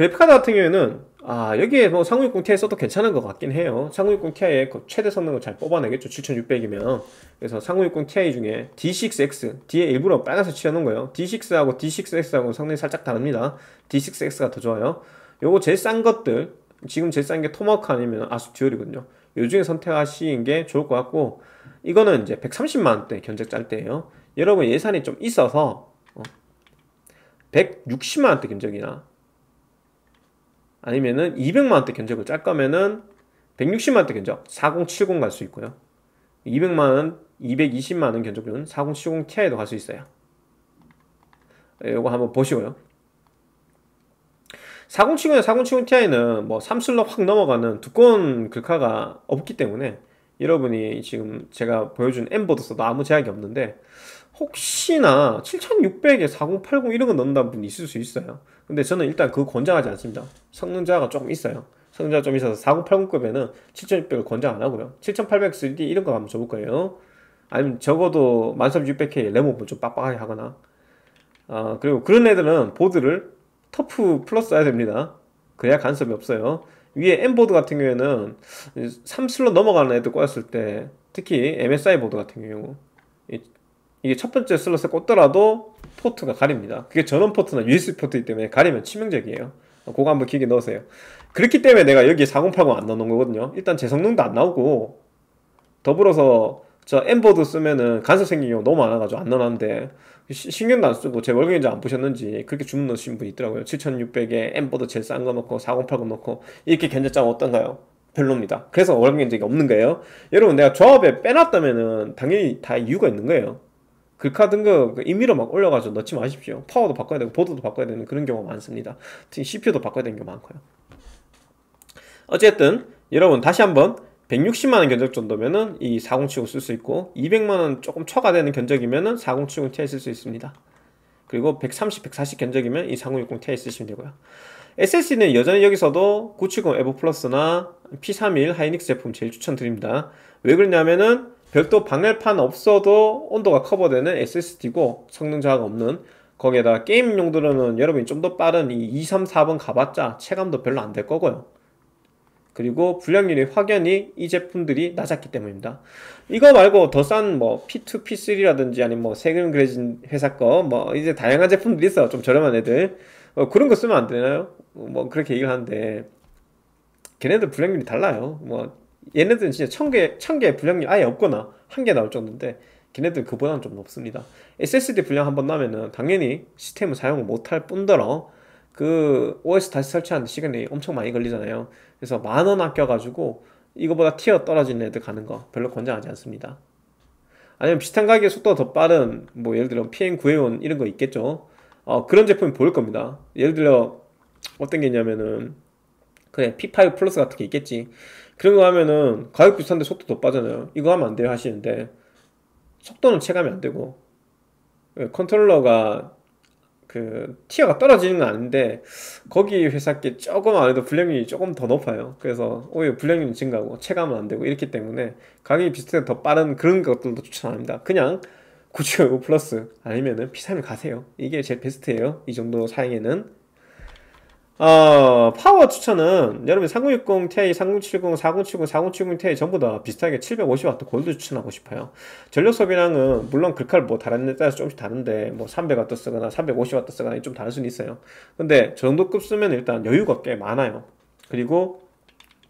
그래픽카드 같은 경우에는 아 여기에 뭐 3060ti 써도 괜찮은 것 같긴 해요 3060ti의 그 최대 성능을 잘 뽑아내겠죠 7600이면 그래서 3060ti 중에 D6X 뒤에 일부러 빨간색 칠해놓은 거예요 D6하고 D6X하고 성능이 살짝 다릅니다 D6X가 더 좋아요 요거 제일 싼 것들 지금 제일 싼 게 토마호크 아니면 아수 듀얼이거든요 요 중에 선택하시는 게 좋을 것 같고 이거는 이제 130만원대 견적 짤 때예요 여러분 예산이 좀 있어서 160만원대 어, 견적이나 아니면은 200만 원대 견적을 짤 거면은 160만 원대 견적 4070 갈 수 있고요. 200만 원, 220만 원 견적은 4070 Ti도 갈 수 있어요. 예, 요거 한번 보시고요. 4070이나 4070 Ti는 뭐3슬로확 넘어가는 두꺼운 글카가 없기 때문에 여러분이 지금 제가 보여준 엠버드써도 아무 제약이 없는데 혹시나 7600에 4080 이런 거 넣는다는 분이 있을 수 있어요. 근데 저는 일단 그 권장하지 않습니다. 성능자가 조금 있어요. 성능자가 좀 있어서 4080급에는 7600을 권장 안 하고요. 7800 3D 이런 거 하면 좋을 거요 아니면 적어도 13600K 램 오픈 좀 빡빡하게 하거나 아, 그리고 그런 애들은 보드를 터프 플러스 써야 됩니다. 그래야 간섭이 없어요. 위에 M보드 같은 경우에는 3슬로 넘어가는 애들 꽂았을 때 특히 MSI 보드 같은 경우 이게 첫 번째 슬롯에 꽂더라도 포트가 가립니다. 그게 전원 포트나 USB 포트이기 때문에 가리면 치명적이에요. 그거 한번 기억에 넣으세요. 그렇기 때문에 내가 여기에 4080 안넣어놓은 거거든요. 일단 제 성능도 안 나오고 더불어서 저 엠보드 쓰면은 간섭 생긴 경우 너무 많아가지고 안 넣어놨는데 신경도 안 쓰고 제 월경인지 안 보셨는지 그렇게 주문 넣으신 분이 있더라고요. 7600에 엠보드 제일 싼 거 넣고 4080 넣고 이렇게 견제짱 어떤가요? 별로입니다. 그래서 월경인지가 없는 거예요. 여러분 내가 조합에 빼놨다면은 당연히 다 이유가 있는 거예요. 글카 그 등급 그 임의로 막 올려가지고 넣지 마십시오. 파워도 바꿔야 되고 보드도 바꿔야 되는 그런 경우가 많습니다. 특히 CPU도 바꿔야 되는 게 많고요. 어쨌든 여러분 다시 한번 160만원 견적 정도면은 이 4070 쓸 수 있고 200만원 조금 초과되는 견적이면은 4070 t 쓸수 있습니다. 그리고 130, 140 견적이면 이4060 t 쓰시면 되고요. SSD는 여전히 여기서도 970 에버 플러스나 P31 하이닉스 제품 제일 추천드립니다. 왜 그러냐면은 별도 방열판 없어도 온도가 커버되는 SSD고 성능 저하가 없는 거기에다 게임 용도로는 여러분이 좀 더 빠른 이 2, 3, 4번 가봤자 체감도 별로 안 될 거고요. 그리고 불량률이 확연히 이 제품들이 낮았기 때문입니다. 이거 말고 더 싼 뭐 P2, P3라든지 아니면 뭐 세금 그레진 회사 거 뭐 이제 다양한 제품들이 있어. 좀 저렴한 애들. 뭐 그런 거 쓰면 안 되나요? 뭐 그렇게 얘기를 하는데 걔네들 불량률이 달라요. 뭐 얘네들은 진짜 천개 천개 불량이 아예 없거나 한 개 나올 정도인데 걔네들 그보다는 좀 높습니다. SSD 불량 한 번 나면은 당연히 시스템을 사용을 못할 뿐더러 그 OS 다시 설치하는 시간이 엄청 많이 걸리잖아요. 그래서 만 원 아껴가지고 이거보다 티어 떨어진 애들 가는 거 별로 권장하지 않습니다. 아니면 비슷한 가격에 속도가 더 빠른 뭐 예를 들어 p n 9 a 1 이런 거 있겠죠. 어, 그런 제품이 보일 겁니다. 예를 들어 어떤 게 있냐면은 그래 P5 플러스 같은 게 있겠지. 그런거 하면은 가격 비슷한데 속도 더 빠잖아요. 이거 하면 안 돼요 하시는데 속도는 체감이 안 되고 예, 컨트롤러가 그 티어가 떨어지는 건 아닌데 거기 회사께 조금 아래도 불량률이 조금 더 높아요. 그래서 오히려 불량률이 증가하고 체감은 안 되고 이렇기 때문에 가격이 비슷해서더 빠른 그런 것들도 추천합니다. 그냥 9 9 플러스 아니면은 P3을 가세요. 이게 제 베스트예요. 이 정도 사양에는. 어, 파워 추천은 여러분 3060 Ti, 3070, 4070, 4070 Ti 전부 다 비슷하게 750W 골드 추천하고 싶어요. 전력 소비량은 물론 글칼 그 뭐 다른 데 따라서 조금씩 다른데 뭐 300W 쓰거나 350W 쓰거나 좀 다를 수는 있어요. 근데 저 정도급 쓰면 일단 여유가 꽤 많아요. 그리고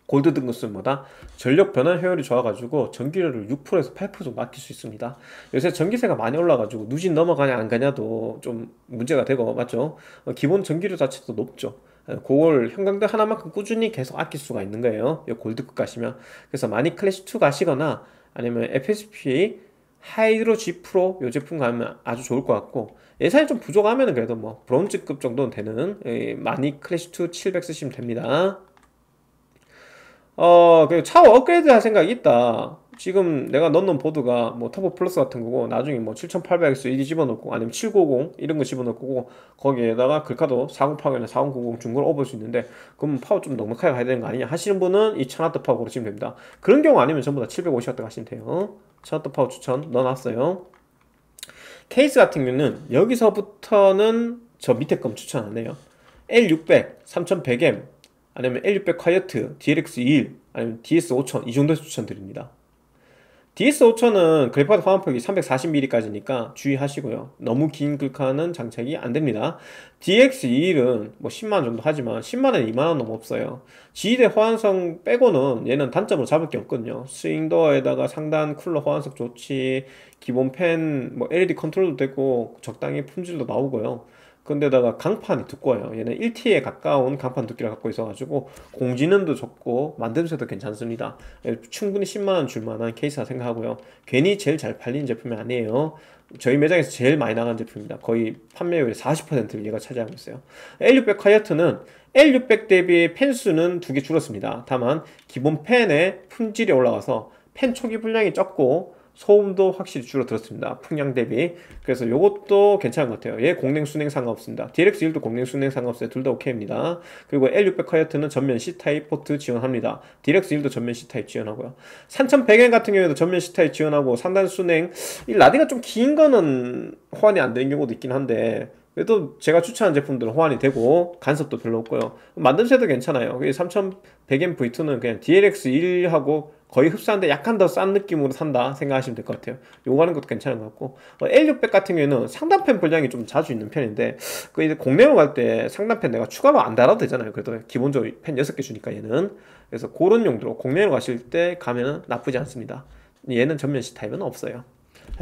골드 등급쓰수보다 전력 변환 효율이 좋아가지고 전기료를 6%에서 8% 정도 맡길 수 있습니다. 요새 전기세가 많이 올라가지고 누진 넘어가냐 안 가냐도 좀 문제가 되고 맞죠? 기본 전기료 자체도 높죠. 그걸 형광등 하나만큼 꾸준히 계속 아낄 수가 있는 거예요. 이 골드급 가시면. 그래서 많이 클래시2 가시거나 아니면 FSP 하이드로 G 프로 요 제품 가면 아주 좋을 것 같고 예산이 좀 부족하면 그래도 뭐 브론즈급 정도는 되는 많이 클래시2 700 쓰시면 됩니다. 어, 그리고 차 업그레이드 할 생각이 있다. 지금 내가 넣는 보드가 뭐 터보 플러스 같은 거고 나중에 뭐 7800X 이 집어넣고 아니면 790 이런 거 집어넣고 거기에다가 글카도 4080이나 4090중고로 업을 수 있는데 그럼 파워 좀 넉넉하게 가야 되는 거 아니냐 하시는 분은 이 1000W 파워 고르시면 됩니다. 그런 경우 아니면 전부 다 750W 가시면 돼요. 1000W 파워 추천 넣어놨어요. 케이스 같은 경우는 여기서부터는 저 밑에 건 추천 안 해요. L600, 3100M, 아니면 L600 콰이어트, DLX21, 아니면 DS5000 이 정도에서 추천드립니다. DS5000은 그래픽카드 화면폭이 340mm까지니까 주의하시고요. 너무 긴 글카는 장착이 안됩니다. DX21은 뭐 10만원 정도 하지만 10만원에 2만원 넘어 없어요. G대 호환성 빼고는 얘는 단점으로 잡을 게 없거든요. 스윙도어에다가 상단 쿨러 호환성 조치, 기본 팬, 뭐 LED 컨트롤도 되고 적당히 품질도 나오고요. 근데다가 강판이 두꺼워요. 얘는 1T에 가까운 강판 두께를 갖고 있어가지고 공지능도 적고 만듦새도 괜찮습니다. 예, 충분히 10만원 줄만한 케이스라 생각하고요. 괜히 제일 잘 팔리는 제품이 아니에요. 저희 매장에서 제일 많이 나간 제품입니다. 거의 판매율 40%를 얘가 차지하고 있어요. L600 하이어트는 L600 대비 펜 수는 두 개 줄었습니다. 다만 기본 펜의 품질이 올라가서 펜 초기 분량이 적고 소음도 확실히 줄어들었습니다. 풍량 대비. 그래서 이것도 괜찮은 것 같아요. 얘 공랭 순행 상관없습니다. d x 1도 공랭 순행 상관없어요. 둘 다 오케이입니다. 그리고 L600 커이어트는 전면 C타입 포트 지원합니다. d x 1도 전면 C타입 지원하고요. 3100N 같은 경우에도 전면 C타입 지원하고 상단 순행 이 라디가 좀 긴 거는 호환이 안 되는 경우도 있긴 한데 그래도 제가 추천한 제품들은 호환이 되고 간섭도 별로 없고요 만듦새도 괜찮아요 3100M V2는 그냥 DLX1하고 거의 흡사한데 약간 더 싼 느낌으로 산다 생각하시면 될 것 같아요 요거 하는 것도 괜찮은 것 같고 L600 어, 같은 경우에는 상단펜 분량이 좀 자주 있는 편인데 그 이제 공내로 갈 때 상단펜 내가 추가로 안 달아도 되잖아요 그래도 기본적으로 펜 6개 주니까 얘는 그래서 그런 용도로 공내로 가실 때 가면은 나쁘지 않습니다 얘는 전면시 타입은 없어요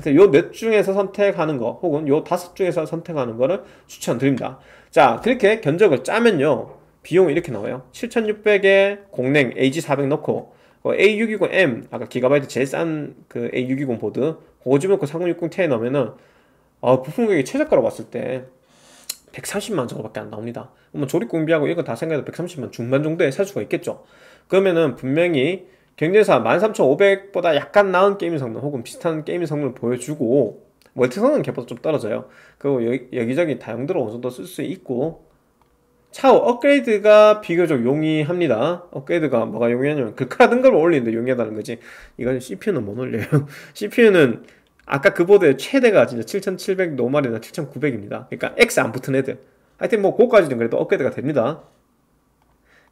그래서 요몇 중에서 선택하는 거 혹은 요 다섯 중에서 선택하는 거를 추천드립니다. 자 그렇게 견적을 짜면요 비용이 이렇게 나와요. 7,600에 공냉 AG400 넣고 A620M 어, 아까 기가바이트 제일 싼 그 A620 보드 그거 집어넣고 3 0 6 0 t 에 넣으면은 어, 아, 부품 가격이 최저가로 봤을 때 130만 정도밖에 안 나옵니다. 뭐 조립 공비하고 이거 다 생각해도 130만 중반 정도에 살 수가 있겠죠. 그러면은 분명히 경쟁사 13500보다 약간 나은 게임 성능 혹은 비슷한 게임 성능을 보여주고 멀티 성능 갭보다 좀 떨어져요 그리고 여기, 저기 다용도로 어느 정도 쓸 수 있고 차후 업그레이드가 비교적 용이합니다 업그레이드가 뭐가 용이하냐면 글카든 걸 올리는데 용이하다는 거지 이건 CPU는 못 올려요 [laughs] CPU는 아까 그 보드의 최대가 진짜 7700 노말이나 7900입니다 그러니까 X 안 붙은 애들 하여튼 뭐 고까지는 그래도 업그레이드가 됩니다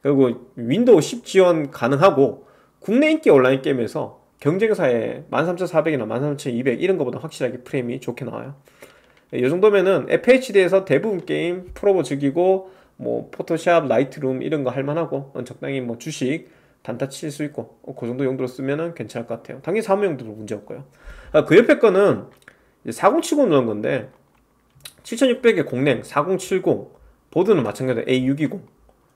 그리고 윈도우 10 지원 가능하고 국내 인기 온라인 게임에서 경쟁사에 13,400이나 13,200 이런 것보다 확실하게 프레임이 좋게 나와요. 이 예, 정도면은 FHD에서 대부분 게임 프로보 즐기고 뭐 포토샵, 라이트룸 이런 거 할만하고 어, 적당히 뭐 주식 단타 칠 수 있고 어, 그 정도 용도로 쓰면은 괜찮을 것 같아요. 당연히 사무용도 문제 없고요. 아, 그 옆에 거는 4070 넣은 건데 7600의 공랭 4070 보드는 마찬가지로 A620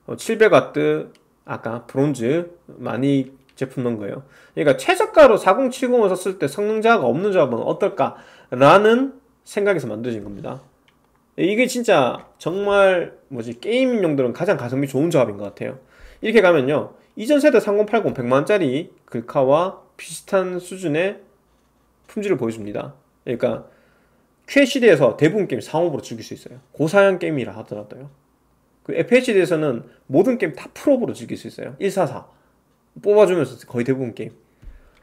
700W 어, 아까 브론즈 많이 제품인 거예요. 그러니까 최저가로 4070을 샀을 때 성능 저하가 없는 조합은 어떨까라는 생각에서 만들어진 겁니다. 이게 진짜 정말 뭐지 게임 용들은 가장 가성비 좋은 조합인 것 같아요. 이렇게 가면요. 이전 세대 3080 100만원짜리 글카와 비슷한 수준의 품질을 보여줍니다. 그러니까 QHD에서 대부분 게임 상업으로 즐길 수 있어요. 고사양 게임이라 하더라도요. 그 FHD에서는 모든 게임 다 프로브로 즐길 수 있어요. 144. 뽑아주면서 거의 대부분 게임.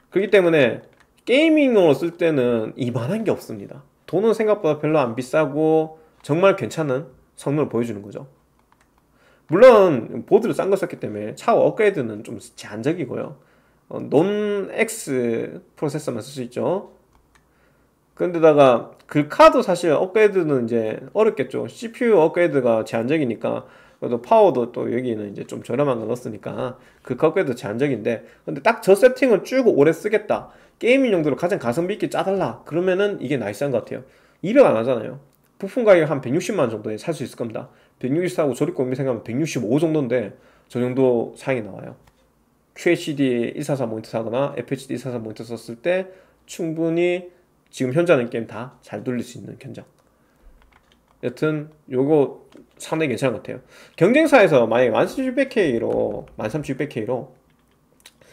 그렇기 때문에 게이밍으로 쓸 때는 이만한 게 없습니다. 돈은 생각보다 별로 안 비싸고 정말 괜찮은 성능을 보여주는 거죠. 물론 보드를 싼 거 썼기 때문에 차 업그레이드는 좀 제한적이고요. 어, 논 X 프로세서만 쓸 수 있죠. 그런데다가 글카도 사실 업그레이드는 이제 어렵겠죠. CPU 업그레이드가 제한적이니까 그래도 파워도 또 여기는 이제 좀 저렴한 거 넣었으니까 그가격에도 제한적인데 근데 딱 저 세팅은 쭉 오래 쓰겠다 게이밍 용도로 가장 가성비 있게 짜달라 그러면은 이게 나이스한 것 같아요 200 안 하잖아요 부품 가격 한1 6 0만 정도에 살 수 있을 겁니다 164하고 조립공비 생각하면 165 정도인데 저 정도 사양이 나와요 QHD 144 모니터 사거나 FHD 144 모니터 썼을 때 충분히 지금 현재 하는 게임 다 잘 돌릴 수 있는 견적 여튼 요거 상당히 괜찮은 것 같아요 경쟁사에서 만약에 13600K로 13600K로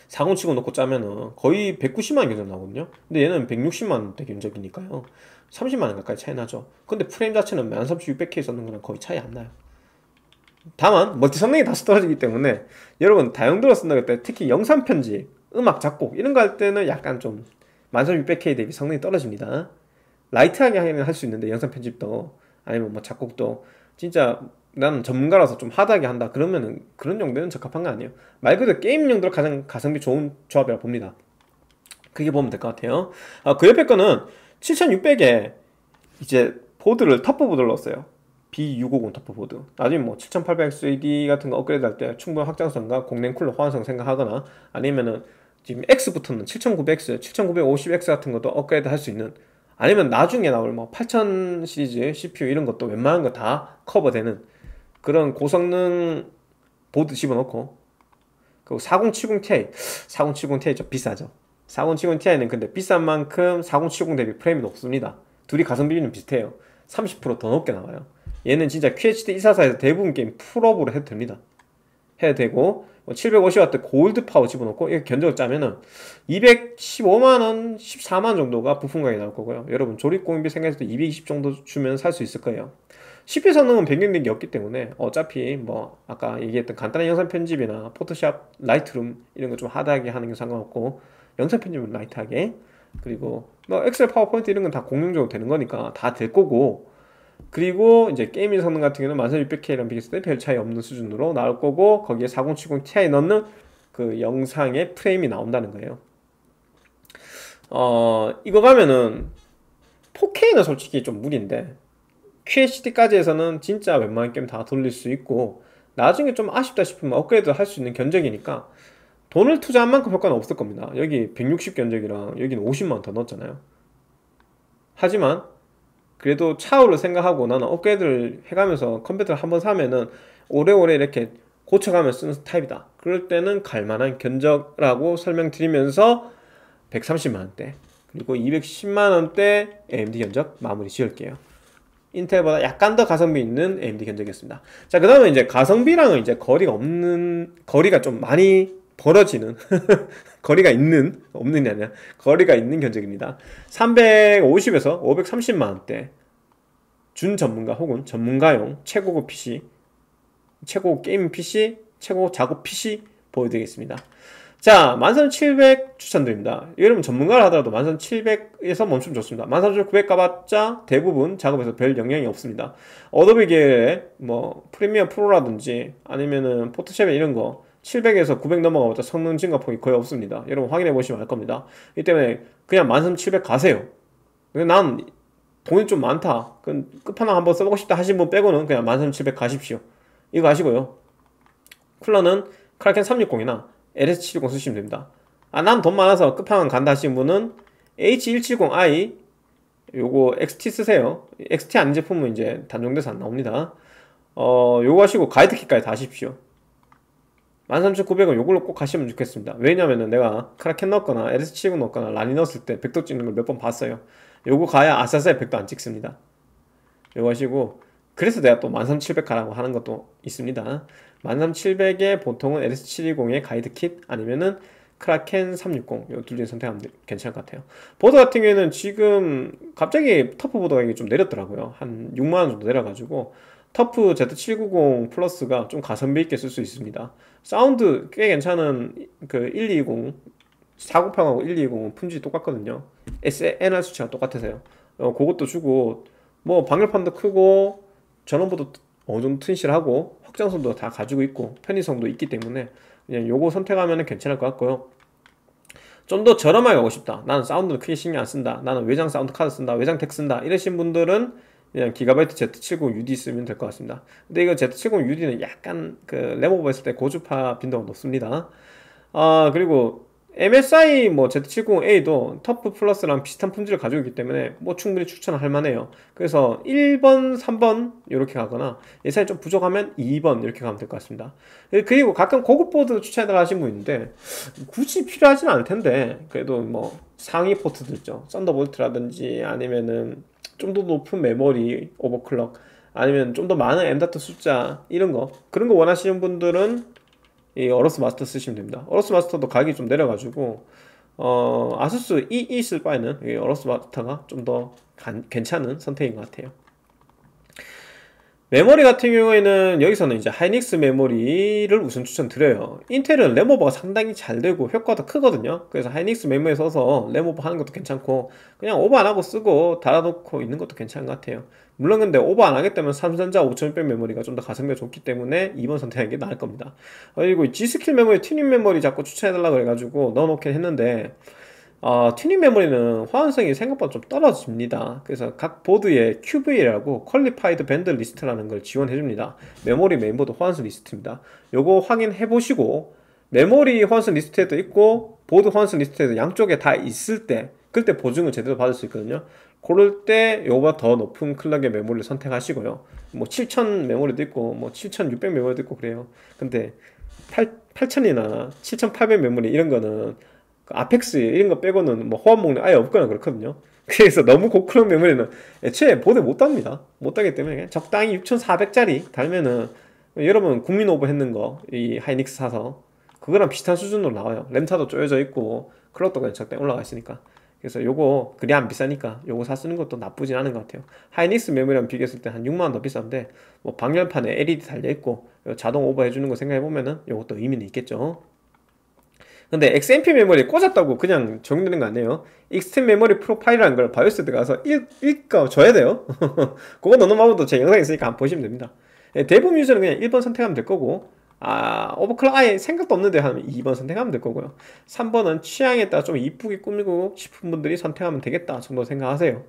상0 치고 놓고 짜면은 거의 190만원 견적 나거든요 근데 얘는 1 6 0만대 견적이니까요 30만원 가까이 차이 나죠 근데 프레임 자체는 13600K 썼는 거랑 거의 차이 안 나요 다만 멀티 성능이 다소 떨어지기 때문에 여러분 다용도로 쓴다그때 특히 영상 편집, 음악 작곡 이런 거 할 때는 약간 좀 13600K 대비 성능이 떨어집니다 라이트하게 하면 할수 있는데 영상 편집도 아니면 뭐 작곡도 진짜 난 전문가라서 좀하다게 한다 그러면은 그런 정도는 적합한 거 아니에요 말 그대로 게임 용도로 가장 가성비 좋은 조합이라 봅니다 그게 보면 될 것 같아요 아, 그 옆에 거는 7600에 이제 보드를 터프보드를 넣었어요 B650 터프보드 나중에 뭐 7800XAD 같은 거 업그레이드 할 때 충분한 확장성과 공랭 쿨러 호환성 생각하거나 아니면은 지금 X부터는 7900X, 7950X 같은 것도 업그레이드 할 수 있는 아니면 나중에 나올 뭐 8000 시리즈 CPU 이런 것도 웬만한 거 다 커버되는 그런 고성능 보드 집어넣고 그리고 4070ti 4070ti 좀 비싸죠 4070ti는 근데 비싼 만큼 4070 대비 프레임이 높습니다 둘이 가성비는 비슷해요 30%더 높게 나와요 얘는 진짜 QHD 244에서 대부분 게임 풀업으로 해도 됩니다 해야 되고 750W 뭐 골드 파워 집어넣고 이게 견적을 짜면은 215만원, 14만원 정도가 부품 가격이 나올 거고요. 여러분 조립 공비 생각해도220 정도 주면 살 수 있을 거예요. CPU 성능은 변경된 게 없기 때문에 어차피 뭐 아까 얘기했던 간단한 영상 편집이나 포토샵, 라이트룸 이런 거 좀 하드하게 하는 게 상관없고 영상 편집은 라이트하게 그리고 뭐 엑셀, 파워포인트 이런 건 다 공용적으로 되는 거니까 다 될 거고 그리고 이제 게이밍 성능 같은 경우는 14600K랑 비교했을 때 별 차이 없는 수준으로 나올 거고 거기에 4070 Ti 넣는 그 영상의 프레임이 나온다는 거예요. 어 이거 가면은 4K는 솔직히 좀 무리인데 QHD까지 해서는 진짜 웬만한 게임 다 돌릴 수 있고 나중에 좀 아쉽다 싶으면 업그레이드 할 수 있는 견적이니까 돈을 투자한 만큼 효과는 없을 겁니다 여기 160 견적이랑 여기는 50만 더 넣었잖아요 하지만 그래도 차후를 생각하고 나는 업그레이드를 해가면서 컴퓨터를 한번 사면은 오래오래 이렇게 고쳐가며 쓰는 타입이다. 그럴 때는 갈만한 견적라고 설명드리면서 130만원대 그리고 210만원대 AMD 견적 마무리 지을게요. 인텔보다 약간 더 가성비 있는 AMD 견적이었습니다. 자, 그 다음에 이제 가성비랑은 이제 거리가 없는, 거리가 좀 많이 벌어지는 [laughs] 거리가 있는 없는 게 아니라 거리가 있는 견적입니다. 350에서 530만 원대 준 전문가 혹은 전문가용 최고급 PC 최고 게임 PC 최고 작업 PC 보여드리겠습니다. 자, 13,700 추천드립니다. 여러분 전문가를 하더라도 13,700에서 멈추면 좋습니다. 13,900 가봤자 대부분 작업에서 별 영향이 없습니다. 어도비 계열의 뭐 프리미어 프로라든지 아니면은 포토샵 이런 거 700에서 900 넘어가보자 성능 증가폭이 거의 없습니다. 여러분 확인해 보시면 알 겁니다. 이 때문에 그냥 13700 가세요. 난 돈이 좀 많다. 끝판왕 한번 써보고 싶다 하신 분 빼고는 그냥 13700 가십시오. 이거 아시고요. 쿨러는 크라켄 360이나 LS760 쓰시면 됩니다. 아, 난 돈 많아서 끝판왕 간다 하신 분은 H170i 요거 XT 쓰세요. XT 아닌 제품은 이제 단종돼서 안 나옵니다. 어, 요거 하시고 가이드 키까지 다 하십시오. 13,900원 요걸로 꼭 가시면 좋겠습니다. 왜냐면은 내가 크라켄 넣거나 었 LS79 넣거나 었 라니 넣었을 때 100도 찍는 걸 몇 번 봤어요. 요거 가야 아싸싸에 100도 안 찍습니다. 요거 하시고 그래서 내가 또 13,700 가라고 하는 것도 있습니다. 13,700에 보통은 LS720의 가이드 킷 아니면은 크라켄 360요 둘 중에 선택하면 괜찮을 것 같아요. 보드 같은 경우에는 지금 갑자기 터프 보드가 이게 좀 내렸더라고요. 한 6만원 정도 내려가지고 터프 Z790 플러스가 좀 가성비 있게 쓸 수 있습니다. 사운드 꽤 괜찮은 그 120, 490하고 1 2 0 품질이 똑같거든요. SNR 수치가 똑같아서요. 어, 그것도 주고, 뭐, 방열판도 크고, 전원부도 어느 정도 튼실하고, 확장성도 다 가지고 있고, 편의성도 있기 때문에, 그냥 요거 선택하면 괜찮을 것 같고요. 좀 더 저렴하게 가고 싶다. 나는 사운드를 크게 신경 안 쓴다. 나는 외장 사운드 카드 쓴다. 외장 텍 쓴다. 이러신 분들은 그냥 기가바이트 Z70UD 쓰면 될 것 같습니다. 근데 이거 Z70UD는 약간 그 램오버 했을 때 고주파 빈도가 높습니다. 아 그리고 MSI 뭐 Z70A도 터프 플러스랑 비슷한 품질을 가지고 있기 때문에 뭐 충분히 추천할 만해요. 그래서 1번, 3번 이렇게 가거나 예산이 좀 부족하면 2번 이렇게 가면 될 것 같습니다. 그, 그리고 가끔 고급 보드 추천해달라 하신 분있는데 굳이 필요하진 않을 텐데 그래도 뭐 상위 포트들 있죠. 썬더볼트라든지 아니면은 좀더 높은 메모리 오버클럭 아니면 좀 더 많은 M.2 숫자 이런 거 그런 거 원하시는 분들은 이 어로스 마스터 쓰시면 됩니다 어로스 마스터도 가격이 좀 내려가지고 어 아수스 EE e 쓸 바에는 어로스 마스터가 좀 더 괜찮은 선택인 것 같아요 메모리 같은 경우에는 여기서는 이제 하이닉스 메모리를 우선 추천드려요 인텔은 램오버가 상당히 잘 되고 효과도 크거든요 그래서 하이닉스 메모리 써서 램오버 하는 것도 괜찮고 그냥 오버 안 하고 쓰고 달아놓고 있는 것도 괜찮은 것 같아요 물론 근데 오버 안하게되면 삼성자 5600 메모리가 좀 더 가성비가 좋기 때문에 2번 선택하는 게 나을 겁니다 그리고 G스킬 메모리 튜닝 메모리 자꾸 추천해달라 그래가지고 넣어놓긴 했는데 어, 튜닝 메모리는 호환성이 생각보다 좀 떨어집니다. 그래서 각 보드에 QV라고 퀄리파이드 밴드 리스트라는 걸 지원해줍니다. 메모리 메인보드 호환성 리스트입니다. 요거 확인해 보시고 메모리 호환성 리스트에도 있고 보드 호환성 리스트에도 양쪽에 다 있을 때 그때 보증을 제대로 받을 수 있거든요. 고럴때 요보다 더 높은 클럭의 메모리를 선택하시고요. 뭐 7000 메모리도 있고 뭐 7600 메모리도 있고 그래요. 근데 8000이나 7800 메모리 이런 거는 그 아펙스 이런 거 빼고는 뭐 호환 목록 아예 없거나 그렇거든요. 그래서 너무 고크롬 메모리는 애초에 보대 못 답니다. 못 따기 때문에 적당히 6,400짜리 달면은 여러분 국민 오버 했는 거 이 하이닉스 사서 그거랑 비슷한 수준으로 나와요. 램타도 쪼여져 있고 클럭도 그냥 적당히 올라가 있으니까. 그래서 요거 그리 안 비싸니까 요거 사 쓰는 것도 나쁘진 않은 것 같아요. 하이닉스 메모리랑 비교했을 때 한 6만 원 더 비싼데 뭐 방열판에 LED 달려 있고 자동 오버 해주는 거 생각해 보면은 요것도 의미는 있겠죠. 근데 XMP 메모리 꽂았다고 그냥 적용되는 거 아니에요 익스템 메모리 프로파일이라는 걸 바이오스 에 들어가서 읽, 읽어줘야 돼요 [laughs] 그거 넣는 방법도 제 영상에 있으니까 안 보시면 됩니다 네, 대부분 유저는 그냥 1번 선택하면 될 거고 아, 오버클럭 아예 생각도 없는데 하면 2번 선택하면 될 거고요 3번은 취향에 따라 좀 이쁘게 꾸미고 싶은 분들이 선택하면 되겠다 정도 생각하세요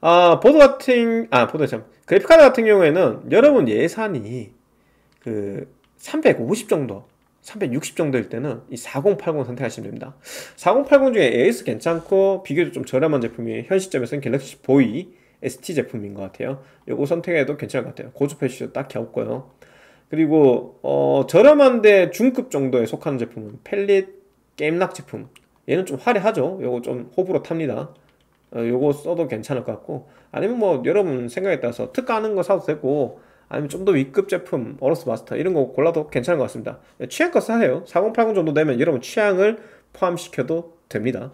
아, 보드 같은, 아, 보드 참. 그래픽카드 같은 경우에는 여러분 예산이 그 350 정도 360 정도일 때는 이 4080 선택하시면 됩니다 4080 중에 AS 괜찮고 비교적좀 저렴한 제품이 현 시점에서는 갤럭시 보이 ST 제품인 것 같아요 요거 선택해도 괜찮을 것 같아요 고주 표시도 딱히 없고요 그리고 어, 저렴한데 중급 정도에 속하는 제품은 펠릿 게임락 제품 얘는 좀 화려하죠 요거 좀 호불호 탑니다 어, 요거 써도 괜찮을 것 같고 아니면 뭐 여러분 생각에 따라서 특가하는 거 사도 되고 아니면 좀 더 위급 제품, 어로스 마스터 이런 거 골라도 괜찮은 것 같습니다. 취향껏 사세요. 4080 정도 되면 여러분 취향을 포함시켜도 됩니다.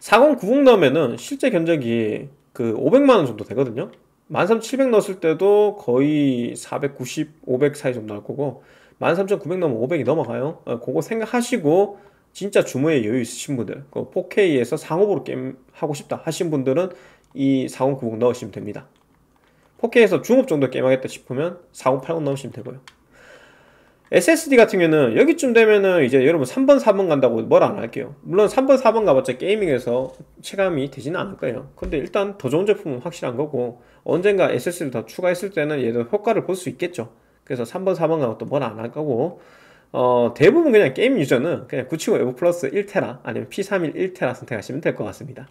4090 넣으면은 실제 견적이 그 500만원 정도 되거든요. 13700 넣었을 때도 거의 490, 500 사이 정도 할 거고 13900 넘으면 500이 넘어가요. 어, 그거 생각하시고 진짜 주머에 여유 있으신 분들 4K에서 그 상업으로 게임 하고 싶다 하신 분들은 이 4090 넣으시면 됩니다. 4K에서 중급 정도 게임하겠다 싶으면 4080 넣으시면 되고요 SSD 같은 경우는 여기쯤 되면은 이제 여러분 3번 4번 간다고 뭘 안 할게요 물론 3번 4번 가봤자 게이밍에서 체감이 되지는 않을 거예요 근데 일단 더 좋은 제품은 확실한 거고 언젠가 SSD를 더 추가했을 때는 얘도 효과를 볼 수 있겠죠 그래서 3번 4번 가고 도뭘 안 할 거고 어, 대부분 그냥 게임 유저는 그냥 970 에버 플러스 1테라 아니면 P31 1테라 선택하시면 될 것 같습니다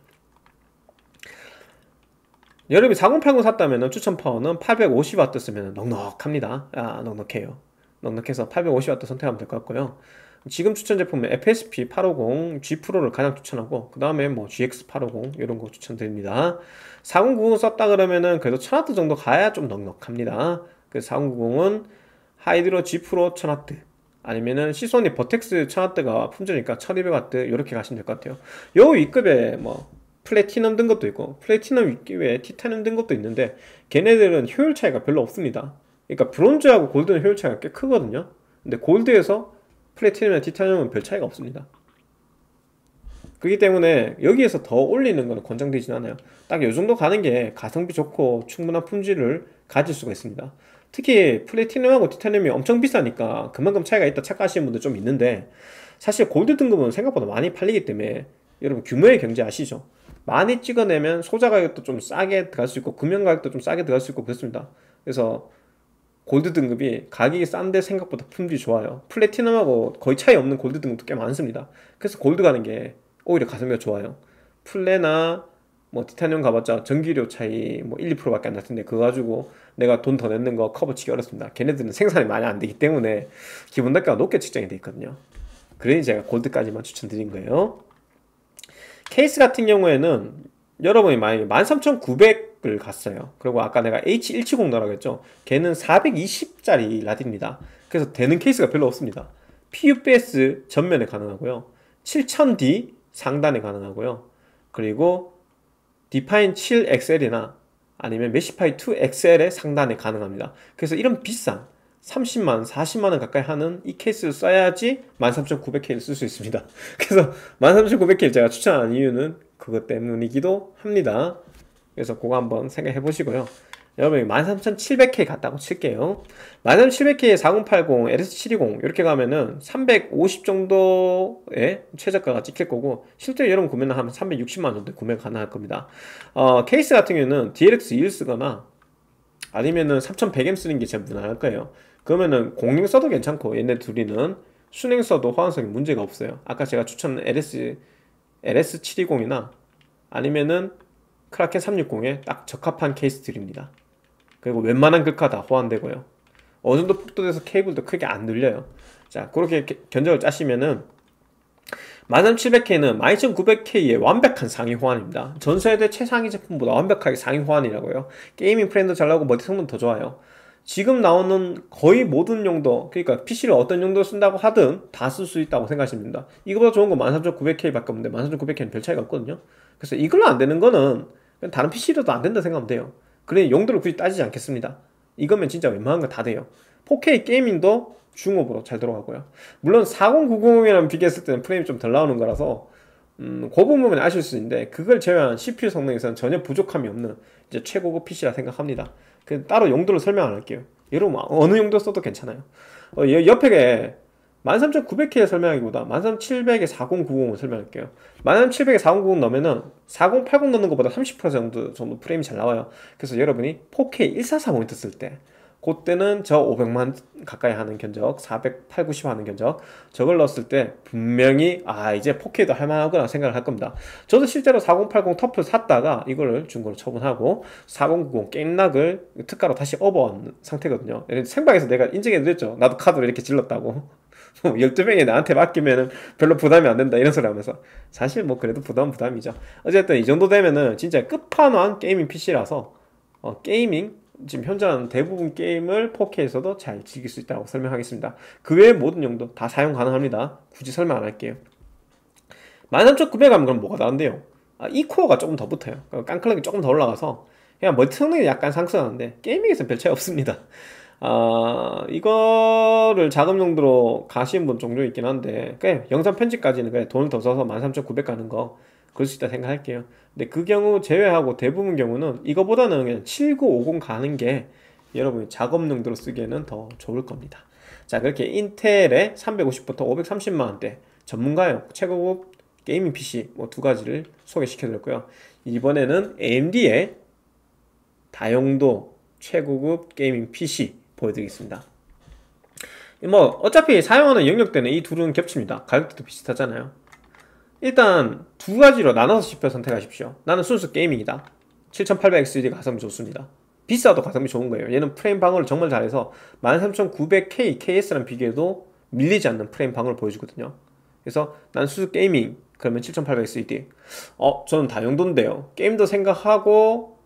여러분이 4080 샀다면 추천 파워는 850W 쓰면 넉넉합니다. 아, 넉넉해요. 넉넉해서 850W 선택하면 될 것 같고요. 지금 추천 제품은 FSP 850 G 프로를 가장 추천하고 그 다음에 뭐 GX 850 이런 거 추천드립니다. 4090 썼다 그러면은 그래도 1000W 정도 가야 좀 넉넉합니다. 그 4090은 하이드로 G 프로 1000W 아니면은 시소니 버텍스 1000W가 품절이니까 1200W 이렇게 가시면 될 것 같아요. 요 위급에 뭐 플래티넘 든 것도 있고 플래티넘 외에 티타늄 든 것도 있는데 걔네들은 효율 차이가 별로 없습니다 그러니까 브론즈하고 골드는 효율 차이가 꽤 크거든요 근데 골드에서 플래티넘이나 티타늄은 별 차이가 없습니다 그렇기 때문에 여기에서 더 올리는 건 권장되진 않아요 딱 요 정도 가는 게 가성비 좋고 충분한 품질을 가질 수가 있습니다 특히 플래티넘하고 티타늄이 엄청 비싸니까 그만큼 차이가 있다 착각하시는 분들 좀 있는데 사실 골드 등급은 생각보다 많이 팔리기 때문에 여러분 규모의 경제 아시죠? 많이 찍어내면 소자 가격도 좀 싸게 들어갈 수 있고 금연 가격도 좀 싸게 들어갈 수 있고 그렇습니다. 그래서 골드 등급이 가격이 싼데 생각보다 품질이 좋아요. 플래티넘하고 거의 차이 없는 골드 등급도 꽤 많습니다. 그래서 골드 가는 게 오히려 가성비가 좋아요. 플레나 뭐 티타늄 가봤자 전기료 차이 뭐 1, 2%밖에 안 났는데 그거 가지고 내가 돈 더 냈는 거 커버치기 어렵습니다. 걔네들은 생산이 많이 안 되기 때문에 기본 단가가 높게 측정이 돼 있거든요. 그러니 제가 골드까지만 추천드린 거예요. 케이스 같은 경우에는 여러분이 만약에 13,900을 갔어요. 그리고 아까 내가 H170 넣으라고 했죠. 걔는 420짜리 라디입니다. 그래서 되는 케이스가 별로 없습니다. PUBS 전면에 가능하고요. 7000D 상단에 가능하고요. 그리고 디파인 7 XL이나 아니면 메시파이 2 XL의 상단에 가능합니다. 그래서 이런 비싼 30만, 40만 원 가까이 하는 이 케이스를 써야지 13,900K를 쓸 수 있습니다. [laughs] 그래서 13,900K를 제가 추천한 이유는 그것 때문이기도 합니다. 그래서 그거 한번 생각해 보시고요. 여러분 13,700K 같다고 칠게요. 13,700K에 4080, LS720 이렇게 가면은 350 정도의 최저가가 찍힐 거고 실제 여러분 구매는 하면 360만 원대 구매 가능할 겁니다. 어, 케이스 같은 경우는 DLX 2를 쓰거나 아니면은 3100M 쓰는 게 제일 무난할 거예요. 그러면은 공행 써도 괜찮고 얘네 둘이는 순행 써도 호환성이 문제가 없어요. 아까 제가 추천한 LS LS720이나 아니면은 크라켄 360에 딱 적합한 케이스들입니다. 그리고 웬만한 글카 다 호환되고요. 어느 정도 폭도돼서 케이블도 크게 안 늘려요. 자, 그렇게 견적을 짜시면은 13700K는 12900K의 완벽한 상위 호환입니다. 전 세대 최상위 제품보다 완벽하게 상위 호환이라고요. 게이밍 프레임도 잘 나오고 멀티 성능도 더 좋아요. 지금 나오는 거의 모든 용도, 그러니까 PC를 어떤 용도 로 쓴다고 하든 다 쓸 수 있다고 생각하십니다. 이거보다 좋은 건 14900K밖에 없는데 14900K는 별 차이가 없거든요. 그래서 이걸로 안 되는 거는 다른 PC로도 안 된다 생각하면 돼요. 그래 용도를 굳이 따지지 않겠습니다. 이거면 진짜 웬만한 거 다 돼요. 4K 게이밍도 중업으로 잘 들어가고요. 물론 4090이랑 비교했을 때는 프레임이 좀 덜 나오는 거라서 음, 그 부분은 아실 수 있는데 그걸 제외한 CPU 성능에서는 전혀 부족함이 없는 이제 최고급 PC라 생각합니다. 그 따로 용도를 설명 안 할게요. 여러분 뭐 어느 용도 써도 괜찮아요. 어, 옆에 13,900K에 설명하기보다 13,700에 4090을 설명할게요. 13,700에 4090 넣으면은 4080 넣는 것보다 30% 정도, 정도 프레임이 잘 나와요. 그래서 여러분이 4K 1445 모니터 쓸때 그때는 저 500만 가까이 하는 견적, 480, 90 하는 견적 저걸 넣었을 때 분명히 아 이제 4K도 할만하구나 생각을 할 겁니다. 저도 실제로 4080터프 샀다가 이거를 중고로 처분하고 4090 게임락을 특가로 다시 업어온 상태거든요. 생방에서 내가 인증해드렸죠. 나도 카드로 이렇게 질렀다고. 12명이 뭐 나한테 맡기면 별로 부담이 안 된다 이런 소리 하면서 사실 뭐 그래도 부담 부담이죠 어쨌든 이 정도 되면은 진짜 끝판왕 게이밍 PC라서 어, 게이밍 지금 현재는 대부분 게임을 4K에서도 잘 즐길 수 있다고 설명하겠습니다. 그 외의 모든 용도 다 사용 가능합니다. 굳이 설명 안 할게요. 13,900하면 그럼 뭐가 다른데요? 아, 이 코어가 조금 더 붙어요. 깡클하게 그 조금 더 올라가서 그냥 멀티 성능이 약간 상승하는데 게이밍에서는 별 차이 없습니다. 아, 이거를 작금 용도로 가시는 분 종종 있긴 한데, 영상 편집까지는 그냥 돈을 더 써서 13,900 가는 거, 그럴 수 있다 생각할게요. 근데 그 경우 제외하고 대부분 경우는 이거보다는 그냥 7950 가는 게 여러분이 작업용도로 쓰기에는 더 좋을 겁니다. 자 그렇게 인텔의 350부터 530만원대 전문가용 최고급 게이밍 PC 뭐 두 가지를 소개시켜드렸고요. 이번에는 AMD의 다용도 최고급 게이밍 PC 보여드리겠습니다. 뭐 어차피 사용하는 영역대는 이 둘은 겹칩니다. 가격대도 비슷하잖아요. 일단 두 가지로 나눠서 씹혀 선택하십시오 나는 순수 게이밍이다 7800XD 가성비 좋습니다 비싸도 가성비 좋은 거예요 얘는 프레임 방어를 정말 잘해서 13900K KS랑 비교해도 밀리지 않는 프레임 방어를 보여주거든요 그래서 난 순수 게이밍 그러면 7800XD 어? 저는 다용돈데요 게임도 생각하고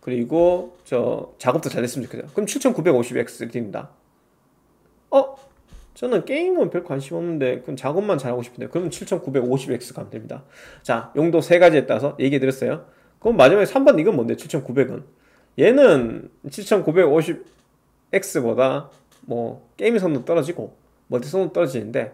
그리고 저 작업도 잘 됐으면 좋겠어요 그럼 7950XD입니다 어? 저는 게임은 별 관심 없는데 그럼 작업만 잘하고 싶은데 그러면 7950X 가면 됩니다. 자 용도 세 가지에 따라서 얘기해 드렸어요. 그럼 마지막에 3번 이건 뭔데 7900은 얘는 7950X보다 뭐 게임 성능 떨어지고 멀티 성도 떨어지는데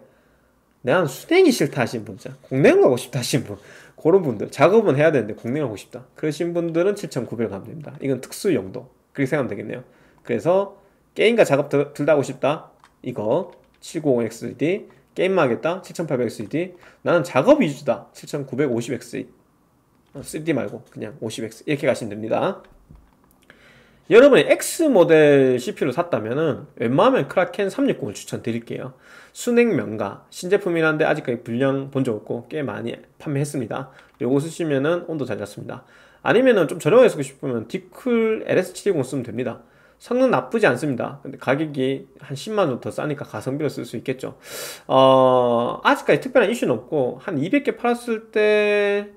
난 수냉이 싫다 하신 분자 공냉 가고 싶다 하신 분 그런 분들 작업은 해야 되는데 공냉 하고 싶다 그러신 분들은 7900 가면 됩니다. 이건 특수 용도 그렇게 생각하면 되겠네요. 그래서 게임과 작업 둘다 하고 싶다 이거 750XD 게임 하겠다 7800XD 나는 작업 위주다 7950XD 3D 어, 말고 그냥 50X 이렇게 가시면 됩니다 여러분이 X 모델 CPU를 샀다면은 웬만하면 크라켄 360을 추천드릴게요 순행 명가 신제품이긴 한데 아직까지 분량 본 적 없고 꽤 많이 판매했습니다 요거 쓰시면은 온도 잘 잡습니다 아니면은 좀 저렴하게 쓰고 싶으면 디쿨 LS720 쓰면 됩니다 성능 나쁘지 않습니다. 근데 가격이 한 10만원 더 싸니까 가성비로 쓸 수 있겠죠. 어, 아직까지 특별한 이슈는 없고, 한 200개 팔았을 때,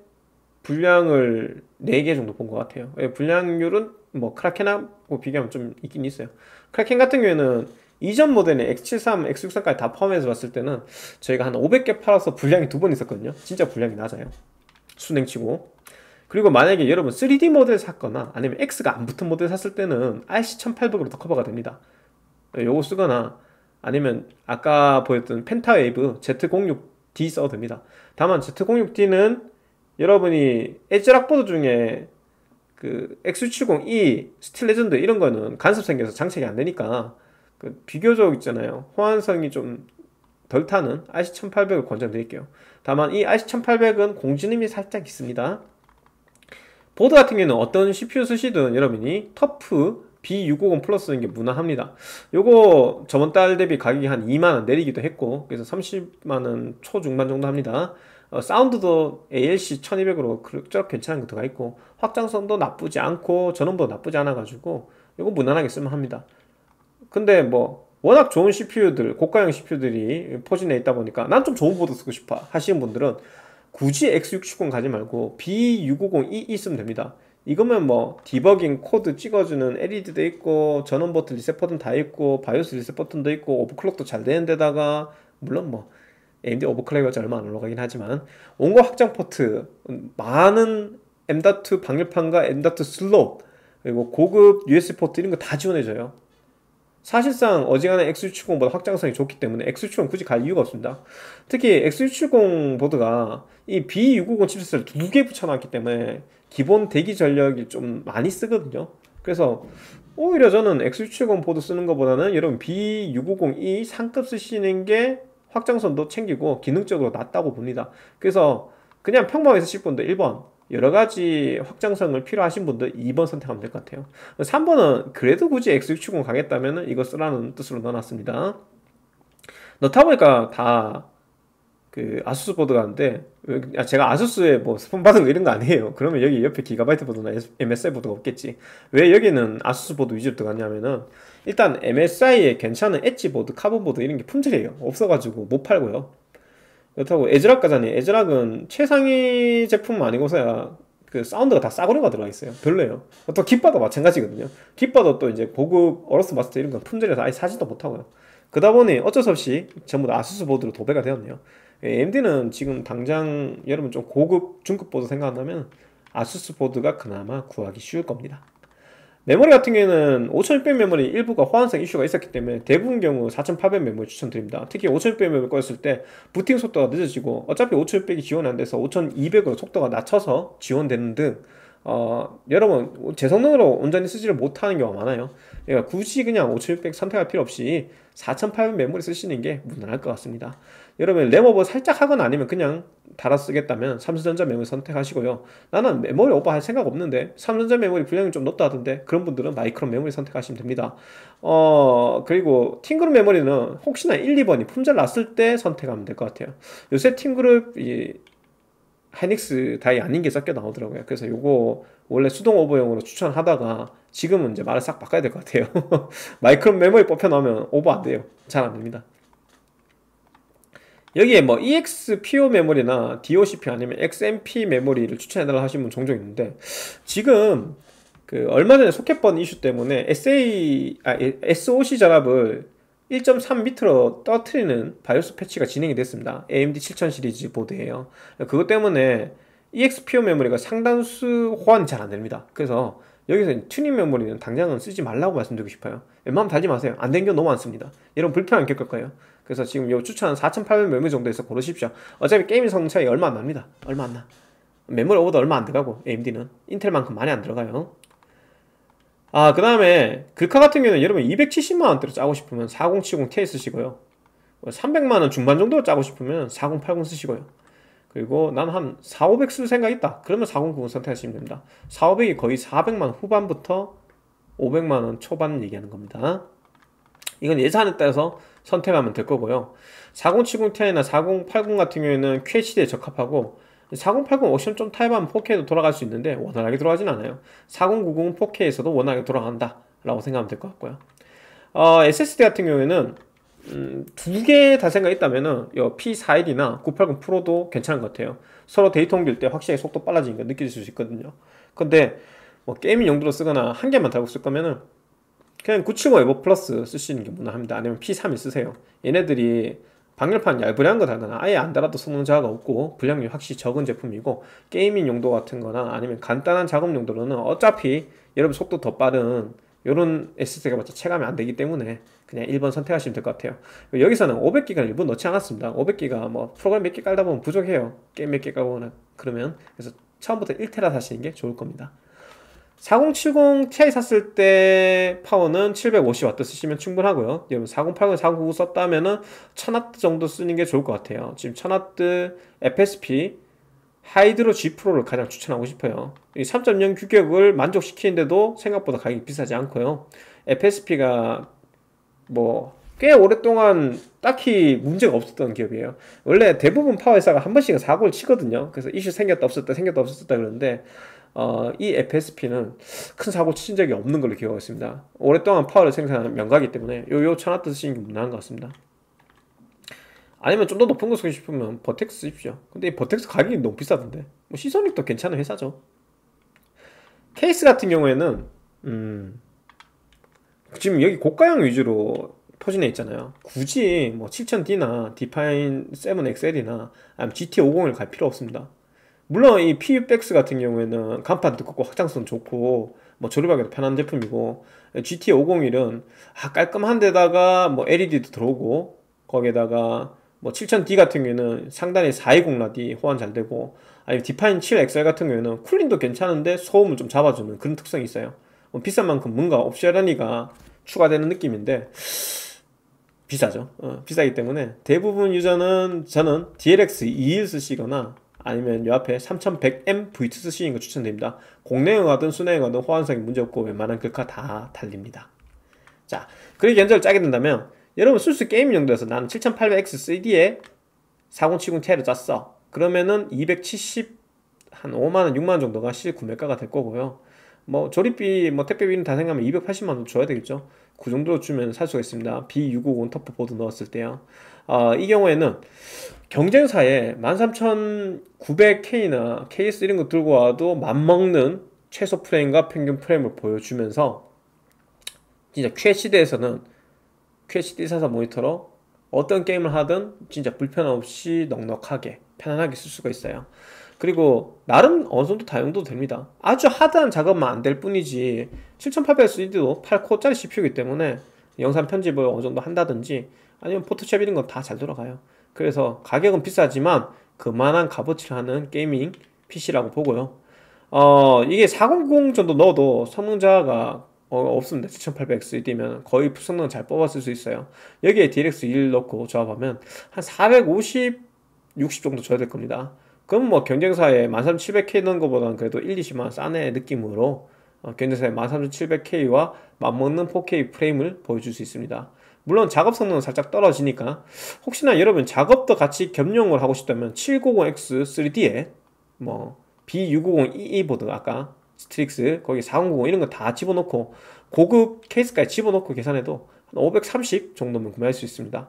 분량을 4개 정도 본 것 같아요. 분량률은 예, 뭐 크라켄하고 비교하면 좀 있긴 있어요. 크라켄 같은 경우에는 이전 모델의 X73, X63까지 다 포함해서 봤을 때는 저희가 한 500개 팔아서 분량이 두 번 있었거든요. 진짜 분량이 낮아요. 수냉치고. 그리고 만약에 여러분 3D 모델 샀거나 아니면 X가 안 붙은 모델 샀을 때는 RC1800으로도 커버가 됩니다 요거 쓰거나 아니면 아까 보였던 펜타웨이브 Z06D 써도 됩니다 다만 Z06D는 여러분이 엣지락보드 중에 그 X70E 스틸 레전드 이런 거는 간섭 생겨서 장착이 안 되니까 그 비교적 있잖아요 호환성이 좀 덜 타는 RC1800을 권장드릴게요 다만 이 RC1800은 공지능이 살짝 있습니다 보드 같은 경우는 어떤 CPU 쓰시든 여러분이 터프 B650 플러스 이게 무난합니다. 요거 저번 달 대비 가격이 한 2만원 내리기도 했고 그래서 30만원 초중반 정도 합니다. 어, 사운드도 ALC 1200으로 그럭저럭 괜찮은 거들가 있고 확장성도 나쁘지 않고 전원도 나쁘지 않아가지고 이거 무난하게 쓸만합니다. 근데 뭐 워낙 좋은 CPU들, 고가형 CPU들이 포진해 있다 보니까 난 좀 좋은 보드 쓰고 싶어 하시는 분들은 굳이 X60 가지 말고 B650이 있으면 됩니다. 이거면 뭐 디버깅 코드 찍어주는 LED도 있고 전원 버튼 리셋 버튼 다 있고 바이오스 리셋 버튼도 있고 오버클럭도 잘 되는 데다가 물론 뭐 AMD 오버클럭이 얼마 안 올라가긴 하지만 온거 확장 포트 많은 M.2 방열판과 M.2 슬롯 그리고 고급 USB 포트 이런 거 다 지원해줘요. 사실상 어지간한 X670보다 확장성이 좋기 때문에 X670 굳이 갈 이유가 없습니다. 특히 X670 보드가 이 B650 칩셋을 두 개 붙여놨기 때문에 기본 대기 전력이 좀 많이 쓰거든요. 그래서 오히려 저는 X670 보드 쓰는 것보다는 여러분 B650E 상급 쓰시는 게 확장선도 챙기고 기능적으로 낫다고 봅니다. 그래서 그냥 평범해서 10분도 1번 여러 가지 확장성을 필요하신 분들 2번 선택하면 될 것 같아요. 3번은 그래도 굳이 X670 가겠다면 이거 쓰라는 뜻으로 넣어놨습니다. 넣다 보니까 다그 아수스 보드가 는데 아, 제가 아수스에 뭐 스폰 받은 거 이런 거 아니에요. 그러면 여기 옆에 기가바이트 보드나 MSI 보드가 없겠지. 왜 여기는 아수스 보드 위주로 들어갔냐면은 일단 MSI에 괜찮은 엣지 보드, 카본 보드 이런 게 품질이에요. 없어가지고 못 팔고요. 그렇다고 에즈락 가자니 에즈락은 최상위 제품 아니고서야 그 사운드가 다 싸구려가 들어가 있어요. 별로예요. 또 깃바도 마찬가지거든요. 깃바도 또 이제 고급 어로스 마스터 이런 건품절이서 아예 사지도 못하고요. 그다 보니 어쩔 수 없이 전부 다 아수스 보드로 도배가 되었네요. 예, AMD는 지금 당장 여러분 좀 고급 중급 보드 생각한다면 아수스 보드가 그나마 구하기 쉬울 겁니다. 메모리 같은 경우에는 5600 메모리 일부가 호환성 이슈가 있었기 때문에 대부분 경우 4800 메모리 추천드립니다. 특히 5600 메모리 꺼졌을 때 부팅 속도가 늦어지고 어차피 5600이 지원 안 돼서 5200으로 속도가 낮춰서 지원되는 등 어, 여러분 제 성능으로 온전히 쓰지를 못하는 경우가 많아요. 그러니까 굳이 그냥 5600 선택할 필요 없이 4800 메모리 쓰시는 게 무난할 것 같습니다. 여러분 램오버 살짝 하거나 아니면 그냥 달아 쓰겠다면 삼성전자 메모리 선택하시고요. 나는 메모리 오버할 생각 없는데 삼성전자 메모리 분량이 좀 높다 하던데 그런 분들은 마이크론 메모리 선택하시면 됩니다. 어 그리고 팅그룹 메모리는 혹시나 1, 2번이 품절 났을 때 선택하면 될 것 같아요. 요새 팅그룹 이 하닉스 다이 아닌 게 적게 나오더라고요. 그래서 요거 원래 수동 오버용으로 추천하다가 지금은 이제 말을 싹 바꿔야 될 것 같아요. [laughs] 마이크론 메모리 뽑혀 놓으면 오버 안 돼요. 잘 안 됩니다. 여기에 뭐 EXPO 메모리나 DOCP 아니면 XMP 메모리를 추천해달라 하신분 종종 있는데 지금 그 얼마 전에 소켓번 이슈 때문에 SA, 아, SOC 전압을 1.3m로 떠트리는 바이오스 패치가 진행이 됐습니다. AMD 7000 시리즈 보드예요. 그것 때문에 EXPO 메모리가 상단수 호환이 잘안 됩니다. 그래서 여기서 튜닝 메모리는 당장은 쓰지 말라고 말씀드리고 싶어요. 웬만하면 달지 마세요. 안된게 너무 많습니다. 여러분 불편함 겪을 거예요. 그래서 지금 요 추천 4,800 매물 정도에서 고르십시오. 어차피 게임 성능차이 얼마 안 납니다. 얼마 안 나. 메모리 오버도 얼마 안 들어가고 AMD는 인텔만큼 많이 안 들어가요. 아, 그 다음에 글카 같은 경우는 여러분 270만원대로 짜고 싶으면 4070 Ti 쓰시고요. 300만원 뭐 중반 정도로 짜고 싶으면 4080 쓰시고요. 그리고 난 한 4, 500 쓸 생각 있다. 그러면 4090 선택하시면 됩니다. 4, 500이 거의 400만 후반부터 500만원 초반 얘기하는 겁니다. 이건 예산에 따라서 선택하면 될 거고요. 4070ti나 4080 같은 경우에는 QHD에 적합하고 4080 옵션 좀타입하면 4K도 돌아갈 수 있는데 원활하게 돌아가진 않아요. 4 0 9 0 4K에서도 원활하게 돌아간다 라고 생각하면 될 것 같고요. 어, SSD 같은 경우에는 음, 두 개 다 생각이 있다면은 요 P41이나 980 프로도 괜찮은 것 같아요. 서로 데이터 옮길 때 확실히 속도 빨라지는 거 느낄 수 있거든요. 근데 뭐 게이밍 용도로 쓰거나 한 개만 달고 쓸 거면은 그냥 970 에버 플러스 쓰시는 게 무난합니다. 아니면 P3을 쓰세요. 얘네들이 방열판 얇으는거 달거나 아예 안 달아도 성능 저하가 없고 불량률 확실히 적은 제품이고 게이밍 용도 같은 거나 아니면 간단한 작업 용도로는 어차피 여러분 속도 더 빠른 요런 SSD가 맞자 체감이 안 되기 때문에 그냥 1번 선택하시면 될 것 같아요 여기서는 500기가 일부 넣지 않았습니다 500기가 뭐 프로그램 몇 개 깔다 보면 부족해요 게임 몇 개 깔거나 그러면 그래서 처음부터 1테라 사시는 게 좋을 겁니다 4070 Ti 샀을 때 파워는 750W 쓰시면 충분하고요. 여러분 4080, 4099 썼다면은 1000W 정도 쓰는 게 좋을 것 같아요. 지금 1000W FSP 하이드로 G 프로를 가장 추천하고 싶어요. 이3.0 규격을 만족시키는데도 생각보다 가격이 비싸지 않고요. FSP가 뭐 꽤 오랫동안 딱히 문제가 없었던 기업이에요. 원래 대부분 파워 회사가 한 번씩은 사고를 치거든요. 그래서 이슈 생겼다 없었다 생겼다 없었다 그러는데 어, 이 FSP는 큰 사고 치신 적이 없는 걸로 기억하고 있습니다. 오랫동안 파워를 생산하는 명가기 때문에 요, 요 천하 뜨시는 게 무난한 것 같습니다. 아니면 좀 더 높은 거 쓰고 싶으면 버텍스 쓰십시오. 근데 이 버텍스 가격이 너무 비싸던데. 뭐 시선력도 괜찮은 회사죠. 케이스 같은 경우에는 음, 지금 여기 고가형 위주로 포진해 있잖아요. 굳이 뭐 7000D나 디파인 7 XL이나 아니면 GT50을 갈 필요 없습니다. 물론 이 PU백스 같은 경우에는 간판도 크고 확장성 좋고 뭐 조립하기도 편한 제품이고 GT 501은 아, 깔끔한데다가 뭐 LED도 들어오고 거기에다가 뭐 7000D 같은 경우에는 상단에 420 라디 호환 잘 되고 아니면 디파인 7 XL 같은 경우에는 쿨링도 괜찮은데 소음을 좀 잡아주는 그런 특성이 있어요 뭐 비싼 만큼 뭔가 옵셔널이가 추가되는 느낌인데 비싸죠 어, 비싸기 때문에 대부분 유저는 저는 DLX 2를 쓰시거나 아니면 요 앞에 3100M V2 쓰시는 거 추천드립니다. 공랭어가든 순행어든 호환성이 문제없고 웬만한 글카 다 달립니다. 자, 그리고 연결을 짜게 된다면 여러분 순수 게임 용도에서 나는 7800X3D에 4 0 7 0 t 를 짰어. 그러면은 270, 한 5만원, 6만원 정도가 실 구매가가 될 거고요. 뭐 조립비, 뭐 택배비는 다 생각하면 280만원 줘야 되겠죠. 그 정도로 주면 살 수가 있습니다. B650 터프보드 넣었을 때요. 어, 이 경우에는 경쟁사에 13900K나 KS 이런 거 들고 와도 맞먹는 최소 프레임과 평균 프레임을 보여주면서 진짜 QHD에서는 QHD 사사 모니터로 어떤 게임을 하든 진짜 불편함 없이 넉넉하게 편안하게 쓸 수가 있어요 그리고 나름 어느 정도 다용도 됩니다 아주 하드한 작업만 안 될 뿐이지 7800S도 8코짜리 CPU이기 때문에 영상 편집을 어느 정도 한다든지 아니면 포토샵 이런 건다잘 돌아가요 그래서 가격은 비싸지만 그만한 값어치를 하는 게이밍 PC라고 보고요. 어, 이게 400 정도 넣어도 성능 저가 어, 없습니다. 7800XD면 거의 성능 잘 뽑았을 수 있어요. 여기에 d x 1 넣고 조합하면 한 450, 60 정도 줘야 될 겁니다. 그럼 뭐 경쟁사에 13700K 넣은 것보다는 그래도 1, 20만 싸네 느낌으로 어, 경쟁사의 13700K와 맞먹는 4K 프레임을 보여줄 수 있습니다. 물론 작업 성능은 살짝 떨어지니까 혹시나 여러분 작업도 같이 겸용을 하고 싶다면 790X3D에 뭐 B650EE 보드 아까 스트릭스 거기 4090 이런 거 다 집어넣고 고급 케이스까지 집어넣고 계산해도 한 530 정도면 구매할 수 있습니다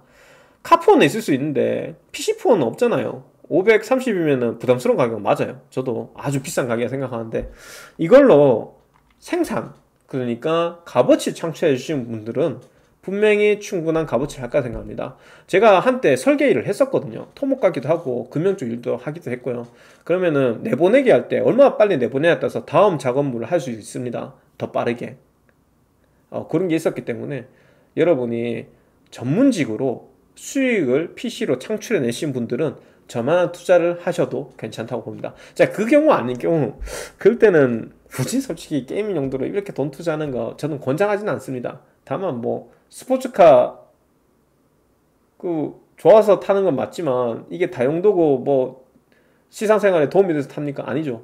카폰은 있을 수 있는데 PC폰은 없잖아요 530이면 부담스러운 가격 맞아요 저도 아주 비싼 가격이라 생각하는데 이걸로 생산 그러니까 값어치 창출해 주신 분들은 분명히 충분한 값어치를 할까 생각합니다. 제가 한때 설계 일을 했었거든요. 토목 가기도 하고 금융 쪽 일도 하기도 했고요. 그러면은 내보내기 할 때 얼마나 빨리 내보내야 따라서 다음 작업물을 할 수 있습니다. 더 빠르게. 어, 그런 게 있었기 때문에 여러분이 전문직으로 수익을 PC로 창출해 내신 분들은 저만한 투자를 하셔도 괜찮다고 봅니다. 자, 그 경우 아닌 경우, 그럴 때는 굳이 솔직히 게임 용도로 이렇게 돈 투자하는 거 저는 권장하지는 않습니다. 다만 뭐, 스포츠카 그 좋아서 타는 건 맞지만 이게 다용도고 뭐 시상생활에 도움이 돼서 탑니까? 아니죠.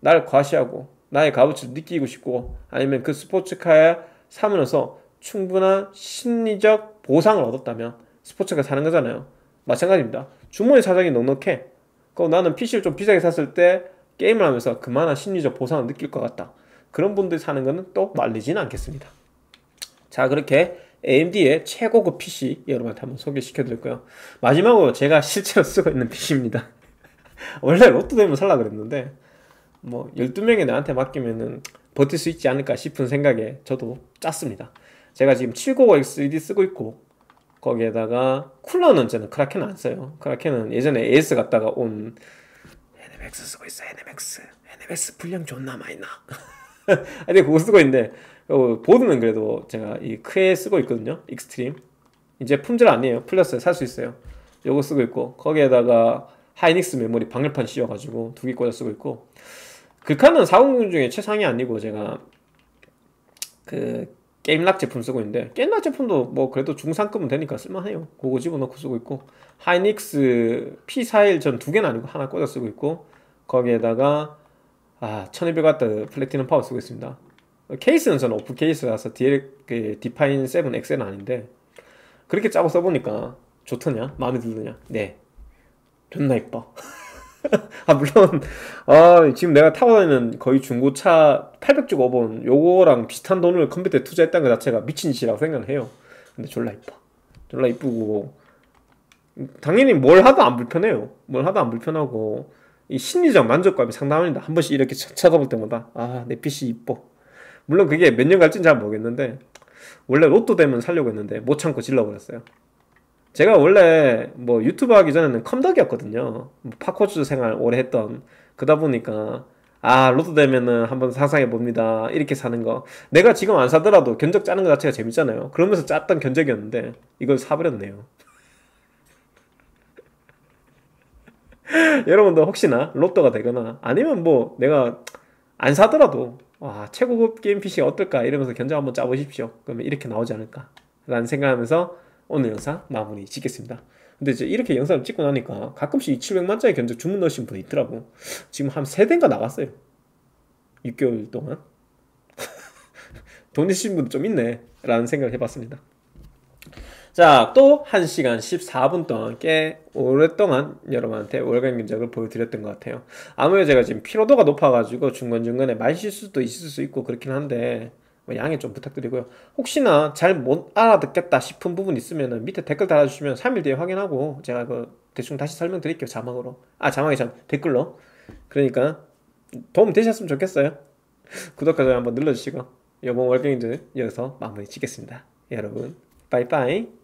날 과시하고 나의 값어치를 느끼고 싶고 아니면 그 스포츠카에 사면서 충분한 심리적 보상을 얻었다면 스포츠카 사는 거잖아요. 마찬가지입니다. 주머니 사정이 넉넉해. 그럼 나는 PC를 좀 비싸게 샀을 때 게임을 하면서 그만한 심리적 보상을 느낄 것 같다. 그런 분들이 사는 거는 또 말리지는 않겠습니다. 자, 그렇게 AMD의 최고급 PC 여러분한테 한번 소개시켜 드렸고요. 마지막으로 제가 실제로 [laughs] 쓰고 있는 PC입니다. [laughs] 원래 로또 되면 살라 그랬는데 뭐 12명이 나한테 맡기면은 버틸 수 있지 않을까 싶은 생각에 저도 짰습니다. 제가 지금 7 9 5 x 1 d 쓰고 있고 거기에다가 쿨러는 저는 크라켄 은안 써요. 크라켄은 예전에 AS 갔다가 온 NMX 쓰고 있어. NMX. NMX 분량 존나 많이 나. 근데 [laughs] 그거 쓰고 있는데 어, 보드는 그래도 제가 이 크에 쓰고 있거든요. 익스트림. 이제 품질 아니에요. 플러스 살 수 있어요. 요거 쓰고 있고 거기에다가 하이닉스 메모리 방열판 씌워가지고 두 개 꽂아 쓰고 있고 극한은 4 0 0 중에 최상이 아니고 제가 그 게임락 제품 쓰고 있는데 게임락 제품도 뭐 그래도 중상급은 되니까 쓸만해요 그거 집어넣고 쓰고 있고 하이닉스 P41 전 두 개는 아니고 하나 꽂아 쓰고 있고 거기에다가 아 1200W 플래티넘 파워 쓰고 있습니다 케이스는 저는 오프 케이스라서 DL, 그, 디파인 7 엑셀은 아닌데, 그렇게 짜고 써보니까 좋더냐? 마음에 드느냐 네. 존나 이뻐. [laughs] 아, 물론, 아, 지금 내가 타고 다니는 거의 중고차 800주 5번, 요거랑 비슷한 돈을 컴퓨터에 투자했다는 것 자체가 미친 짓이라고 생각을 해요. 근데 졸라 이뻐. 졸라 이쁘고, 당연히 뭘 하도 안 불편해요. 뭘 하도 안 불편하고, 이 심리적 만족감이 상당합니다. 한 번씩 이렇게 쳐다볼 때마다, 아, 내 PC 이뻐. 물론 그게 몇 년 갈지는 잘 모르겠는데 원래 로또 되면 살려고 했는데 못 참고 질러버렸어요. 제가 원래 뭐 유튜브 하기 전에는 컴덕이었거든요. 파코주 뭐 생활 오래 했던 그다 보니까 아 로또 되면은 한번 상상해 봅니다. 이렇게 사는 거 내가 지금 안 사더라도 견적 짜는 거 자체가 재밌잖아요. 그러면서 짰던 견적이었는데 이걸 사버렸네요. [laughs] 여러분도 혹시나 로또가 되거나 아니면 뭐 내가 안 사더라도 와 아, 최고급 게임 PC 어떨까 이러면서 견적 한번 짜보십시오 그러면 이렇게 나오지 않을까 라는 생각하면서 오늘 영상 마무리 짓겠습니다 근데 이제 이렇게 영상을 찍고 나니까 가끔씩 700만짜리 견적 주문 넣으신 분이 있더라고 지금 한 세대인가 나갔어요 6개월 동안 [laughs] 돈있신 분도 좀 있네 라는 생각을 해봤습니다 자, 또 1시간 14분 동안 꽤 오랫동안 여러분한테 월간 견적을 보여드렸던 것 같아요. 아무래도 제가 지금 피로도가 높아가지고 중간중간에 마 실수도 있을 수 있고 그렇긴 한데 뭐 양해 좀 부탁드리고요. 혹시나 잘 못 알아듣겠다 싶은 부분 있으면 밑에 댓글 달아주시면 3일 뒤에 확인하고 제가 그 대충 다시 설명드릴게요. 자막으로. 아, 자막이 참 댓글로. 그러니까 도움 되셨으면 좋겠어요. 구독과 좋아요 한번 눌러주시고 이번 월경인들 여기서 마무리 짓겠습니다. 여러분 빠이빠이